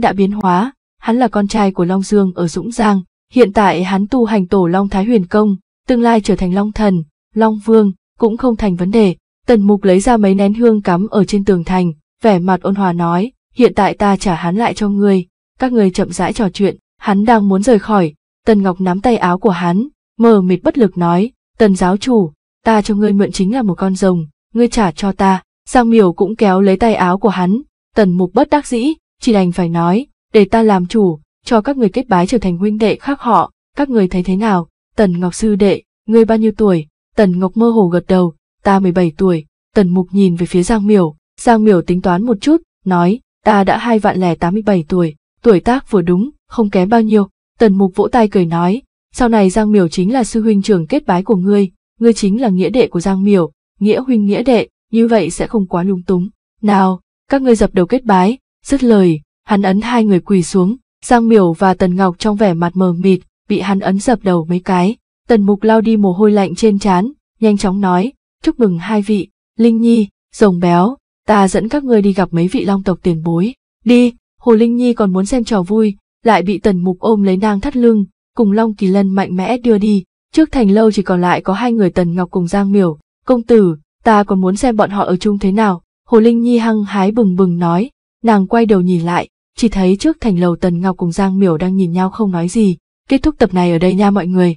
đã biến hóa, hắn là con trai của Long Dương ở Dũng Giang, hiện tại hắn tu hành tổ Long Thái Huyền Công, tương lai trở thành Long Thần, Long Vương, cũng không thành vấn đề. Tần mục lấy ra mấy nén hương cắm ở trên tường thành, vẻ mặt ôn hòa nói, hiện tại ta trả hắn lại cho ngươi, các người chậm rãi trò chuyện, hắn đang muốn rời khỏi, Tần Ngọc nắm tay áo của hắn, mờ mịt bất lực nói, Tần giáo chủ, ta cho ngươi mượn chính là một con rồng, ngươi trả cho ta, Giang Miểu cũng kéo lấy tay áo của hắn, Tần Mục bất đắc dĩ, chỉ đành phải nói, để ta làm chủ, cho các người kết bái trở thành huynh đệ khác họ, các người thấy thế nào, Tần Ngọc sư đệ, ngươi bao nhiêu tuổi, Tần Ngọc mơ hồ gật đầu, ta 17 tuổi, Tần Mục nhìn về phía Giang Miểu, Giang Miểu tính toán một chút, nói, ta đã hai vạn lẻ 87 tuổi, tuổi tác vừa đúng, không kém bao nhiêu, Tần Mục vỗ tay cười nói, sau này Giang Miểu chính là sư huynh trưởng kết bái của ngươi, ngươi chính là nghĩa đệ của Giang Miểu, nghĩa huynh nghĩa đệ, như vậy sẽ không quá lung túng. Nào, các ngươi dập đầu kết bái, dứt lời, hắn ấn hai người quỳ xuống, Giang Miểu và Tần Ngọc trong vẻ mặt mờ mịt, bị hắn ấn dập đầu mấy cái, Tần Mục lao đi mồ hôi lạnh trên trán, nhanh chóng nói, chúc mừng hai vị, Linh Nhi, rồng béo, ta dẫn các ngươi đi gặp mấy vị long tộc tiền bối. Đi, Hồ Linh Nhi còn muốn xem trò vui, lại bị Tần Mục ôm lấy nang thắt lưng, cùng Long Kỳ Lân mạnh mẽ đưa đi. Trước thành lâu chỉ còn lại có hai người Tần Ngọc cùng Giang Miểu, công tử, ta còn muốn xem bọn họ ở chung thế nào. Hồ Linh Nhi hăng hái bừng bừng nói, nàng quay đầu nhìn lại, chỉ thấy trước thành lầu Tần Ngọc cùng Giang Miểu đang nhìn nhau không nói gì. Kết thúc tập này ở đây nha mọi người.